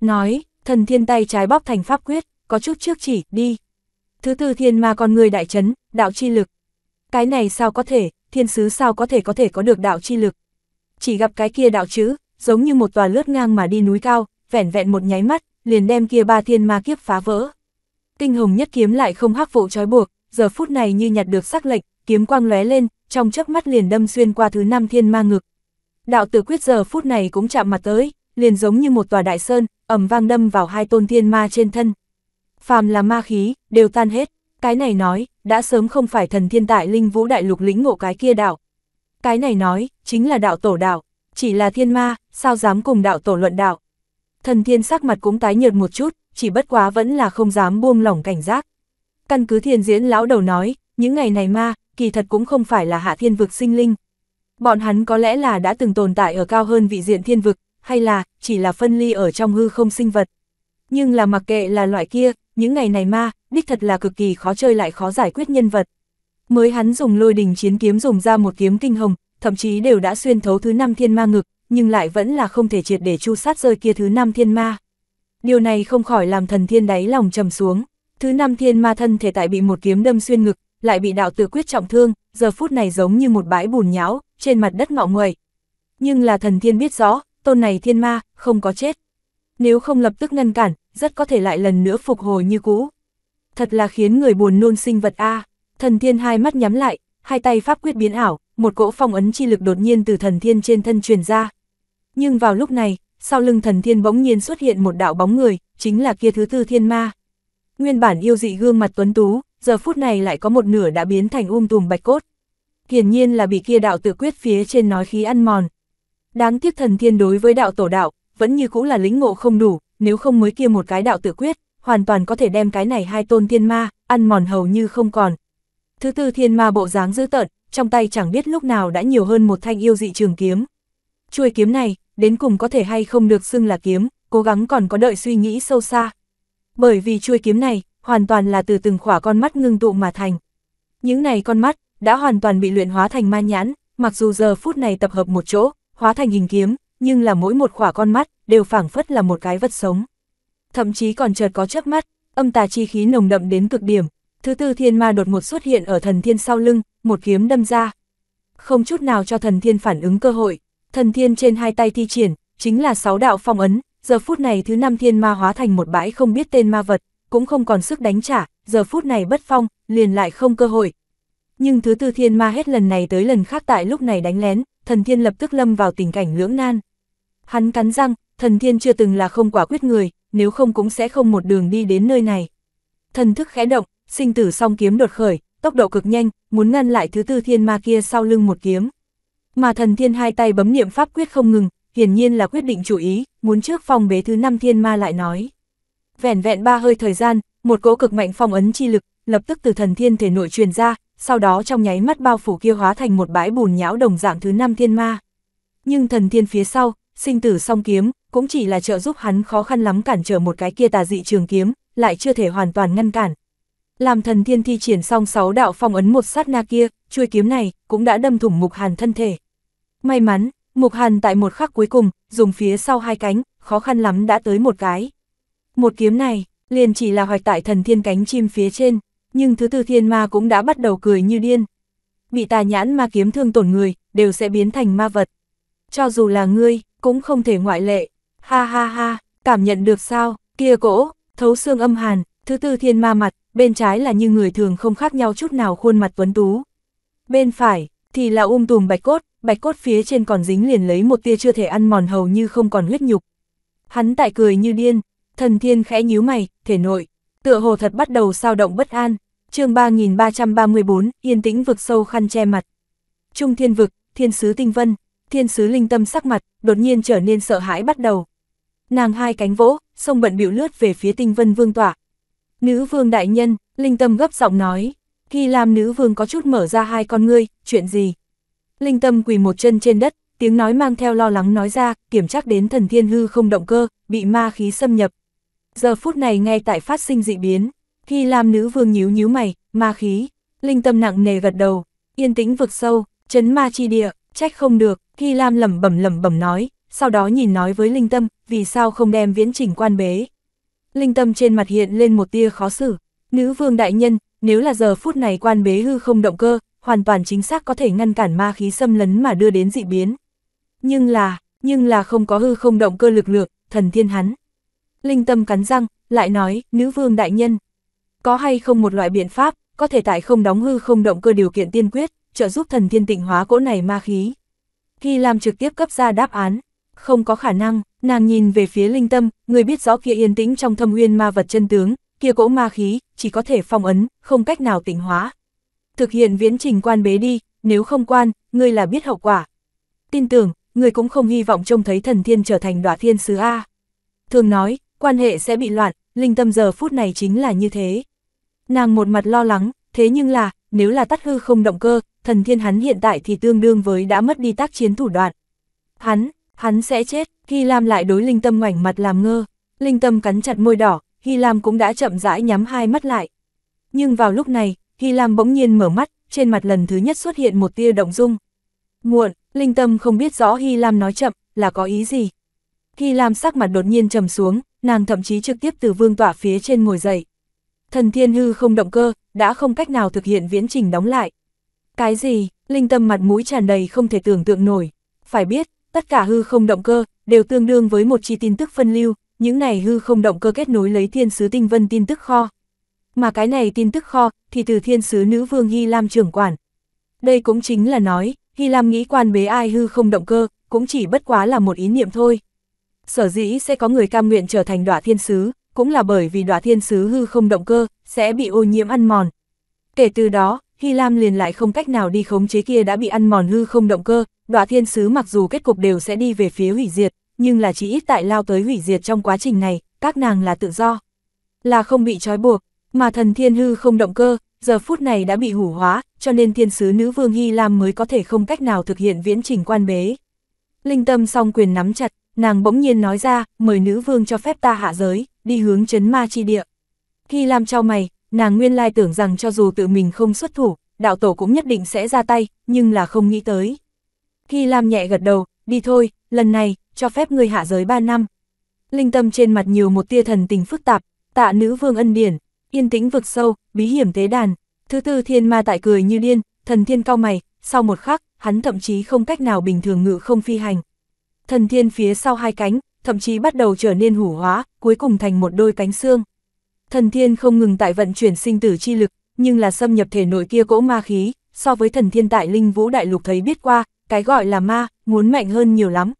Nói, thần thiên tay trái bóp thành pháp quyết, có chút trước chỉ, đi. Thứ tư thiên ma con người đại chấn, đạo chi lực. Cái này sao có thể, thiên sứ sao có thể có thể có được đạo chi lực. Chỉ gặp cái kia đạo chữ, giống như một tòa lướt ngang mà đi núi cao, vẻn vẹn một nháy mắt, liền đem kia ba thiên ma kiếp phá vỡ. Tinh hồng nhất kiếm lại không hắc vụ trói buộc, giờ phút này như nhặt được sắc lệnh, kiếm quang lóe lên, trong chớp mắt liền đâm xuyên qua thứ năm thiên ma ngực. Đạo tử quyết giờ phút này cũng chạm mặt tới, liền giống như một tòa đại sơn, ầm vang đâm vào hai tôn thiên ma trên thân. Phàm là ma khí, đều tan hết, cái này nói, đã sớm không phải thần thiên tại linh vũ đại lục lĩnh ngộ cái kia đạo. Cái này nói, chính là đạo tổ đạo, chỉ là thiên ma, sao dám cùng đạo tổ luận đạo. Thần thiên sắc mặt cũng tái nhợt một chút, chỉ bất quá vẫn là không dám buông lỏng cảnh giác. Căn cứ thiên diễn lão đầu nói, những ngày này ma, kỳ thật cũng không phải là hạ thiên vực sinh linh. Bọn hắn có lẽ là đã từng tồn tại ở cao hơn vị diện thiên vực, hay là chỉ là phân ly ở trong hư không sinh vật. Nhưng là mặc kệ là loại kia, những ngày này ma, đích thật là cực kỳ khó chơi lại khó giải quyết nhân vật. Mới hắn dùng lôi đình chiến kiếm dùng ra một kiếm kinh hồng, thậm chí đều đã xuyên thấu thứ năm thiên ma ngực, nhưng lại vẫn là không thể triệt để chu sát rơi kia thứ năm thiên ma. Điều này không khỏi làm thần thiên đáy lòng trầm xuống. Thứ năm thiên ma thân thể tại bị một kiếm đâm xuyên ngực, lại bị đạo tự quyết trọng thương, giờ phút này giống như một bãi bùn nhão, trên mặt đất ngọ nguậy. Nhưng là thần thiên biết rõ, tôn này thiên ma, không có chết. Nếu không lập tức ngăn cản, rất có thể lại lần nữa phục hồi như cũ. Thật là khiến người buồn nôn sinh vật A. Thần thiên hai mắt nhắm lại, hai tay pháp quyết biến ảo, một cỗ phong ấn chi lực đột nhiên từ thần thiên trên thân truyền ra, nhưng vào lúc này, sau lưng thần thiên bỗng nhiên xuất hiện một đạo bóng người, chính là kia thứ tư thiên ma. Nguyên bản yêu dị gương mặt tuấn tú, giờ phút này lại có một nửa đã biến thành um tùm bạch cốt. Hiển nhiên là bị kia đạo tự quyết phía trên nói khí ăn mòn. Đáng tiếc thần thiên đối với đạo tổ đạo, vẫn như cũ là lĩnh ngộ không đủ, nếu không mới kia một cái đạo tự quyết, hoàn toàn có thể đem cái này hai tôn thiên ma, ăn mòn hầu như không còn. Thứ tư thiên ma bộ dáng dữ tợn, trong tay chẳng biết lúc nào đã nhiều hơn một thanh yêu dị trường kiếm. Chuôi kiếm này, đến cùng có thể hay không được xưng là kiếm, cố gắng còn có đợi suy nghĩ sâu xa. Bởi vì chuôi kiếm này, hoàn toàn là từ từng khỏa con mắt ngưng tụ mà thành. Những này con mắt, đã hoàn toàn bị luyện hóa thành ma nhãn, mặc dù giờ phút này tập hợp một chỗ, hóa thành hình kiếm, nhưng là mỗi một khỏa con mắt, đều phảng phất là một cái vật sống. Thậm chí còn chợt có chớp mắt, âm tà chi khí nồng đậm đến cực điểm, thứ tư thiên ma đột ngột xuất hiện ở thần thiên sau lưng, một kiếm đâm ra. Không chút nào cho thần thiên phản ứng cơ hội thần thiên trên hai tay thi triển, chính là sáu đạo phong ấn, giờ phút này thứ năm thiên ma hóa thành một bãi không biết tên ma vật, cũng không còn sức đánh trả, giờ phút này bất phong, liền lại không cơ hội. Nhưng thứ tư thiên ma hết lần này tới lần khác tại lúc này đánh lén, thần thiên lập tức lâm vào tình cảnh lưỡng nan. Hắn cắn răng, thần thiên chưa từng là không quả quyết người, nếu không cũng sẽ không một đường đi đến nơi này. Thần thức khẽ động, sinh tử song kiếm đột khởi, tốc độ cực nhanh, muốn ngăn lại thứ tư thiên ma kia sau lưng một kiếm mà thần thiên hai tay bấm niệm pháp quyết không ngừng, hiển nhiên là quyết định chủ ý, muốn trước phong bế thứ năm thiên ma lại nói. vẹn vẹn ba hơi thời gian, một cỗ cực mạnh phong ấn chi lực, lập tức từ thần thiên thể nội truyền ra, sau đó trong nháy mắt bao phủ kia hóa thành một bãi bùn nhão đồng dạng thứ năm thiên ma. Nhưng thần thiên phía sau, sinh tử song kiếm, cũng chỉ là trợ giúp hắn khó khăn lắm cản trở một cái kia tà dị trường kiếm, lại chưa thể hoàn toàn ngăn cản. Làm thần thiên thi triển xong sáu đạo phong ấn một sát na kia, chuôi kiếm này cũng đã đâm thủng mục hàn thân thể. May mắn, Mục Hàn tại một khắc cuối cùng, dùng phía sau hai cánh, khó khăn lắm đã tới một cái. Một kiếm này, liền chỉ là hoạch tại thần thiên cánh chim phía trên, nhưng thứ tư thiên ma cũng đã bắt đầu cười như điên. Bị tà nhãn ma kiếm thương tổn người, đều sẽ biến thành ma vật. Cho dù là ngươi, cũng không thể ngoại lệ. Ha ha ha, cảm nhận được sao, kia cỗ, thấu xương âm hàn, thứ tư thiên ma mặt, bên trái là như người thường không khác nhau chút nào khuôn mặt tuấn tú. Bên phải, thì là um tùm bạch cốt, bạch cốt phía trên còn dính liền lấy một tia chưa thể ăn mòn hầu như không còn huyết nhục. Hắn tại cười như điên, thần thiên khẽ nhíu mày, thể nội, tựa hồ thật bắt đầu sao động bất an, chương 3334, yên tĩnh vực sâu khăn che mặt. Trung thiên vực, thiên sứ tinh vân, thiên sứ linh tâm sắc mặt, đột nhiên trở nên sợ hãi bắt đầu. Nàng hai cánh vỗ, sông bận biểu lướt về phía tinh vân vương tỏa. Nữ vương đại nhân, linh tâm gấp giọng nói, khi làm nữ vương có chút mở ra hai con ngươi, chuyện gì? Linh tâm quỳ một chân trên đất, tiếng nói mang theo lo lắng nói ra, kiểm tra đến thần thiên hư không động cơ, bị ma khí xâm nhập. Giờ phút này ngay tại phát sinh dị biến, khi làm nữ vương nhíu nhíu mày, ma khí, linh tâm nặng nề gật đầu, yên tĩnh vực sâu, chấn ma chi địa, trách không được, khi Lam lẩm bẩm lẩm bẩm nói, sau đó nhìn nói với Linh Tâm, vì sao không đem viễn chỉnh quan bế. Linh Tâm trên mặt hiện lên một tia khó xử, nữ vương đại nhân, nếu là giờ phút này quan bế hư không động cơ, hoàn toàn chính xác có thể ngăn cản ma khí xâm lấn mà đưa đến dị biến. Nhưng là, nhưng là không có hư không động cơ lực lượng, thần thiên hắn. Linh tâm cắn răng, lại nói, nữ vương đại nhân, có hay không một loại biện pháp, có thể tại không đóng hư không động cơ điều kiện tiên quyết, trợ giúp thần thiên tịnh hóa cỗ này ma khí. Khi làm trực tiếp cấp ra đáp án, không có khả năng, nàng nhìn về phía linh tâm, người biết rõ kia yên tĩnh trong thâm nguyên ma vật chân tướng, kia cỗ ma khí, chỉ có thể phong ấn, không cách nào tịnh hóa thực hiện viễn trình quan bế đi, nếu không quan, ngươi là biết hậu quả. Tin tưởng, ngươi cũng không hy vọng trông thấy thần thiên trở thành đoạ thiên sứ A. Thường nói, quan hệ sẽ bị loạn, linh tâm giờ phút này chính là như thế. Nàng một mặt lo lắng, thế nhưng là, nếu là tắt hư không động cơ, thần thiên hắn hiện tại thì tương đương với đã mất đi tác chiến thủ đoạn. Hắn, hắn sẽ chết, Hy Lam lại đối linh tâm ngoảnh mặt làm ngơ, linh tâm cắn chặt môi đỏ, Hy Lam cũng đã chậm rãi nhắm hai mắt lại. Nhưng vào lúc này, Hy Lam bỗng nhiên mở mắt, trên mặt lần thứ nhất xuất hiện một tia động dung. Muộn, Linh Tâm không biết rõ Hy Lam nói chậm, là có ý gì. Hy Lam sắc mặt đột nhiên trầm xuống, nàng thậm chí trực tiếp từ vương tỏa phía trên ngồi dậy. Thần thiên hư không động cơ, đã không cách nào thực hiện viễn trình đóng lại. Cái gì, Linh Tâm mặt mũi tràn đầy không thể tưởng tượng nổi. Phải biết, tất cả hư không động cơ, đều tương đương với một chi tin tức phân lưu, những này hư không động cơ kết nối lấy thiên sứ tinh vân tin tức kho, mà cái này tin tức kho thì từ thiên sứ nữ vương Hy Lam trưởng quản. Đây cũng chính là nói, Hy Lam nghĩ quan bế ai hư không động cơ, cũng chỉ bất quá là một ý niệm thôi. Sở dĩ sẽ có người cam nguyện trở thành đọa thiên sứ, cũng là bởi vì đọa thiên sứ hư không động cơ, sẽ bị ô nhiễm ăn mòn. Kể từ đó, Hy Lam liền lại không cách nào đi khống chế kia đã bị ăn mòn hư không động cơ, đọa thiên sứ mặc dù kết cục đều sẽ đi về phía hủy diệt, nhưng là chỉ ít tại lao tới hủy diệt trong quá trình này, các nàng là tự do. Là không bị trói buộc, mà thần thiên hư không động cơ, giờ phút này đã bị hủ hóa, cho nên thiên sứ nữ vương Hy Lam mới có thể không cách nào thực hiện viễn trình quan bế. Linh tâm song quyền nắm chặt, nàng bỗng nhiên nói ra, mời nữ vương cho phép ta hạ giới, đi hướng chấn ma chi địa. Hy Lam trao mày, nàng nguyên lai tưởng rằng cho dù tự mình không xuất thủ, đạo tổ cũng nhất định sẽ ra tay, nhưng là không nghĩ tới. Hy Lam nhẹ gật đầu, đi thôi, lần này, cho phép người hạ giới 3 năm. Linh tâm trên mặt nhiều một tia thần tình phức tạp, tạ nữ vương ân điển, yên tĩnh vực sâu, bí hiểm tế đàn. Thứ tư thiên ma tại cười như điên, thần thiên cao mày, sau một khắc, hắn thậm chí không cách nào bình thường ngự không phi hành. Thần thiên phía sau hai cánh, thậm chí bắt đầu trở nên hủ hóa, cuối cùng thành một đôi cánh xương. Thần thiên không ngừng tại vận chuyển sinh tử chi lực, nhưng là xâm nhập thể nội kia cỗ ma khí, so với thần thiên tại linh vũ đại lục thấy biết qua, cái gọi là ma, muốn mạnh hơn nhiều lắm.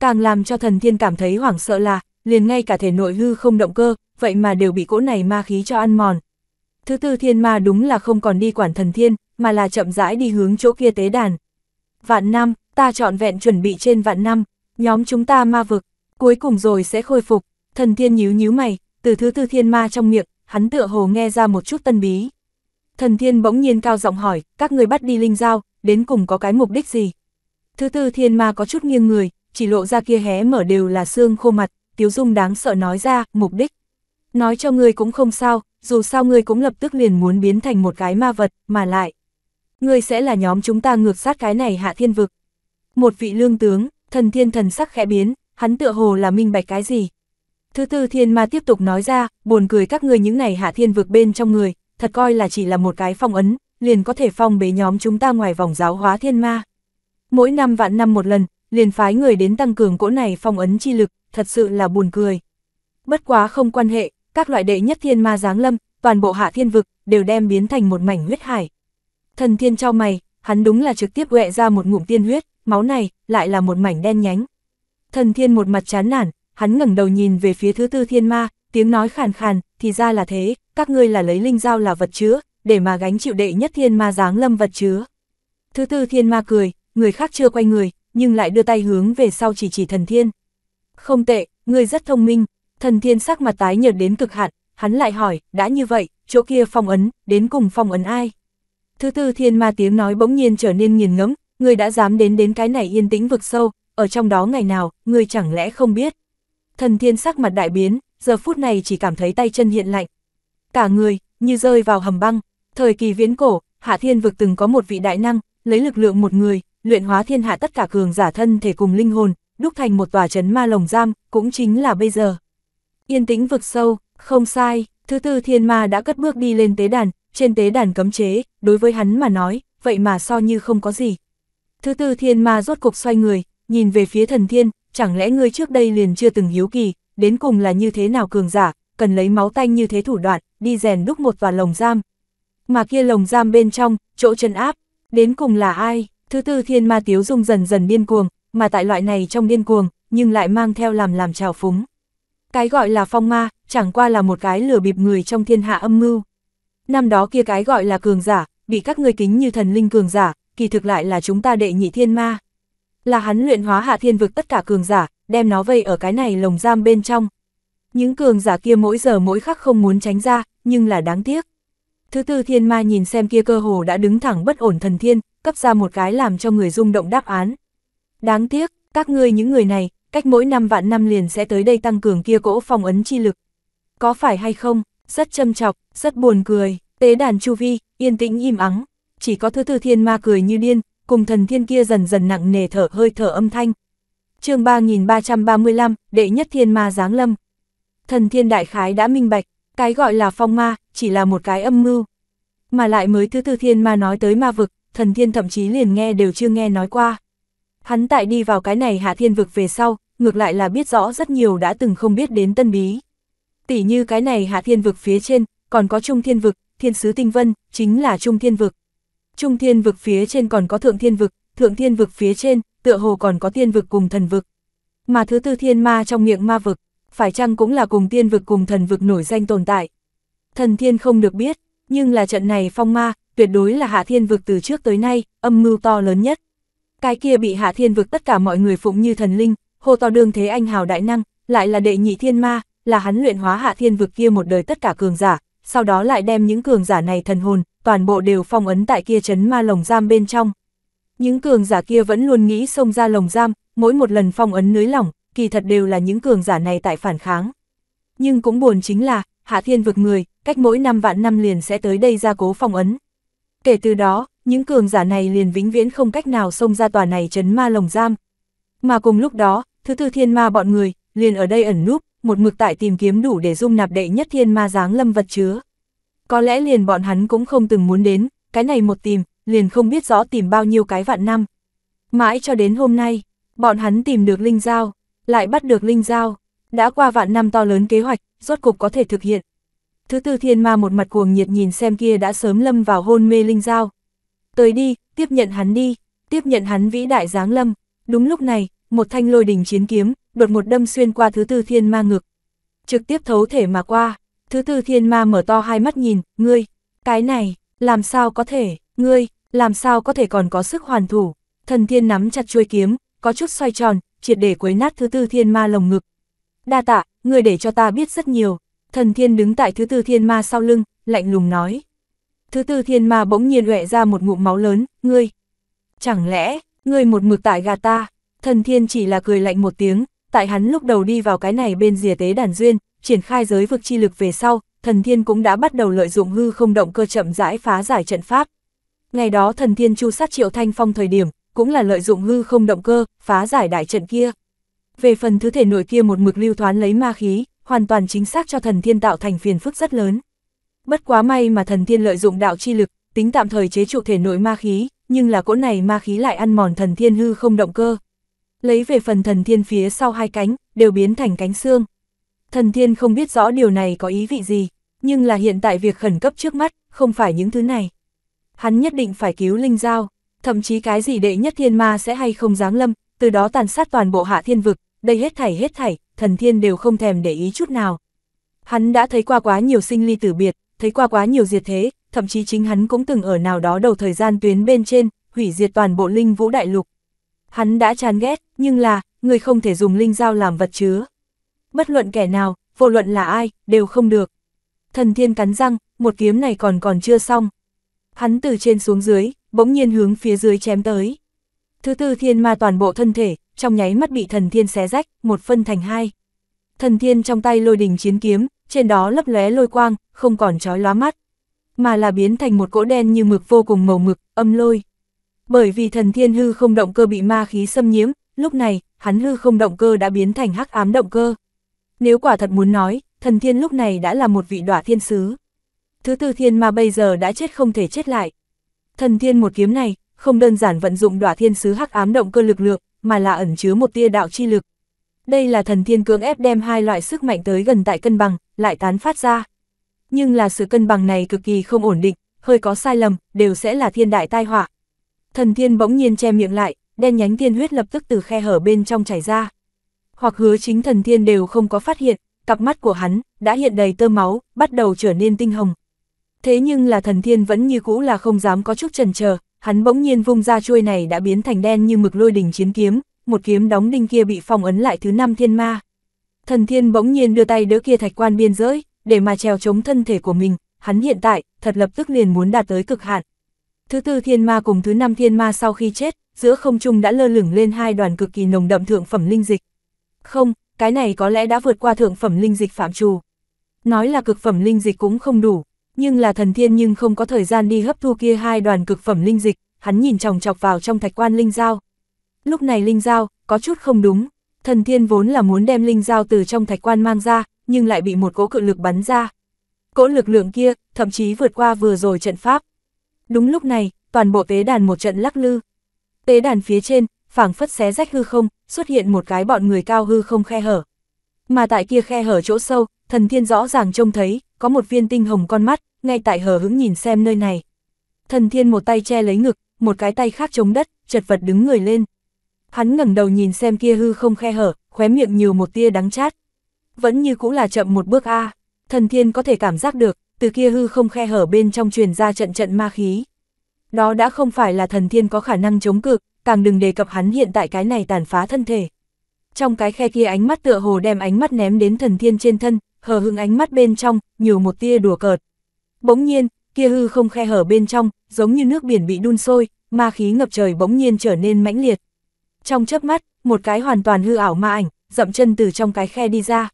Càng làm cho thần thiên cảm thấy hoảng sợ là, liền ngay cả thể nội hư không động cơ, vậy mà đều bị cỗ này ma khí cho ăn mòn. Thứ tư thiên ma đúng là không còn đi quản thần thiên, mà là chậm rãi đi hướng chỗ kia tế đàn. Vạn năm, ta chọn vẹn chuẩn bị trên vạn năm, nhóm chúng ta ma vực, cuối cùng rồi sẽ khôi phục, thần thiên nhíu nhíu mày, từ thứ tư thiên ma trong miệng, hắn tựa hồ nghe ra một chút tân bí. Thần thiên bỗng nhiên cao giọng hỏi, các người bắt đi linh giao, đến cùng có cái mục đích gì? Thứ tư thiên ma có chút nghiêng người, chỉ lộ ra kia hé mở đều là xương khô mặt, Tiếu Dung đáng sợ nói ra, mục đích. Nói cho ngươi cũng không sao, dù sao ngươi cũng lập tức liền muốn biến thành một cái ma vật, mà lại. Ngươi sẽ là nhóm chúng ta ngược sát cái này hạ thiên vực. Một vị lương tướng, thần thiên thần sắc khẽ biến, hắn tựa hồ là minh bạch cái gì. Thứ tư thiên ma tiếp tục nói ra, buồn cười các ngươi những này hạ thiên vực bên trong người, thật coi là chỉ là một cái phong ấn, liền có thể phong bế nhóm chúng ta ngoài vòng giáo hóa thiên ma. Mỗi năm vạn năm một lần, liền phái người đến tăng cường cỗ này phong ấn chi lực, thật sự là buồn cười. Bất quá không quan hệ, các loại đệ nhất thiên ma giáng lâm, toàn bộ hạ thiên vực, đều đem biến thành một mảnh huyết hải. Thần thiên cho mày, hắn đúng là trực tiếp quẹ ra một ngụm tiên huyết, máu này, lại là một mảnh đen nhánh. Thần thiên một mặt chán nản, hắn ngẩng đầu nhìn về phía thứ tư thiên ma, tiếng nói khàn khàn, thì ra là thế, các ngươi là lấy linh dao là vật chứa, để mà gánh chịu đệ nhất thiên ma giáng lâm vật chứa. Thứ tư thiên ma cười, người khác chưa quay người, nhưng lại đưa tay hướng về sau chỉ chỉ thần thiên. Không tệ, ngươi rất thông minh, thần thiên sắc mặt tái nhợt đến cực hạn, hắn lại hỏi, đã như vậy, chỗ kia phong ấn, đến cùng phong ấn ai? Thứ tư thiên ma tiếng nói bỗng nhiên trở nên nghiền ngẫm, ngươi đã dám đến đến cái này yên tĩnh vực sâu, ở trong đó ngày nào, ngươi chẳng lẽ không biết? Thần thiên sắc mặt đại biến, giờ phút này chỉ cảm thấy tay chân hiện lạnh. Cả người, như rơi vào hầm băng, thời kỳ viễn cổ, hạ thiên vực từng có một vị đại năng, lấy lực lượng một người, luyện hóa thiên hạ tất cả cường giả thân thể cùng linh hồn, đúc thành một tòa trấn ma lồng giam, cũng chính là bây giờ. Yên tĩnh vực sâu, không sai, thứ tư thiên ma đã cất bước đi lên tế đàn, trên tế đàn cấm chế, đối với hắn mà nói, vậy mà so như không có gì. Thứ tư thiên ma rốt cục xoay người, nhìn về phía thần thiên, chẳng lẽ ngươi trước đây liền chưa từng hiếu kỳ, đến cùng là như thế nào cường giả, cần lấy máu tanh như thế thủ đoạn, đi rèn đúc một tòa lồng giam. Mà kia lồng giam bên trong, chỗ chân áp, đến cùng là ai? Thứ tư thiên ma tiếu dung dần dần điên cuồng, mà tại loại này trong điên cuồng, nhưng lại mang theo làm làm trào phúng. Cái gọi là phong ma, chẳng qua là một cái lừa bịp người trong thiên hạ âm mưu. Năm đó kia cái gọi là cường giả, bị các ngươi kính như thần linh cường giả, kỳ thực lại là chúng ta đệ nhị thiên ma. Là hắn luyện hóa hạ thiên vực tất cả cường giả, đem nó vây ở cái này lồng giam bên trong. Những cường giả kia mỗi giờ mỗi khắc không muốn tránh ra, nhưng là đáng tiếc. Thứ tư thiên ma nhìn xem kia cơ hồ đã đứng thẳng bất ổn thần thiên, cấp ra một cái làm cho người rung động đáp án. Đáng tiếc, các ngươi những người này, cách mỗi năm vạn năm liền sẽ tới đây tăng cường kia cỗ phong ấn chi lực. Có phải hay không? Rất châm chọc, rất buồn cười, tế đàn chu vi, yên tĩnh im ắng, chỉ có thứ thư thiên ma cười như điên, cùng thần thiên kia dần dần nặng nề thở hơi thở âm thanh. chương 3335, đệ nhất thiên ma giáng lâm. Thần thiên đại khái đã minh bạch, cái gọi là phong ma, chỉ là một cái âm mưu. Mà lại mới thứ thư thiên ma nói tới ma vực, thần thiên thậm chí liền nghe đều chưa nghe nói qua. Hắn tại đi vào cái này hạ thiên vực về sau, ngược lại là biết rõ rất nhiều đã từng không biết đến tân bí. Tỷ như cái này hạ thiên vực phía trên, còn có trung thiên vực, thiên sứ tinh vân, chính là trung thiên vực. Trung thiên vực phía trên còn có thượng thiên vực, thượng thiên vực phía trên, tựa hồ còn có thiên vực cùng thần vực. Mà thứ tư thiên ma trong miệng ma vực, phải chăng cũng là cùng tiên vực cùng thần vực nổi danh tồn tại. Thần thiên không được biết, nhưng là trận này phong ma, tuyệt đối là Hạ Thiên Vực từ trước tới nay, âm mưu to lớn nhất. Cái kia bị Hạ Thiên Vực tất cả mọi người phụng như thần linh, hô to đương thế anh hào đại năng, lại là đệ nhị thiên ma, là hắn luyện hóa Hạ Thiên Vực kia một đời tất cả cường giả, sau đó lại đem những cường giả này thần hồn, toàn bộ đều phong ấn tại kia chấn ma lồng giam bên trong. Những cường giả kia vẫn luôn nghĩ xông ra lồng giam, mỗi một lần phong ấn nới lỏng, kỳ thật đều là những cường giả này tại phản kháng. Nhưng cũng buồn chính là, Hạ Thiên Vực người, cách mỗi năm vạn năm liền sẽ tới đây ra cố phong ấn. Kể từ đó, những cường giả này liền vĩnh viễn không cách nào xông ra tòa này trấn ma lồng giam. Mà cùng lúc đó, thứ tư thiên ma bọn người, liền ở đây ẩn núp, một mực tại tìm kiếm đủ để dung nạp đệ nhất thiên ma dáng lâm vật chứa. Có lẽ liền bọn hắn cũng không từng muốn đến, cái này một tìm, liền không biết rõ tìm bao nhiêu cái vạn năm. Mãi cho đến hôm nay, bọn hắn tìm được Linh Giao, lại bắt được Linh Giao, đã qua vạn năm to lớn kế hoạch, rốt cục có thể thực hiện. Thứ tư thiên ma một mặt cuồng nhiệt nhìn xem kia đã sớm lâm vào hôn mê linh dao. Tới đi, tiếp nhận hắn đi, tiếp nhận hắn vĩ đại giáng lâm. Đúng lúc này, một thanh lôi đình chiến kiếm, đột một đâm xuyên qua thứ tư thiên ma ngực. Trực tiếp thấu thể mà qua, thứ tư thiên ma mở to hai mắt nhìn, ngươi, cái này, làm sao có thể, ngươi, làm sao có thể còn có sức hoàn thủ. Thần thiên nắm chặt chuôi kiếm, có chút xoay tròn, triệt để quấy nát thứ tư thiên ma lồng ngực. Đa tạ, ngươi để cho ta biết rất nhiều, Thần thiên đứng tại thứ tư thiên ma sau lưng, lạnh lùng nói. Thứ tư thiên ma bỗng nhiên uệ ra một ngụm máu lớn, ngươi. Chẳng lẽ, ngươi một mực tại gà ta, thần thiên chỉ là cười lạnh một tiếng, tại hắn lúc đầu đi vào cái này bên rìa tế đàn duyên, triển khai giới vực chi lực về sau, thần thiên cũng đã bắt đầu lợi dụng hư không động cơ chậm rãi phá giải trận pháp. Ngày đó thần thiên chu sát triệu thanh phong thời điểm, cũng là lợi dụng hư không động cơ, phá giải đại trận kia. Về phần thứ thể nội kia một mực lưu thoán lấy ma khí, hoàn toàn chính xác cho thần thiên tạo thành phiền phức rất lớn. Bất quá may mà thần thiên lợi dụng đạo chi lực, tính tạm thời chế trụ thể nội ma khí, nhưng là cỗ này ma khí lại ăn mòn thần thiên hư không động cơ. Lấy về phần thần thiên phía sau hai cánh, đều biến thành cánh xương. Thần thiên không biết rõ điều này có ý vị gì, nhưng là hiện tại việc khẩn cấp trước mắt, không phải những thứ này. Hắn nhất định phải cứu Linh Giao, thậm chí cái gì đệ nhất thiên ma sẽ hay không giáng lâm, từ đó tàn sát toàn bộ hạ thiên vực, đây hết thảy hết thảy, thần thiên đều không thèm để ý chút nào. Hắn đã thấy qua quá nhiều sinh ly tử biệt, thấy qua quá nhiều diệt thế, thậm chí chính hắn cũng từng ở nào đó đầu thời gian tuyến bên trên, hủy diệt toàn bộ linh vũ đại lục. Hắn đã chán ghét, nhưng là, người không thể dùng linh dao làm vật chứa. Bất luận kẻ nào, vô luận là ai, đều không được. Thần thiên cắn răng, một kiếm này còn còn chưa xong. Hắn từ trên xuống dưới, bỗng nhiên hướng phía dưới chém tới. Thứ tư thiên ma toàn bộ thân thể, trong nháy mắt bị thần thiên xé rách, một phân thành hai. Thần thiên trong tay lôi đình chiến kiếm, trên đó lấp lóe lôi quang, không còn trói lóa mắt, mà là biến thành một cỗ đen như mực vô cùng màu mực, âm lôi. Bởi vì thần thiên hư không động cơ bị ma khí xâm nhiễm, lúc này, hắn hư không động cơ đã biến thành hắc ám động cơ. Nếu quả thật muốn nói, thần thiên lúc này đã là một vị đỏa thiên sứ. Thứ tư thiên ma bây giờ đã chết không thể chết lại. Thần thiên một kiếm này, không đơn giản vận dụng đỏa thiên sứ hắc ám động cơ lực lượng, mà là ẩn chứa một tia đạo chi lực. Đây là thần thiên cưỡng ép đem hai loại sức mạnh tới gần tại cân bằng, lại tán phát ra. Nhưng là sự cân bằng này cực kỳ không ổn định, hơi có sai lầm, đều sẽ là thiên đại tai họa. Thần thiên bỗng nhiên che miệng lại, đen nhánh thiên huyết lập tức từ khe hở bên trong chảy ra. Hoặc hứa chính thần thiên đều không có phát hiện, cặp mắt của hắn đã hiện đầy tơ máu, bắt đầu trở nên tinh hồng. Thế nhưng là thần thiên vẫn như cũ là không dám có chút chần chờ, hắn bỗng nhiên vung ra chuôi này đã biến thành đen như mực lôi đỉnh chiến kiếm, một kiếm đóng đinh kia bị phong ấn lại thứ năm thiên ma. Thần thiên bỗng nhiên đưa tay đỡ kia thạch quan biên giới, để mà trèo chống thân thể của mình, hắn hiện tại, thật lập tức liền muốn đạt tới cực hạn. Thứ tư thiên ma cùng thứ năm thiên ma sau khi chết, giữa không trung đã lơ lửng lên hai đoàn cực kỳ nồng đậm thượng phẩm linh dịch. Không, cái này có lẽ đã vượt qua thượng phẩm linh dịch phạm trù. Nói là cực phẩm linh dịch cũng không đủ, nhưng là thần thiên nhưng không có thời gian đi hấp thu kia hai đoàn cực phẩm linh dịch, hắn nhìn chòng chọc vào trong thạch quan linh dao. Lúc này linh dao, có chút không đúng, thần thiên vốn là muốn đem linh dao từ trong thạch quan mang ra, nhưng lại bị một cỗ cự lực bắn ra. Cỗ lực lượng kia, thậm chí vượt qua vừa rồi trận pháp. Đúng lúc này, toàn bộ tế đàn một trận lắc lư. Tế đàn phía trên, phảng phất xé rách hư không, xuất hiện một cái bọn người cao hư không khe hở mà tại kia khe hở chỗ sâu, thần thiên rõ ràng trông thấy, có một viên tinh hồng con mắt, ngay tại hở hứng nhìn xem nơi này. Thần thiên một tay che lấy ngực, một cái tay khác chống đất, chật vật đứng người lên. Hắn ngẩng đầu nhìn xem kia hư không khe hở, khóe miệng nhiều một tia đắng chát. Vẫn như cũng là chậm một bước a. Thần thiên có thể cảm giác được, từ kia hư không khe hở bên trong truyền ra trận trận ma khí. Đó đã không phải là thần thiên có khả năng chống cự, càng đừng đề cập hắn hiện tại cái này tàn phá thân thể trong cái khe kia ánh mắt tựa hồ đem ánh mắt ném đến thần thiên trên thân, hờ hững ánh mắt bên trong, nhiều một tia đùa cợt. Bỗng nhiên, kia hư không khe hở bên trong, giống như nước biển bị đun sôi, ma khí ngập trời bỗng nhiên trở nên mãnh liệt. Trong chớp mắt, một cái hoàn toàn hư ảo ma ảnh, dậm chân từ trong cái khe đi ra.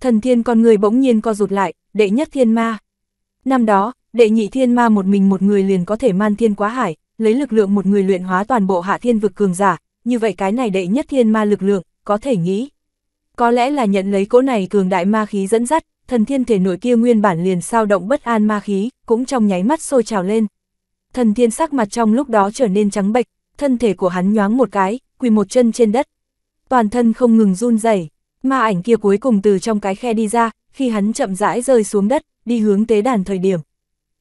Thần thiên con người bỗng nhiên co rụt lại, đệ nhất thiên ma. Năm đó, đệ nhị thiên ma một mình một người liền có thể man thiên quá hải, lấy lực lượng một người luyện hóa toàn bộ hạ thiên vực cường giả, như vậy cái này đệ nhất thiên ma lực lượng, có thể nghĩ. Có lẽ là nhận lấy cỗ này cường đại ma khí dẫn dắt, thần thiên thể nội kia nguyên bản liền sao động bất an ma khí, cũng trong nháy mắt sôi trào lên. Thần thiên sắc mặt trong lúc đó trở nên trắng bệch, thân thể của hắn nhoáng một cái, quỳ một chân trên đất. Toàn thân không ngừng run rẩy, ma ảnh kia cuối cùng từ trong cái khe đi ra, khi hắn chậm rãi rơi xuống đất, đi hướng tế đàn thời điểm.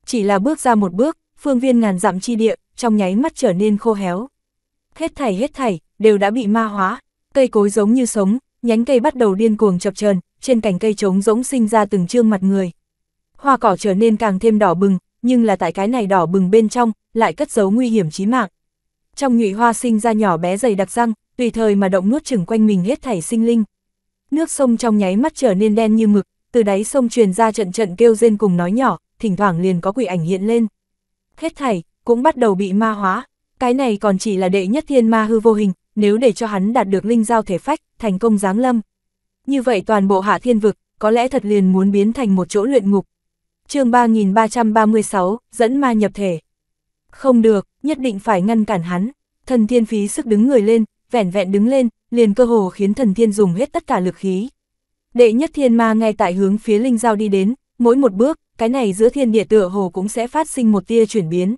Chỉ là bước ra một bước, phương viên ngàn dặm chi địa, trong nháy mắt trở nên khô héo. Hết thảy hết thảy, đều đã bị ma hóa, cây cối giống như sống, nhánh cây bắt đầu điên cuồng chập chờn, trên cành cây trống rỗng sinh ra từng trương mặt người. Hoa cỏ trở nên càng thêm đỏ bừng, nhưng là tại cái này đỏ bừng bên trong, lại cất giấu nguy hiểm chí mạng. Trong nhụy hoa sinh ra nhỏ bé dày đặc răng, tùy thời mà động nuốt chửng quanh mình hết thảy sinh linh. Nước sông trong nháy mắt trở nên đen như mực, từ đáy sông truyền ra trận trận kêu rên cùng nói nhỏ, thỉnh thoảng liền có quỷ ảnh hiện lên. Hết thảy cũng bắt đầu bị ma hóa, cái này còn chỉ là đệ nhất thiên ma hư vô hình, nếu để cho hắn đạt được linh giao thể phách, thành công giáng lâm. Như vậy toàn bộ hạ thiên vực, có lẽ thật liền muốn biến thành một chỗ luyện ngục. chương 3336, dẫn ma nhập thể. Không được, nhất định phải ngăn cản hắn. Thần thiên phí sức đứng người lên, vẻn vẹn đứng lên, liền cơ hồ khiến thần thiên dùng hết tất cả lực khí. Đệ nhất thiên ma ngay tại hướng phía linh giao đi đến, mỗi một bước, cái này giữa thiên địa tựa hồ cũng sẽ phát sinh một tia chuyển biến.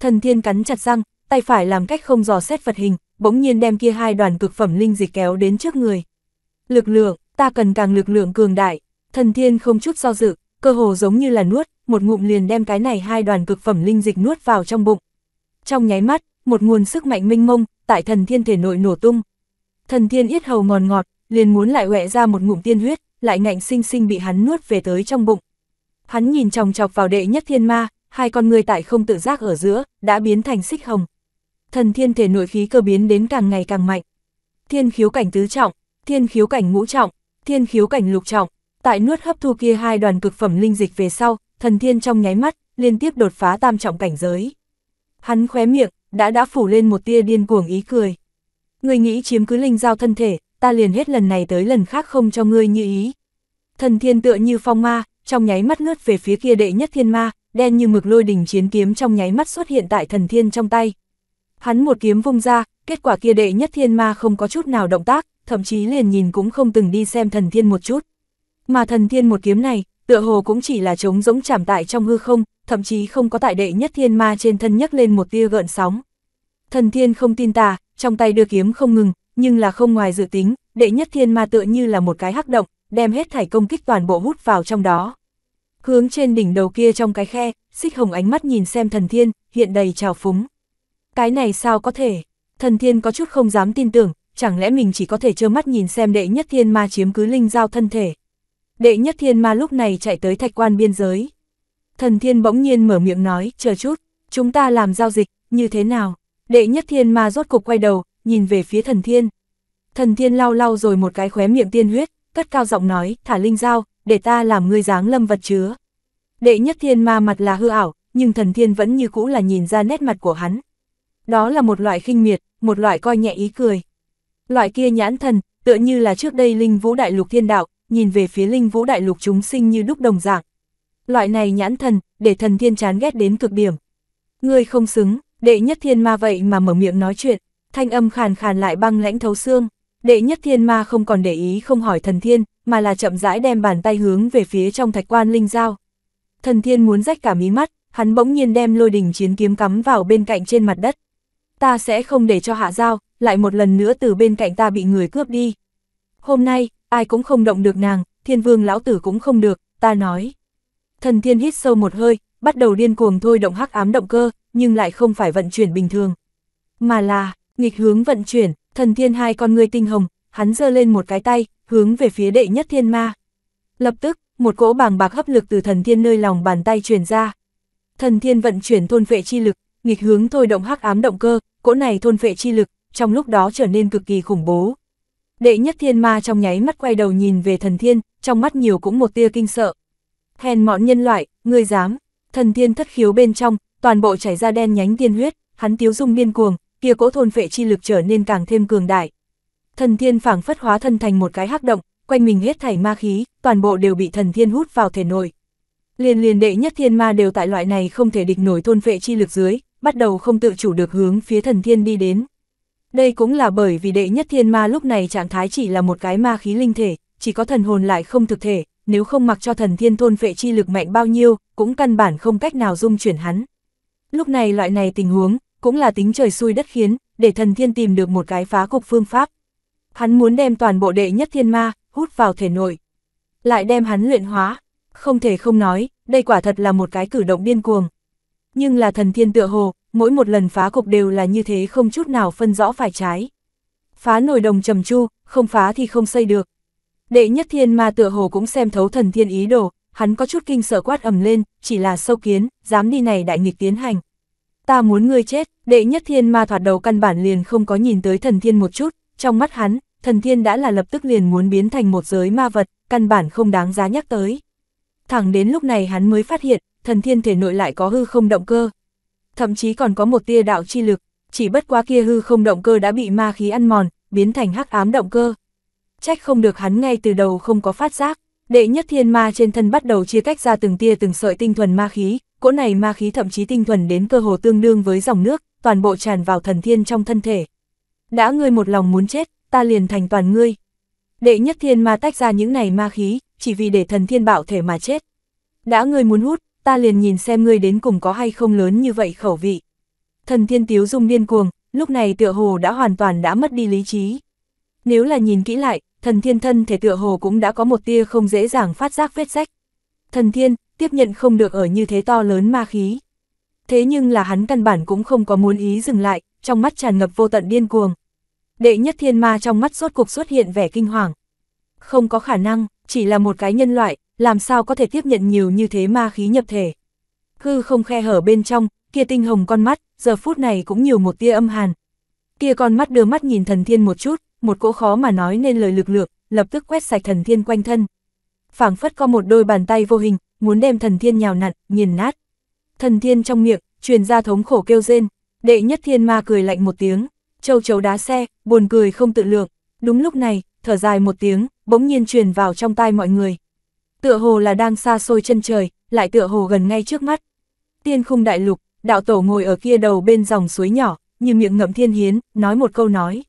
Thần thiên cắn chặt răng, tay phải làm cách không dò xét vật hình, bỗng nhiên đem kia hai đoàn cực phẩm linh dịch kéo đến trước người. Lực lượng, ta cần càng lực lượng cường đại, thần thiên không chút do dự, cơ hồ giống như là nuốt, một ngụm liền đem cái này hai đoàn cực phẩm linh dịch nuốt vào trong bụng. Trong nháy mắt, một nguồn sức mạnh minh mông, tại thần thiên thể nội nổ tung. Thần thiên yết hầu ngòn ngọt, liền muốn lại quẹ ra một ngụm tiên huyết, lại ngạnh sinh sinh bị hắn nuốt về tới trong bụng. Hắn nhìn chòng chọc vào đệ nhất thiên ma, hai con người tại không tự giác ở giữa, đã biến thành xích hồng thần thiên thể nội khí cơ biến đến càng ngày càng mạnh. Thiên khiếu cảnh tứ trọng, thiên khiếu cảnh ngũ trọng, thiên khiếu cảnh lục trọng, tại nuốt hấp thu kia hai đoàn cực phẩm linh dịch về sau, thần thiên trong nháy mắt, liên tiếp đột phá tam trọng cảnh giới. Hắn khóe miệng, đã đã phủ lên một tia điên cuồng ý cười. Người nghĩ chiếm cứ linh giao thân thể, ta liền hết lần này tới lần khác không cho ngươi như ý. Thần thiên tựa như phong ma, trong nháy mắt lướt về phía kia đệ nhất thiên ma, đen như mực lôi đình chiến kiếm trong nháy mắt xuất hiện tại thần thiên trong tay. Hắn một kiếm vung ra, kết quả kia đệ nhất thiên ma không có chút nào động tác, thậm chí liền nhìn cũng không từng đi xem thần thiên một chút. Mà thần thiên một kiếm này, tựa hồ cũng chỉ là trống rỗng chảm tại trong hư không, thậm chí không có tại đệ nhất thiên ma trên thân nhấc lên một tia gợn sóng. Thần thiên không tin tà, trong tay đưa kiếm không ngừng, nhưng là không ngoài dự tính, đệ nhất thiên ma tựa như là một cái hắc động, đem hết thảy công kích toàn bộ hút vào trong đó. Hướng trên đỉnh đầu kia trong cái khe, xích hồng ánh mắt nhìn xem thần thiên, hiện đầy trào phúng. Cái này sao có thể? Thần thiên có chút không dám tin tưởng, chẳng lẽ mình chỉ có thể trơ mắt nhìn xem đệ nhất thiên ma chiếm cứ linh giao thân thể. Đệ nhất thiên ma lúc này chạy tới thạch quan biên giới. Thần thiên bỗng nhiên mở miệng nói, chờ chút, chúng ta làm giao dịch, như thế nào? Đệ nhất thiên ma rốt cục quay đầu, nhìn về phía thần thiên. Thần thiên lau lau rồi một cái khóe miệng tiên huyết, cất cao giọng nói, thả linh giao, để ta làm ngươi dáng lâm vật chứa. Đệ nhất thiên ma mặt là hư ảo, nhưng thần thiên vẫn như cũ là nhìn ra nét mặt của hắn, đó là một loại khinh miệt, một loại coi nhẹ ý cười. Loại kia nhãn thần, tựa như là trước đây linh vũ đại lục thiên đạo, nhìn về phía linh vũ đại lục chúng sinh như đúc đồng dạng. Loại này nhãn thần, để thần thiên chán ghét đến cực điểm. Ngươi không xứng, đệ nhất thiên ma vậy mà mở miệng nói chuyện, thanh âm khàn khàn lại băng lãnh thấu xương. Đệ nhất thiên ma không còn để ý không hỏi thần thiên, mà là chậm rãi đem bàn tay hướng về phía trong thạch quan linh dao. Thần thiên muốn rách cả mí mắt, hắn bỗng nhiên đem lôi đỉnh chiến kiếm cắm vào bên cạnh trên mặt đất ta sẽ không để cho hạ giao, lại một lần nữa từ bên cạnh ta bị người cướp đi. Hôm nay, ai cũng không động được nàng, thiên vương lão tử cũng không được, ta nói. Thần thiên hít sâu một hơi, bắt đầu điên cuồng thôi động hắc ám động cơ, nhưng lại không phải vận chuyển bình thường. Mà là, nghịch hướng vận chuyển, thần thiên hai con người tinh hồng, hắn giơ lên một cái tay, hướng về phía đệ nhất thiên ma. Lập tức, một cỗ bàng bạc hấp lực từ thần thiên nơi lòng bàn tay truyền ra. Thần thiên vận chuyển thôn vệ chi lực, nghịch hướng thôi động hắc ám động cơ, cỗ này thôn vệ chi lực, trong lúc đó trở nên cực kỳ khủng bố. Đệ nhất thiên ma trong nháy mắt quay đầu nhìn về thần thiên, trong mắt nhiều cũng một tia kinh sợ. Hèn mọn nhân loại, ngươi dám, thần thiên thất khiếu bên trong, toàn bộ chảy ra đen nhánh tiên huyết, hắn tiếu dung điên cuồng, kia cỗ thôn vệ chi lực trở nên càng thêm cường đại. Thần thiên phảng phất hóa thân thành một cái hắc động, quanh mình hết thảy ma khí, toàn bộ đều bị thần thiên hút vào thể nội. Liên liền đệ nhất thiên ma đều tại loại này không thể địch nổi thôn vệ chi lực dưới, bắt đầu không tự chủ được hướng phía thần thiên đi đến. Đây cũng là bởi vì đệ nhất thiên ma lúc này trạng thái chỉ là một cái ma khí linh thể, chỉ có thần hồn lại không thực thể, nếu không mặc cho thần thiên thôn vệ chi lực mạnh bao nhiêu, cũng căn bản không cách nào dung chuyển hắn. Lúc này loại này tình huống, cũng là tính trời xui đất khiến, để thần thiên tìm được một cái phá cục phương pháp. Hắn muốn đem toàn bộ đệ nhất thiên ma, hút vào thể nội. Lại đem hắn luyện hóa, không thể không nói, đây quả thật là một cái cử động điên cuồng, nhưng là thần thiên tựa hồ, mỗi một lần phá cục đều là như thế không chút nào phân rõ phải trái. Phá nồi đồng trầm chu, không phá thì không xây được. Đệ nhất thiên ma tựa hồ cũng xem thấu thần thiên ý đồ, hắn có chút kinh sợ quát ầm lên, chỉ là sâu kiến, dám đi này đại nghịch tiến hành. Ta muốn ngươi chết, đệ nhất thiên ma thoạt đầu căn bản liền không có nhìn tới thần thiên một chút, trong mắt hắn, thần thiên đã là lập tức liền muốn biến thành một giới ma vật, căn bản không đáng giá nhắc tới. Thẳng đến lúc này hắn mới phát hiện, thần thiên thể nội lại có hư không động cơ. Thậm chí còn có một tia đạo chi lực, chỉ bất quá kia hư không động cơ đã bị ma khí ăn mòn, biến thành hắc ám động cơ. Trách không được hắn ngay từ đầu không có phát giác, đệ nhất thiên ma trên thân bắt đầu chia cách ra từng tia từng sợi tinh thuần ma khí, cỗ này ma khí thậm chí tinh thuần đến cơ hồ tương đương với dòng nước, toàn bộ tràn vào thần thiên trong thân thể. Đã ngươi một lòng muốn chết, ta liền thành toàn ngươi. Đệ nhất thiên ma tách ra những này ma khí, chỉ vì để thần thiên bảo thể mà chết. Đã ngươi muốn hút, ta liền nhìn xem ngươi đến cùng có hay không lớn như vậy khẩu vị. Thần thiên tiếu dung điên cuồng, lúc này tựa hồ đã hoàn toàn đã mất đi lý trí. Nếu là nhìn kỹ lại, thần thiên thân thể tựa hồ cũng đã có một tia không dễ dàng phát giác vết rách. Thần thiên, tiếp nhận không được ở như thế to lớn ma khí. Thế nhưng là hắn căn bản cũng không có muốn ý dừng lại, trong mắt tràn ngập vô tận điên cuồng. Đệ nhất thiên ma trong mắt suốt cuộc xuất hiện vẻ kinh hoàng. Không có khả năng, chỉ là một cái nhân loại, làm sao có thể tiếp nhận nhiều như thế ma khí nhập thể. Hư không khe hở bên trong, kia tinh hồng con mắt, giờ phút này cũng nhiều một tia âm hàn. Kia con mắt đưa mắt nhìn thần thiên một chút, một cỗ khó mà nói nên lời lực lượng, lập tức quét sạch thần thiên quanh thân. phảng phất có một đôi bàn tay vô hình, muốn đem thần thiên nhào nặn, nghiền nát. Thần thiên trong miệng, truyền ra thống khổ kêu rên, đệ nhất thiên ma cười lạnh một tiếng, châu chấu đá xe, buồn cười không tự lượng. Đúng lúc này, thở dài một tiếng, bỗng nhiên truyền vào trong tai mọi người tựa hồ là đang xa xôi chân trời, lại tựa hồ gần ngay trước mắt. Tiên khung đại lục, đạo tổ ngồi ở kia đầu bên dòng suối nhỏ, như miệng ngậm thiên hiến, nói một câu nói.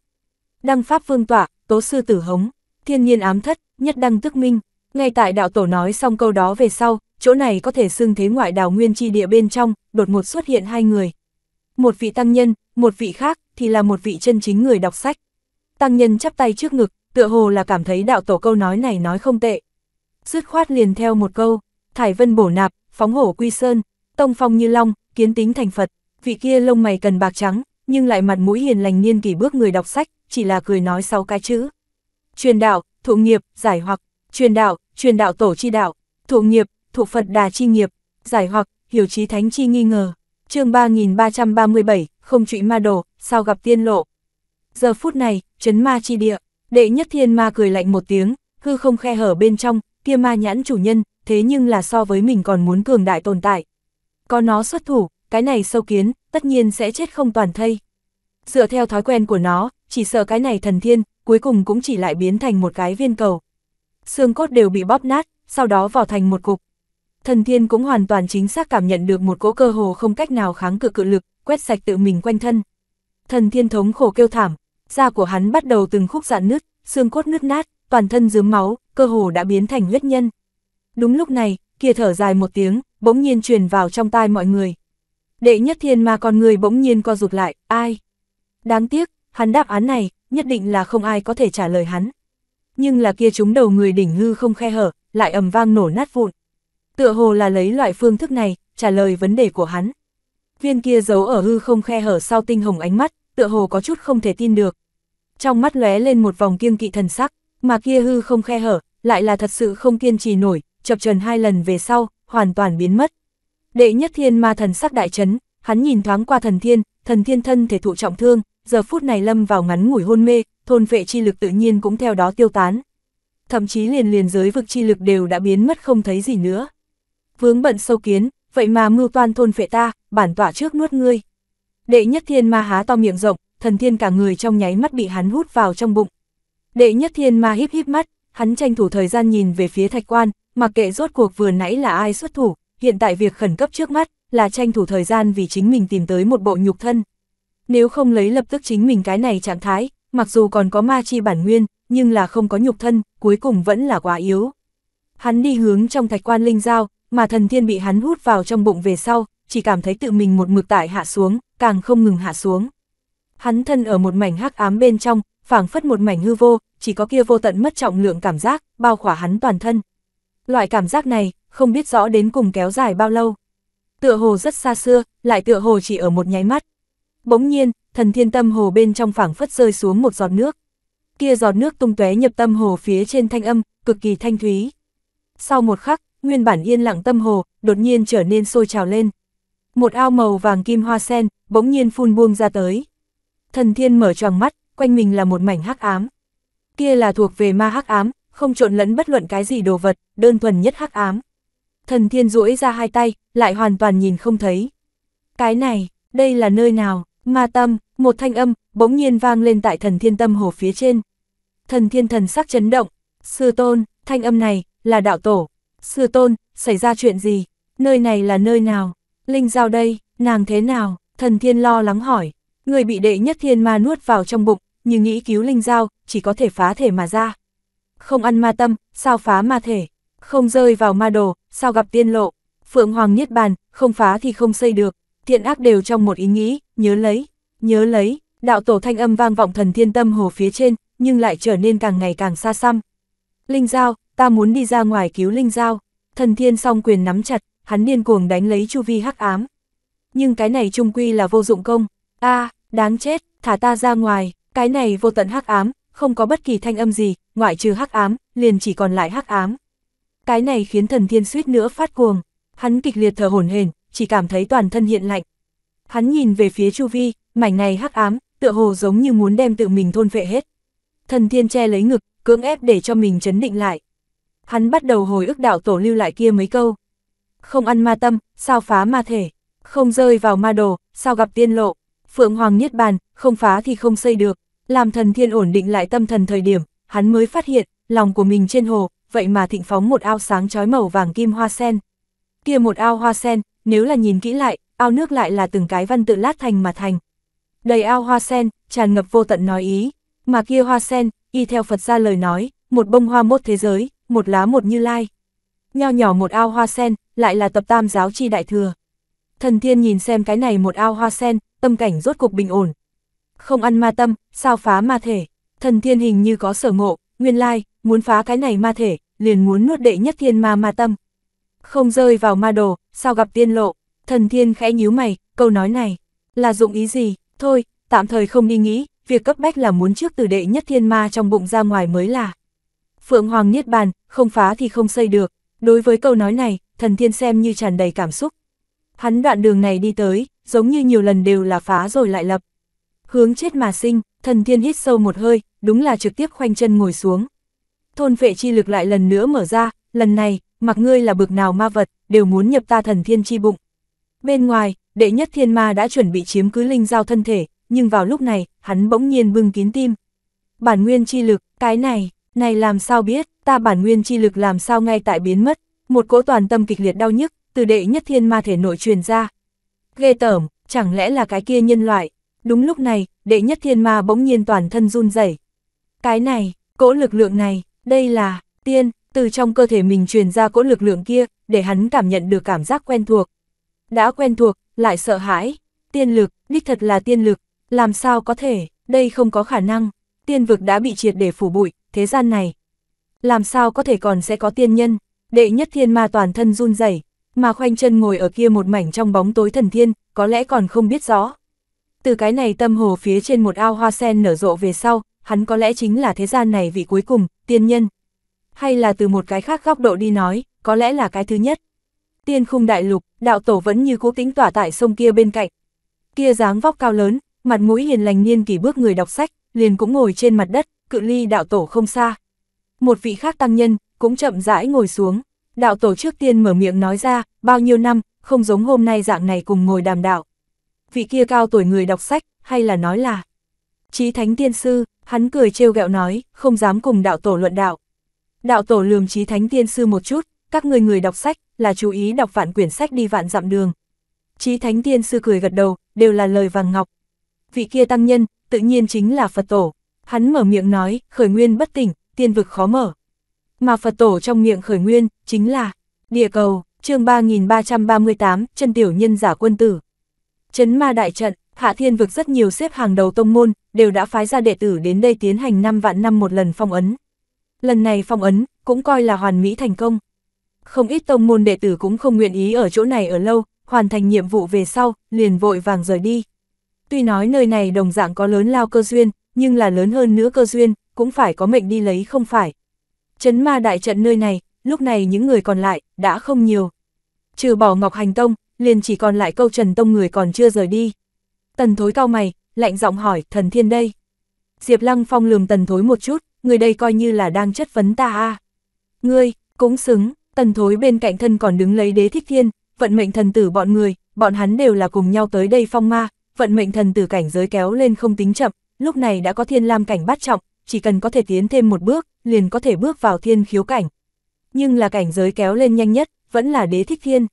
Đăng pháp vương tọa, tố sư tử hống, thiên nhiên ám thất, nhất đăng tức minh. Ngay tại đạo tổ nói xong câu đó về sau, chỗ này có thể xưng thế ngoại đào nguyên chi địa bên trong, đột ngột xuất hiện hai người. Một vị tăng nhân, một vị khác, thì là một vị chân chính người đọc sách. Tăng nhân chắp tay trước ngực, tựa hồ là cảm thấy đạo tổ câu nói này nói không tệ dứt khoát liền theo một câu, thải vân bổ nạp, phóng hổ quy sơn, tông phong như long, kiến tính thành Phật, vị kia lông mày cần bạc trắng, nhưng lại mặt mũi hiền lành niên kỳ bước người đọc sách, chỉ là cười nói sáu cái chữ. Truyền đạo, thụ nghiệp, giải hoặc, truyền đạo, truyền đạo tổ chi đạo, thụ nghiệp, thụ Phật đà chi nghiệp, giải hoặc, hiểu trí thánh chi nghi ngờ. chương 3337, không trụy ma đồ, sao gặp tiên lộ. Giờ phút này, chấn ma chi địa, đệ nhất thiên ma cười lạnh một tiếng, hư không khe hở bên trong, kia ma nhãn chủ nhân, thế nhưng là so với mình còn muốn cường đại tồn tại. Có nó xuất thủ, cái này sâu kiến, tất nhiên sẽ chết không toàn thây. Dựa theo thói quen của nó, chỉ sợ cái này thần thiên, cuối cùng cũng chỉ lại biến thành một cái viên cầu. Xương cốt đều bị bóp nát, sau đó vào thành một cục. Thần thiên cũng hoàn toàn chính xác cảm nhận được một cỗ cơ hồ không cách nào kháng cự cự lực, quét sạch tự mình quanh thân. Thần thiên thống khổ kêu thảm, da của hắn bắt đầu từng khúc dạn nứt, xương cốt nứt nát, toàn thân dướm máu, cơ hồ đã biến thành huyết nhân. Đúng lúc này, kia thở dài một tiếng, bỗng nhiên truyền vào trong tai mọi người. Đệ nhất thiên ma con người bỗng nhiên co rụt lại, ai? Đáng tiếc, hắn đáp án này, nhất định là không ai có thể trả lời hắn. Nhưng là kia chúng đầu người đỉnh hư không khe hở, lại ầm vang nổ nát vụn. Tựa hồ là lấy loại phương thức này, trả lời vấn đề của hắn. Viên kia giấu ở hư không khe hở sau tinh hồng ánh mắt, tựa hồ có chút không thể tin được. Trong mắt lóe lên một vòng kiêng kỵ thần sắc mà kia hư không khe hở, lại là thật sự không kiên trì nổi, chập trần hai lần về sau, hoàn toàn biến mất. Đệ nhất thiên ma thần sắc đại chấn, hắn nhìn thoáng qua thần thiên, thần thiên thân thể thụ trọng thương, giờ phút này lâm vào ngắn ngủi hôn mê, thôn vệ chi lực tự nhiên cũng theo đó tiêu tán. Thậm chí liền liền giới vực chi lực đều đã biến mất không thấy gì nữa. Vướng bận sâu kiến, vậy mà mưu toan thôn vệ ta, bản tỏa trước nuốt ngươi. Đệ nhất thiên ma há to miệng rộng, thần thiên cả người trong nháy mắt bị hắn hút vào trong bụng, Đệ nhất thiên ma híp híp mắt, hắn tranh thủ thời gian nhìn về phía thạch quan, mặc kệ rốt cuộc vừa nãy là ai xuất thủ, hiện tại việc khẩn cấp trước mắt là tranh thủ thời gian vì chính mình tìm tới một bộ nhục thân. Nếu không lấy lập tức chính mình cái này trạng thái, mặc dù còn có ma chi bản nguyên, nhưng là không có nhục thân, cuối cùng vẫn là quá yếu. Hắn đi hướng trong thạch quan linh giao, mà thần thiên bị hắn hút vào trong bụng về sau, chỉ cảm thấy tự mình một mực tại hạ xuống, càng không ngừng hạ xuống. Hắn thân ở một mảnh hắc ám bên trong, phảng phất một mảnh hư vô, chỉ có kia vô tận mất trọng lượng cảm giác, bao khỏa hắn toàn thân. Loại cảm giác này, không biết rõ đến cùng kéo dài bao lâu. Tựa hồ rất xa xưa, lại tựa hồ chỉ ở một nháy mắt. Bỗng nhiên, thần thiên tâm hồ bên trong phảng phất rơi xuống một giọt nước. Kia giọt nước tung tóe nhập tâm hồ phía trên thanh âm, cực kỳ thanh thúy. Sau một khắc, nguyên bản yên lặng tâm hồ, đột nhiên trở nên sôi trào lên. Một ao màu vàng kim hoa sen, bỗng nhiên phun buông ra tới. Thần thiên mở choàng mắt, quanh mình là một mảnh hắc ám. Kia là thuộc về ma hắc ám, không trộn lẫn bất luận cái gì đồ vật, đơn thuần nhất hắc ám. Thần thiên duỗi ra hai tay, lại hoàn toàn nhìn không thấy. Cái này, đây là nơi nào, ma tâm, một thanh âm, bỗng nhiên vang lên tại thần thiên tâm hồ phía trên. Thần thiên thần sắc chấn động, sư tôn, thanh âm này, là đạo tổ. Sư tôn, xảy ra chuyện gì, nơi này là nơi nào, linh giao đây, nàng thế nào, thần thiên lo lắng hỏi. Người bị đệ nhất thiên ma nuốt vào trong bụng, như nghĩ cứu linh dao, chỉ có thể phá thể mà ra. Không ăn ma tâm, sao phá ma thể? Không rơi vào ma đồ, sao gặp tiên lộ? Phượng Hoàng Niết Bàn, không phá thì không xây được, thiện ác đều trong một ý nghĩ, nhớ lấy, nhớ lấy, đạo tổ thanh âm vang vọng thần thiên tâm hồ phía trên, nhưng lại trở nên càng ngày càng xa xăm. Linh Giao, ta muốn đi ra ngoài cứu Linh Giao, thần thiên song quyền nắm chặt, hắn điên cuồng đánh lấy chu vi hắc ám. Nhưng cái này trung quy là vô dụng công, a đáng chết, thả ta ra ngoài, cái này vô tận hắc ám, không có bất kỳ thanh âm gì, ngoại trừ hắc ám, liền chỉ còn lại hắc ám. Cái này khiến thần thiên suýt nữa phát cuồng, hắn kịch liệt thở hồn hển, chỉ cảm thấy toàn thân hiện lạnh. Hắn nhìn về phía chu vi, mảnh này hắc ám, tựa hồ giống như muốn đem tự mình thôn vệ hết. Thần thiên che lấy ngực, cưỡng ép để cho mình chấn định lại. Hắn bắt đầu hồi ức đạo tổ lưu lại kia mấy câu. Không ăn ma tâm, sao phá ma thể, không rơi vào ma đồ, sao gặp tiên lộ, phượng hoàng niết bàn, không phá thì không xây được. Làm thần thiên ổn định lại tâm thần thời điểm, hắn mới phát hiện, lòng của mình trên hồ, vậy mà thịnh phóng một ao sáng chói màu vàng kim hoa sen. Kia một ao hoa sen, nếu là nhìn kỹ lại, ao nước lại là từng cái văn tự lát thành mà thành. Đầy ao hoa sen, tràn ngập vô tận nói ý, mà kia hoa sen, y theo Phật ra lời nói, một bông hoa mốt thế giới, một lá một như lai. Nho nhỏ một ao hoa sen, lại là tập tam giáo chi đại thừa. Thần thiên nhìn xem cái này một ao hoa sen, tâm cảnh rốt cục bình ổn, không ăn ma tâm, sao phá ma thể, thần thiên hình như có sở ngộ, nguyên lai, muốn phá cái này ma thể, liền muốn nuốt đệ nhất thiên ma ma tâm. Không rơi vào ma đồ, sao gặp tiên lộ, thần thiên khẽ nhíu mày, câu nói này, là dụng ý gì, thôi, tạm thời không đi nghĩ, việc cấp bách là muốn trước từ đệ nhất thiên ma trong bụng ra ngoài mới là. Phượng Hoàng Niết Bàn, không phá thì không xây được, đối với câu nói này, thần thiên xem như tràn đầy cảm xúc. Hắn đoạn đường này đi tới, giống như nhiều lần đều là phá rồi lại lập hướng chết mà sinh, thần thiên hít sâu một hơi, đúng là trực tiếp khoanh chân ngồi xuống. Thôn vệ chi lực lại lần nữa mở ra, lần này, mặc ngươi là bực nào ma vật, đều muốn nhập ta thần thiên chi bụng. Bên ngoài, đệ nhất thiên ma đã chuẩn bị chiếm cứ linh giao thân thể, nhưng vào lúc này, hắn bỗng nhiên bưng kín tim. Bản nguyên chi lực, cái này, này làm sao biết, ta bản nguyên chi lực làm sao ngay tại biến mất, một cỗ toàn tâm kịch liệt đau nhức, từ đệ nhất thiên ma thể nội truyền ra. Ghê tởm, chẳng lẽ là cái kia nhân loại, Đúng lúc này, đệ nhất thiên ma bỗng nhiên toàn thân run rẩy. Cái này, cỗ lực lượng này, đây là, tiên, từ trong cơ thể mình truyền ra cỗ lực lượng kia, để hắn cảm nhận được cảm giác quen thuộc. Đã quen thuộc, lại sợ hãi. Tiên lực, đích thật là tiên lực, làm sao có thể, đây không có khả năng. Tiên vực đã bị triệt để phủ bụi, thế gian này. Làm sao có thể còn sẽ có tiên nhân, đệ nhất thiên ma toàn thân run rẩy mà khoanh chân ngồi ở kia một mảnh trong bóng tối thần thiên, có lẽ còn không biết rõ từ cái này tâm hồ phía trên một ao hoa sen nở rộ về sau, hắn có lẽ chính là thế gian này vị cuối cùng, tiên nhân. Hay là từ một cái khác góc độ đi nói, có lẽ là cái thứ nhất. Tiên khung đại lục, đạo tổ vẫn như cố tính tỏa tại sông kia bên cạnh. Kia dáng vóc cao lớn, mặt mũi hiền lành niên kỳ bước người đọc sách, liền cũng ngồi trên mặt đất, cự ly đạo tổ không xa. Một vị khác tăng nhân, cũng chậm rãi ngồi xuống. Đạo tổ trước tiên mở miệng nói ra, bao nhiêu năm, không giống hôm nay dạng này cùng ngồi đàm đạo vị kia cao tuổi người đọc sách, hay là nói là Chí Thánh Tiên Sư, hắn cười trêu ghẹo nói, không dám cùng đạo tổ luận đạo. Đạo tổ lườm Chí Thánh Tiên Sư một chút, các người người đọc sách, là chú ý đọc vạn quyển sách đi vạn dặm đường. Chí Thánh Tiên Sư cười gật đầu, đều là lời vàng ngọc. Vị kia tăng nhân, tự nhiên chính là Phật Tổ. Hắn mở miệng nói, khởi nguyên bất tỉnh, tiên vực khó mở. Mà Phật Tổ trong miệng khởi nguyên, chính là địa cầu, chương 3338, chân tiểu nhân giả quân tử. Chấn ma đại trận, Hạ Thiên vực rất nhiều xếp hàng đầu tông môn, đều đã phái ra đệ tử đến đây tiến hành năm vạn năm một lần phong ấn. Lần này phong ấn, cũng coi là hoàn mỹ thành công. Không ít tông môn đệ tử cũng không nguyện ý ở chỗ này ở lâu, hoàn thành nhiệm vụ về sau, liền vội vàng rời đi. Tuy nói nơi này đồng dạng có lớn lao cơ duyên, nhưng là lớn hơn nữa cơ duyên, cũng phải có mệnh đi lấy không phải. Chấn ma đại trận nơi này, lúc này những người còn lại, đã không nhiều. Trừ bỏ Ngọc Hành Tông, liền chỉ còn lại câu Trần Tông người còn chưa rời đi. Tần thối cao mày, lạnh giọng hỏi, thần thiên đây. Diệp Lăng Phong lườm tần thối một chút, người đây coi như là đang chất vấn ta a Ngươi, cũng xứng, tần thối bên cạnh thân còn đứng lấy đế thích thiên, vận mệnh thần tử bọn người, bọn hắn đều là cùng nhau tới đây phong ma, vận mệnh thần tử cảnh giới kéo lên không tính chậm, lúc này đã có thiên lam cảnh bắt trọng, chỉ cần có thể tiến thêm một bước, liền có thể bước vào thiên khiếu cảnh. Nhưng là cảnh giới kéo lên nhanh nhất, vẫn là đế thích thiên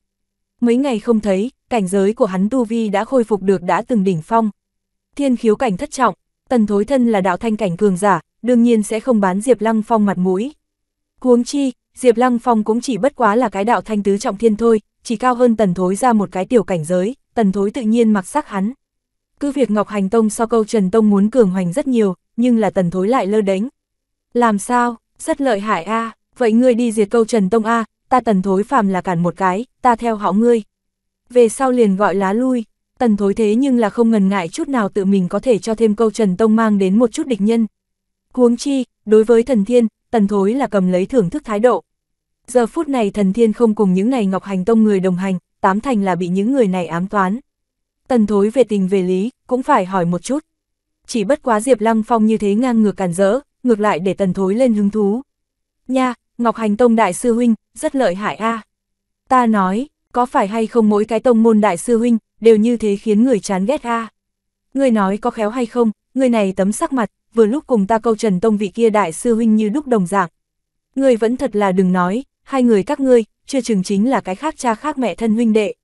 mấy ngày không thấy, cảnh giới của hắn tu vi đã khôi phục được đã từng đỉnh phong. Thiên khiếu cảnh thất trọng, tần thối thân là đạo thanh cảnh cường giả, đương nhiên sẽ không bán Diệp Lăng Phong mặt mũi. Huống chi, Diệp Lăng Phong cũng chỉ bất quá là cái đạo thanh tứ trọng thiên thôi, chỉ cao hơn tần thối ra một cái tiểu cảnh giới, tần thối tự nhiên mặc sắc hắn. Cứ việc Ngọc Hành Tông so câu Trần Tông muốn cường hoành rất nhiều, nhưng là tần thối lại lơ đánh. Làm sao, rất lợi hại a vậy ngươi đi diệt câu Trần Tông a ta tần thối phàm là cản một cái, ta theo họ ngươi. Về sau liền gọi lá lui, tần thối thế nhưng là không ngần ngại chút nào tự mình có thể cho thêm câu Trần Tông mang đến một chút địch nhân. Huống chi, đối với thần thiên, tần thối là cầm lấy thưởng thức thái độ. Giờ phút này thần thiên không cùng những này ngọc hành tông người đồng hành, tám thành là bị những người này ám toán. Tần thối về tình về lý, cũng phải hỏi một chút. Chỉ bất quá Diệp Lăng Phong như thế ngang ngược cản rỡ, ngược lại để tần thối lên hứng thú. Nha, Ngọc Hành Tông Đại Sư Huynh, rất lợi hại a Ta nói, có phải hay không mỗi cái tông môn Đại Sư Huynh, đều như thế khiến người chán ghét a à. Người nói có khéo hay không, người này tấm sắc mặt, vừa lúc cùng ta câu trần tông vị kia Đại Sư Huynh như đúc đồng dạng. Người vẫn thật là đừng nói, hai người các ngươi, chưa chừng chính là cái khác cha khác mẹ thân huynh đệ.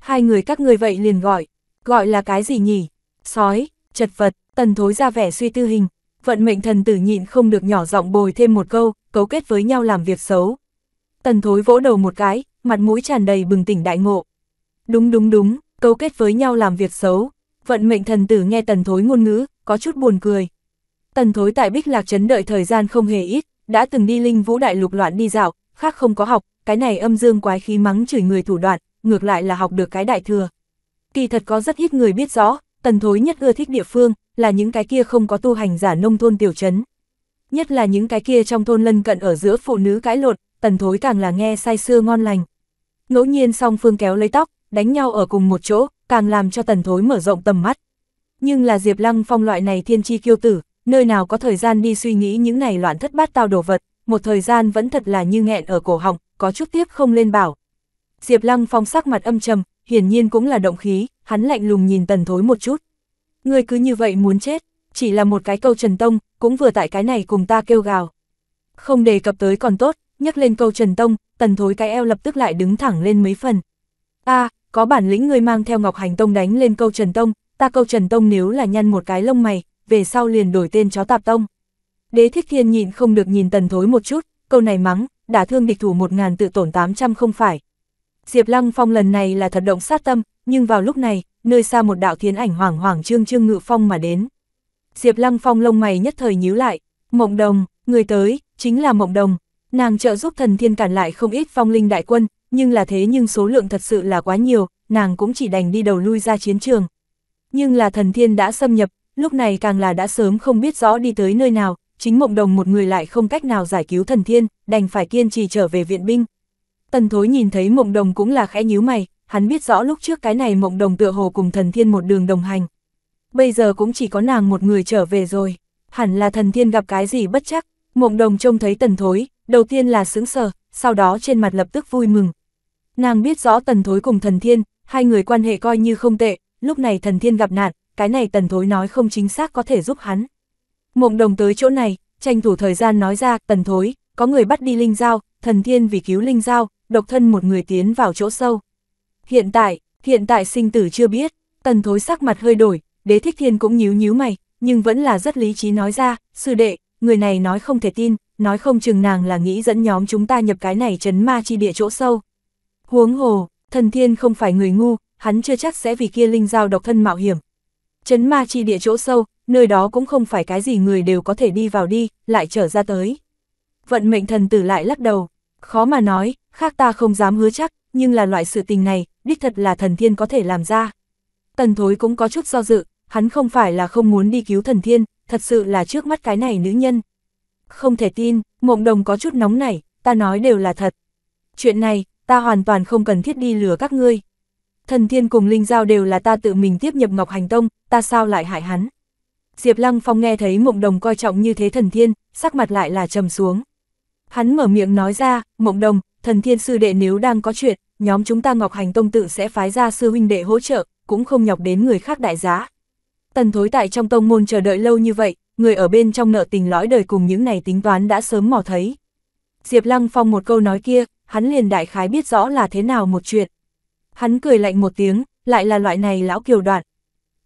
Hai người các ngươi vậy liền gọi, gọi là cái gì nhỉ? Sói, chật vật, tần thối ra vẻ suy tư hình, vận mệnh thần tử nhịn không được nhỏ giọng bồi thêm một câu, cấu kết với nhau làm việc xấu. Tần thối vỗ đầu một cái, mặt mũi tràn đầy bừng tỉnh đại ngộ. Đúng đúng đúng, cấu kết với nhau làm việc xấu. Vận mệnh thần tử nghe tần thối ngôn ngữ, có chút buồn cười. Tần thối tại Bích Lạc Trấn đợi thời gian không hề ít, đã từng đi linh vũ đại lục loạn đi dạo, khác không có học, cái này âm dương quái khí mắng chửi người thủ đoạn, ngược lại là học được cái đại thừa. Kỳ thật có rất ít người biết rõ, tần thối nhất ưa thích địa phương, là những cái kia không có tu hành giả nông thôn tiểu trấn nhất là những cái kia trong thôn lân cận ở giữa phụ nữ cãi lộn tần thối càng là nghe say sưa ngon lành. Ngẫu nhiên song phương kéo lấy tóc, đánh nhau ở cùng một chỗ, càng làm cho tần thối mở rộng tầm mắt. Nhưng là Diệp Lăng Phong loại này thiên chi kiêu tử, nơi nào có thời gian đi suy nghĩ những này loạn thất bát tao đồ vật, một thời gian vẫn thật là như nghẹn ở cổ họng, có chút tiếp không lên bảo. Diệp Lăng Phong sắc mặt âm trầm, hiển nhiên cũng là động khí, hắn lạnh lùng nhìn tần thối một chút. người cứ như vậy muốn chết chỉ là một cái câu Trần Tông, cũng vừa tại cái này cùng ta kêu gào. Không đề cập tới còn tốt, nhắc lên câu Trần Tông, tần thối cái eo lập tức lại đứng thẳng lên mấy phần. a có bản lĩnh ngươi mang theo Ngọc Hành Tông đánh lên câu Trần Tông, ta câu Trần Tông nếu là nhăn một cái lông mày, về sau liền đổi tên chó tạp tông. Đế thích thiên nhịn không được nhìn tần thối một chút, câu này mắng, đã thương địch thủ một ngàn tự tổn 800 không phải. Diệp Lăng Phong lần này là thật động sát tâm, nhưng vào lúc này, nơi xa một đạo thiến ảnh hoảng hoảng trương trương ngự phong mà đến. Diệp Lăng Phong lông mày nhất thời nhíu lại, Mộng Đồng, người tới, chính là Mộng Đồng, nàng trợ giúp thần thiên cản lại không ít phong linh đại quân, nhưng là thế nhưng số lượng thật sự là quá nhiều, nàng cũng chỉ đành đi đầu lui ra chiến trường. Nhưng là thần thiên đã xâm nhập, lúc này càng là đã sớm không biết rõ đi tới nơi nào, chính Mộng Đồng một người lại không cách nào giải cứu thần thiên, đành phải kiên trì trở về viện binh. Tần Thối nhìn thấy Mộng Đồng cũng là khẽ nhíu mày, hắn biết rõ lúc trước cái này Mộng Đồng tựa hồ cùng thần thiên một đường đồng hành, bây giờ cũng chỉ có nàng một người trở về rồi. Hẳn là thần thiên gặp cái gì bất chắc, mộng đồng trông thấy tần thối, đầu tiên là sững sờ, sau đó trên mặt lập tức vui mừng. Nàng biết rõ tần thối cùng thần thiên, hai người quan hệ coi như không tệ, lúc này thần thiên gặp nạn, cái này tần thối nói không chính xác có thể giúp hắn. Mộng đồng tới chỗ này, tranh thủ thời gian nói ra, tần thối, có người bắt đi Linh dao thần thiên vì cứu Linh dao độc thân một người tiến vào chỗ sâu. Hiện tại, hiện tại sinh tử chưa biết, tần thối sắc mặt hơi đổi, đế thích thiên cũng nhíu nhíu mày, nhưng vẫn là rất lý trí nói ra, sư đệ, người này nói không thể tin, nói không chừng nàng là nghĩ dẫn nhóm chúng ta nhập cái này chấn ma chi địa chỗ sâu. Huống hồ, thần thiên không phải người ngu, hắn chưa chắc sẽ vì kia linh giao độc thân mạo hiểm. Chấn ma chi địa chỗ sâu, nơi đó cũng không phải cái gì người đều có thể đi vào đi, lại trở ra tới. Vận mệnh thần tử lại lắc đầu, khó mà nói, khác ta không dám hứa chắc, nhưng là loại sự tình này, đích thật là thần thiên có thể làm ra. Tần thối cũng có chút do dự, hắn không phải là không muốn đi cứu thần thiên, thật sự là trước mắt cái này nữ nhân. Không thể tin, mộng đồng có chút nóng nảy, ta nói đều là thật. Chuyện này, ta hoàn toàn không cần thiết đi lừa các ngươi. Thần thiên cùng Linh Giao đều là ta tự mình tiếp nhập Ngọc Hành Tông, ta sao lại hại hắn. Diệp Lăng Phong nghe thấy mộng đồng coi trọng như thế thần thiên, sắc mặt lại là trầm xuống. Hắn mở miệng nói ra, mộng đồng, thần thiên sư đệ nếu đang có chuyện, nhóm chúng ta Ngọc Hành Tông tự sẽ phái ra sư huynh đệ hỗ trợ, cũng không nhọc đến người khác đại giá, Tần thối tại trong tông môn chờ đợi lâu như vậy, người ở bên trong nợ tình lõi đời cùng những này tính toán đã sớm mò thấy. Diệp Lăng Phong một câu nói kia, hắn liền đại khái biết rõ là thế nào một chuyện. Hắn cười lạnh một tiếng, lại là loại này lão kiều đoạn.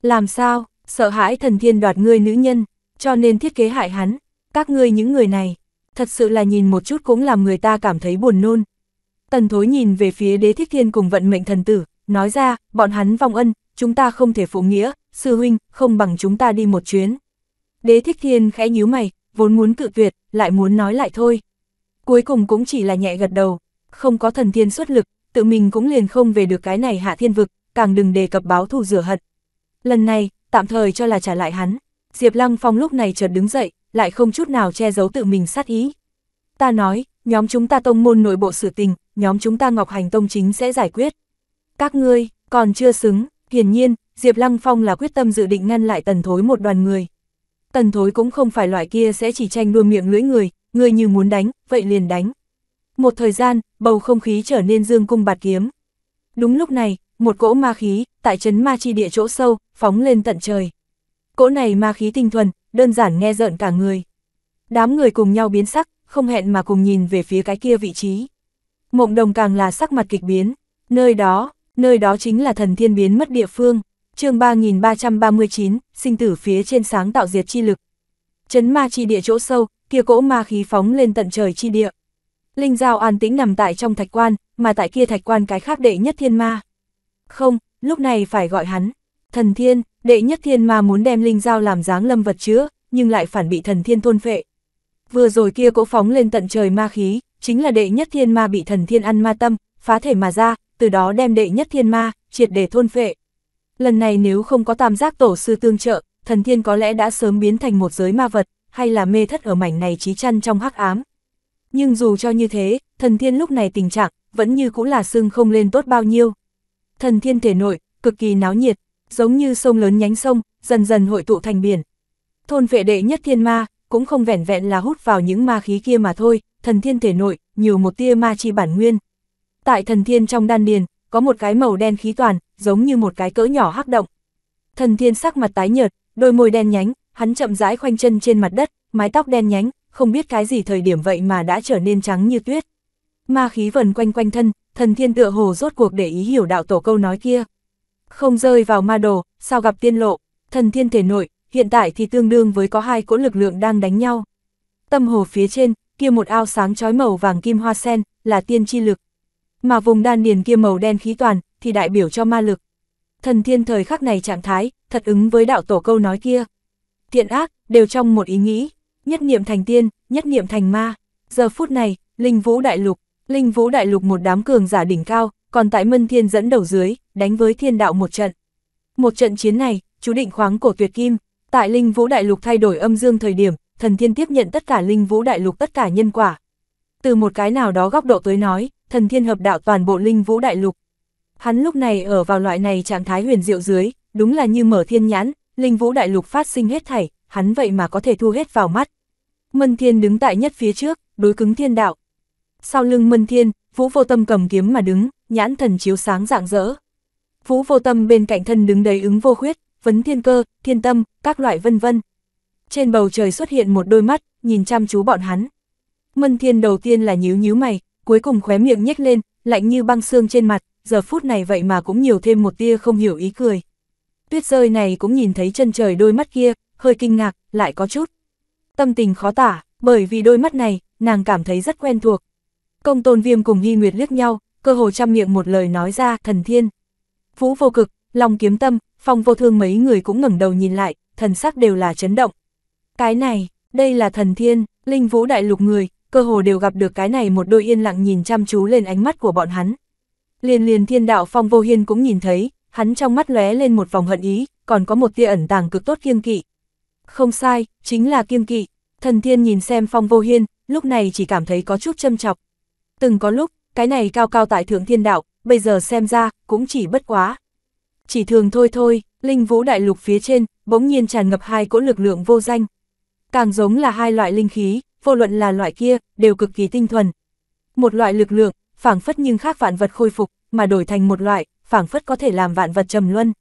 Làm sao, sợ hãi thần thiên đoạt ngươi nữ nhân, cho nên thiết kế hại hắn, các ngươi những người này, thật sự là nhìn một chút cũng làm người ta cảm thấy buồn nôn. Tần thối nhìn về phía đế thích thiên cùng vận mệnh thần tử, nói ra, bọn hắn vong ân, chúng ta không thể phụ nghĩa, sư huynh, không bằng chúng ta đi một chuyến. Đế thích thiên khẽ nhíu mày, vốn muốn cự tuyệt, lại muốn nói lại thôi. Cuối cùng cũng chỉ là nhẹ gật đầu, không có thần thiên xuất lực, tự mình cũng liền không về được cái này hạ thiên vực, càng đừng đề cập báo thù rửa hận. Lần này, tạm thời cho là trả lại hắn. Diệp Lăng Phong lúc này chợt đứng dậy, lại không chút nào che giấu tự mình sát ý. Ta nói, nhóm chúng ta tông môn nội bộ sự tình, nhóm chúng ta Ngọc Hành Tông chính sẽ giải quyết. Các ngươi, còn chưa xứng, Hiển nhiên, Diệp Lăng Phong là quyết tâm dự định ngăn lại tần thối một đoàn người. Tần thối cũng không phải loại kia sẽ chỉ tranh đua miệng lưỡi người, người như muốn đánh, vậy liền đánh. Một thời gian, bầu không khí trở nên dương cung bạt kiếm. Đúng lúc này, một cỗ ma khí, tại trấn ma chi địa chỗ sâu, phóng lên tận trời. Cỗ này ma khí tinh thuần, đơn giản nghe rợn cả người. Đám người cùng nhau biến sắc, không hẹn mà cùng nhìn về phía cái kia vị trí. Mộng đồng càng là sắc mặt kịch biến, nơi đó, nơi đó chính là thần thiên biến mất địa phương, chương 3339, sinh tử phía trên sáng tạo diệt chi lực. Chấn ma chi địa chỗ sâu, kia cỗ ma khí phóng lên tận trời chi địa. Linh Giao an tĩnh nằm tại trong thạch quan, mà tại kia thạch quan cái khác đệ nhất thiên ma. Không, lúc này phải gọi hắn. Thần thiên, đệ nhất thiên ma muốn đem Linh Giao làm dáng lâm vật chứa, nhưng lại phản bị thần thiên thôn phệ. Vừa rồi kia cỗ phóng lên tận trời ma khí, chính là đệ nhất thiên ma bị thần thiên ăn ma tâm, phá thể mà ra, từ đó đem đệ nhất thiên ma, triệt để thôn phệ. Lần này nếu không có tam giác tổ sư tương trợ, thần thiên có lẽ đã sớm biến thành một giới ma vật, hay là mê thất ở mảnh này trí chăn trong hắc ám. Nhưng dù cho như thế, thần thiên lúc này tình trạng, vẫn như cũng là sưng không lên tốt bao nhiêu. Thần thiên thể nội, cực kỳ náo nhiệt, giống như sông lớn nhánh sông, dần dần hội tụ thành biển. Thôn vệ đệ nhất thiên ma, cũng không vẻn vẹn là hút vào những ma khí kia mà thôi, thần thiên thể nội, nhiều một tia ma chi bản nguyên, tại thần thiên trong đan điền, có một cái màu đen khí toàn, giống như một cái cỡ nhỏ hắc động. Thần thiên sắc mặt tái nhợt, đôi môi đen nhánh, hắn chậm rãi khoanh chân trên mặt đất, mái tóc đen nhánh, không biết cái gì thời điểm vậy mà đã trở nên trắng như tuyết. Ma khí vần quanh quanh thân, thần thiên tựa hồ rốt cuộc để ý hiểu đạo tổ câu nói kia. Không rơi vào ma đồ, sao gặp tiên lộ, thần thiên thể nội, hiện tại thì tương đương với có hai cỗ lực lượng đang đánh nhau. Tâm hồ phía trên, kia một ao sáng chói màu vàng kim hoa sen, là tiên chi lực, mà vùng đan điền kia màu đen khí toàn, thì đại biểu cho ma lực. Thần thiên thời khắc này trạng thái, thật ứng với đạo tổ câu nói kia. Thiện ác, đều trong một ý nghĩ, nhất niệm thành tiên, nhất niệm thành ma. Giờ phút này, Linh Vũ Đại Lục, Linh Vũ Đại Lục một đám cường giả đỉnh cao, còn tại Mân Thiên dẫn đầu dưới, đánh với thiên đạo một trận. Một trận chiến này, chú định khoáng cổ tuyệt kim, tại Linh Vũ Đại Lục thay đổi âm dương thời điểm, thần thiên tiếp nhận tất cả Linh Vũ Đại Lục tất cả nhân quả. Từ một cái nào đó góc độ tới nói, thần thiên hợp đạo toàn bộ linh vũ đại lục. Hắn lúc này ở vào loại này trạng thái huyền diệu dưới, đúng là như mở thiên nhãn, linh vũ đại lục phát sinh hết thảy, hắn vậy mà có thể thu hết vào mắt. Mân thiên đứng tại nhất phía trước, đối cứng thiên đạo. Sau lưng mân thiên, vũ vô tâm cầm kiếm mà đứng, nhãn thần chiếu sáng rạng rỡ. Vũ vô tâm bên cạnh thân đứng đầy ứng vô khuyết, vấn thiên cơ, thiên tâm, các loại vân vân. Trên bầu trời xuất hiện một đôi mắt, nhìn chăm chú bọn hắn. Mân thiên đầu tiên là nhíu nhíu mày, cuối cùng khóe miệng nhếch lên, lạnh như băng xương trên mặt, giờ phút này vậy mà cũng nhiều thêm một tia không hiểu ý cười. Tuyết rơi này cũng nhìn thấy chân trời đôi mắt kia, hơi kinh ngạc, lại có chút. Tâm tình khó tả, bởi vì đôi mắt này, nàng cảm thấy rất quen thuộc. Công tôn viêm cùng hy nguyệt liếc nhau, cơ hồ trăm miệng một lời nói ra, thần thiên. Vũ vô cực, lòng kiếm tâm, phong vô thương mấy người cũng ngẩng đầu nhìn lại, thần sắc đều là chấn động. Cái này, đây là thần thiên, linh vũ đại lục người, cơ hồ đều gặp được cái này một đôi yên lặng nhìn chăm chú lên ánh mắt của bọn hắn. Liền liền thiên đạo phong vô hiên cũng nhìn thấy, hắn trong mắt lóe lên một vòng hận ý, còn có một tia ẩn tàng cực tốt kiêng kỵ. Không sai, chính là kiêng kỵ, thần thiên nhìn xem phong vô hiên, lúc này chỉ cảm thấy có chút châm chọc. Từng có lúc, cái này cao cao tại thượng thiên đạo, bây giờ xem ra, cũng chỉ bất quá. Chỉ thường thôi thôi, linh vũ đại lục phía trên, bỗng nhiên tràn ngập hai cỗ lực lượng vô danh. Càng giống là hai loại linh khí, vô luận là loại kia, đều cực kỳ tinh thuần. Một loại lực lượng, phảng phất nhưng khác vạn vật khôi phục, mà đổi thành một loại, phảng phất có thể làm vạn vật trầm luân.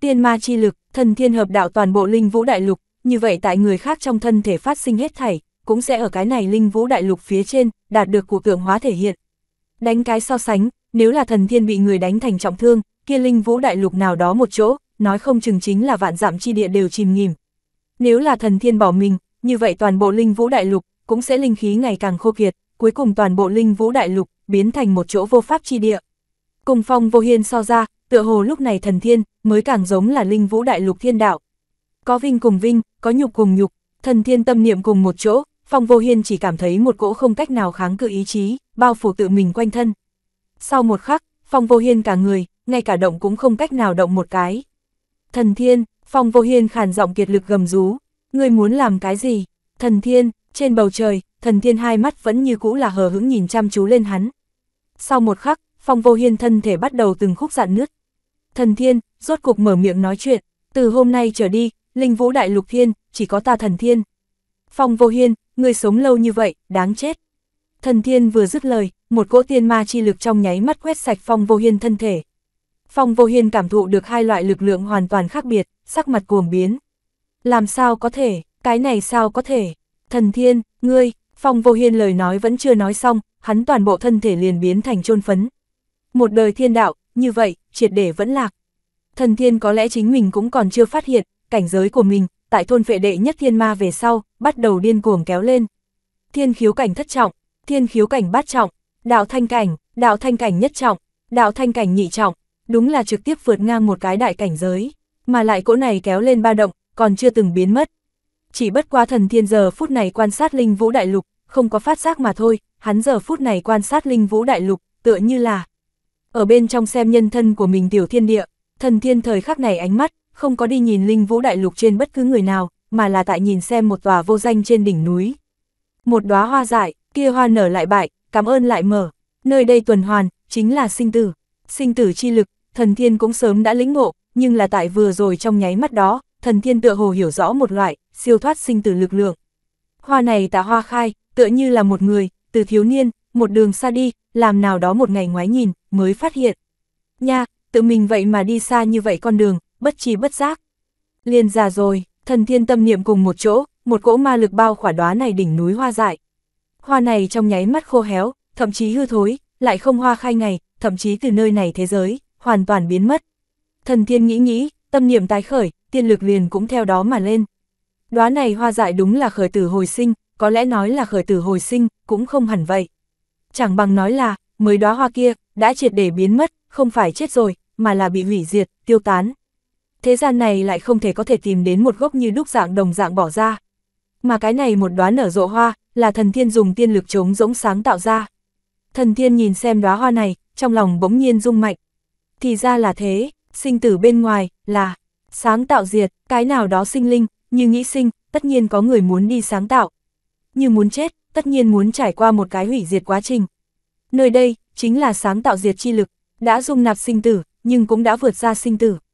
Tiên ma chi lực, thần thiên hợp đạo toàn bộ linh vũ đại lục, như vậy tại người khác trong thân thể phát sinh hết thảy, cũng sẽ ở cái này linh vũ đại lục phía trên, đạt được cụ tượng hóa thể hiện. Đánh cái so sánh, nếu là thần thiên bị người đánh thành trọng thương, kia linh vũ đại lục nào đó một chỗ, nói không chừng chính là vạn giảm chi địa đều chìm nghỉm. Nếu là thần thiên bỏ mình, như vậy toàn bộ linh vũ đại lục, cũng sẽ linh khí ngày càng khô kiệt, cuối cùng toàn bộ linh vũ đại lục, biến thành một chỗ vô pháp chi địa. Cùng phong vô hiên so ra, tựa hồ lúc này thần thiên, mới càng giống là linh vũ đại lục thiên đạo. Có vinh cùng vinh, có nhục cùng nhục, thần thiên tâm niệm cùng một chỗ, phong vô hiên chỉ cảm thấy một cỗ không cách nào kháng cự ý chí, bao phủ tự mình quanh thân. Sau một khắc, phong vô hiên cả người, ngay cả động cũng không cách nào động một cái. Thần thiên, phong vô hiên khàn giọng kiệt lực gầm rú, ngươi muốn làm cái gì? Thần thiên, trên bầu trời, thần thiên hai mắt vẫn như cũ là hờ hững nhìn chăm chú lên hắn. Sau một khắc, phong vô hiên thân thể bắt đầu từng khúc dạn nứt. Thần thiên, rốt cuộc mở miệng nói chuyện, từ hôm nay trở đi, linh vũ đại lục thiên, chỉ có ta thần thiên. Phong vô hiên, người sống lâu như vậy, đáng chết. Thần thiên vừa dứt lời, một cỗ tiên ma chi lực trong nháy mắt quét sạch phong vô hiên thân thể. Phong vô hiên cảm thụ được hai loại lực lượng hoàn toàn khác biệt, sắc mặt cuồng biến. Làm sao có thể, cái này sao có thể, thần thiên, ngươi, phong vô hiên lời nói vẫn chưa nói xong, hắn toàn bộ thân thể liền biến thành chôn phấn. Một đời thiên đạo, như vậy, triệt để vẫn lạc. Thần thiên có lẽ chính mình cũng còn chưa phát hiện, cảnh giới của mình, tại thôn vệ đệ nhất thiên ma về sau, bắt đầu điên cuồng kéo lên. Thiên khiếu cảnh thất trọng, thiên khiếu cảnh bát trọng, đạo thanh cảnh, đạo thanh cảnh nhất trọng, đạo thanh cảnh nhị trọng, đúng là trực tiếp vượt ngang một cái đại cảnh giới, mà lại cỗ này kéo lên ba động, còn chưa từng biến mất chỉ bất qua thần thiên giờ phút này quan sát linh vũ đại lục, không có phát giác mà thôi, hắn giờ phút này quan sát linh vũ đại lục, tựa như là ở bên trong xem nhân thân của mình tiểu thiên địa, thần thiên thời khắc này ánh mắt, không có đi nhìn linh vũ đại lục trên bất cứ người nào, mà là tại nhìn xem một tòa vô danh trên đỉnh núi. Một đóa hoa dại, kia hoa nở lại bại, cảm ơn lại mở, nơi đây tuần hoàn, chính là sinh tử. Sinh tử chi lực, thần thiên cũng sớm đã lĩnh ngộ, nhưng là tại vừa rồi trong nháy mắt đó, thần thiên tựa hồ hiểu rõ một loại, siêu thoát sinh tử lực lượng. Hoa này tả hoa khai, tựa như là một người, từ thiếu niên, một đường xa đi, làm nào đó một ngày ngoái nhìn, mới phát hiện. Nha, tự mình vậy mà đi xa như vậy con đường, bất trí bất giác. Liền già rồi, thần thiên tâm niệm cùng một chỗ, một cỗ ma lực bao khỏa đóa này đỉnh núi hoa dại. Hoa này trong nháy mắt khô héo, thậm chí hư thối, lại không hoa khai ngày, thậm chí từ nơi này thế giới, hoàn toàn biến mất. Thần thiên nghĩ nghĩ, tâm niệm tái khởi, tiên lực liền cũng theo đó mà lên, Đóa này hoa dại đúng là khởi tử hồi sinh, có lẽ nói là khởi tử hồi sinh, cũng không hẳn vậy. Chẳng bằng nói là, mới đóa hoa kia, đã triệt để biến mất, không phải chết rồi, mà là bị hủy diệt, tiêu tán. Thế gian này lại không thể có thể tìm đến một gốc như đúc dạng đồng dạng bỏ ra. Mà cái này một đóa nở rộ hoa, là thần thiên dùng tiên lực chống rỗng sáng tạo ra. Thần thiên nhìn xem đóa hoa này, trong lòng bỗng nhiên rung mạnh. Thì ra là thế, sinh tử bên ngoài, là sáng tạo diệt, cái nào đó sinh linh, như nghĩ sinh, tất nhiên có người muốn đi sáng tạo. Như muốn chết, tất nhiên muốn trải qua một cái hủy diệt quá trình. Nơi đây, chính là sáng tạo diệt chi lực, đã dung nạp sinh tử, nhưng cũng đã vượt ra sinh tử.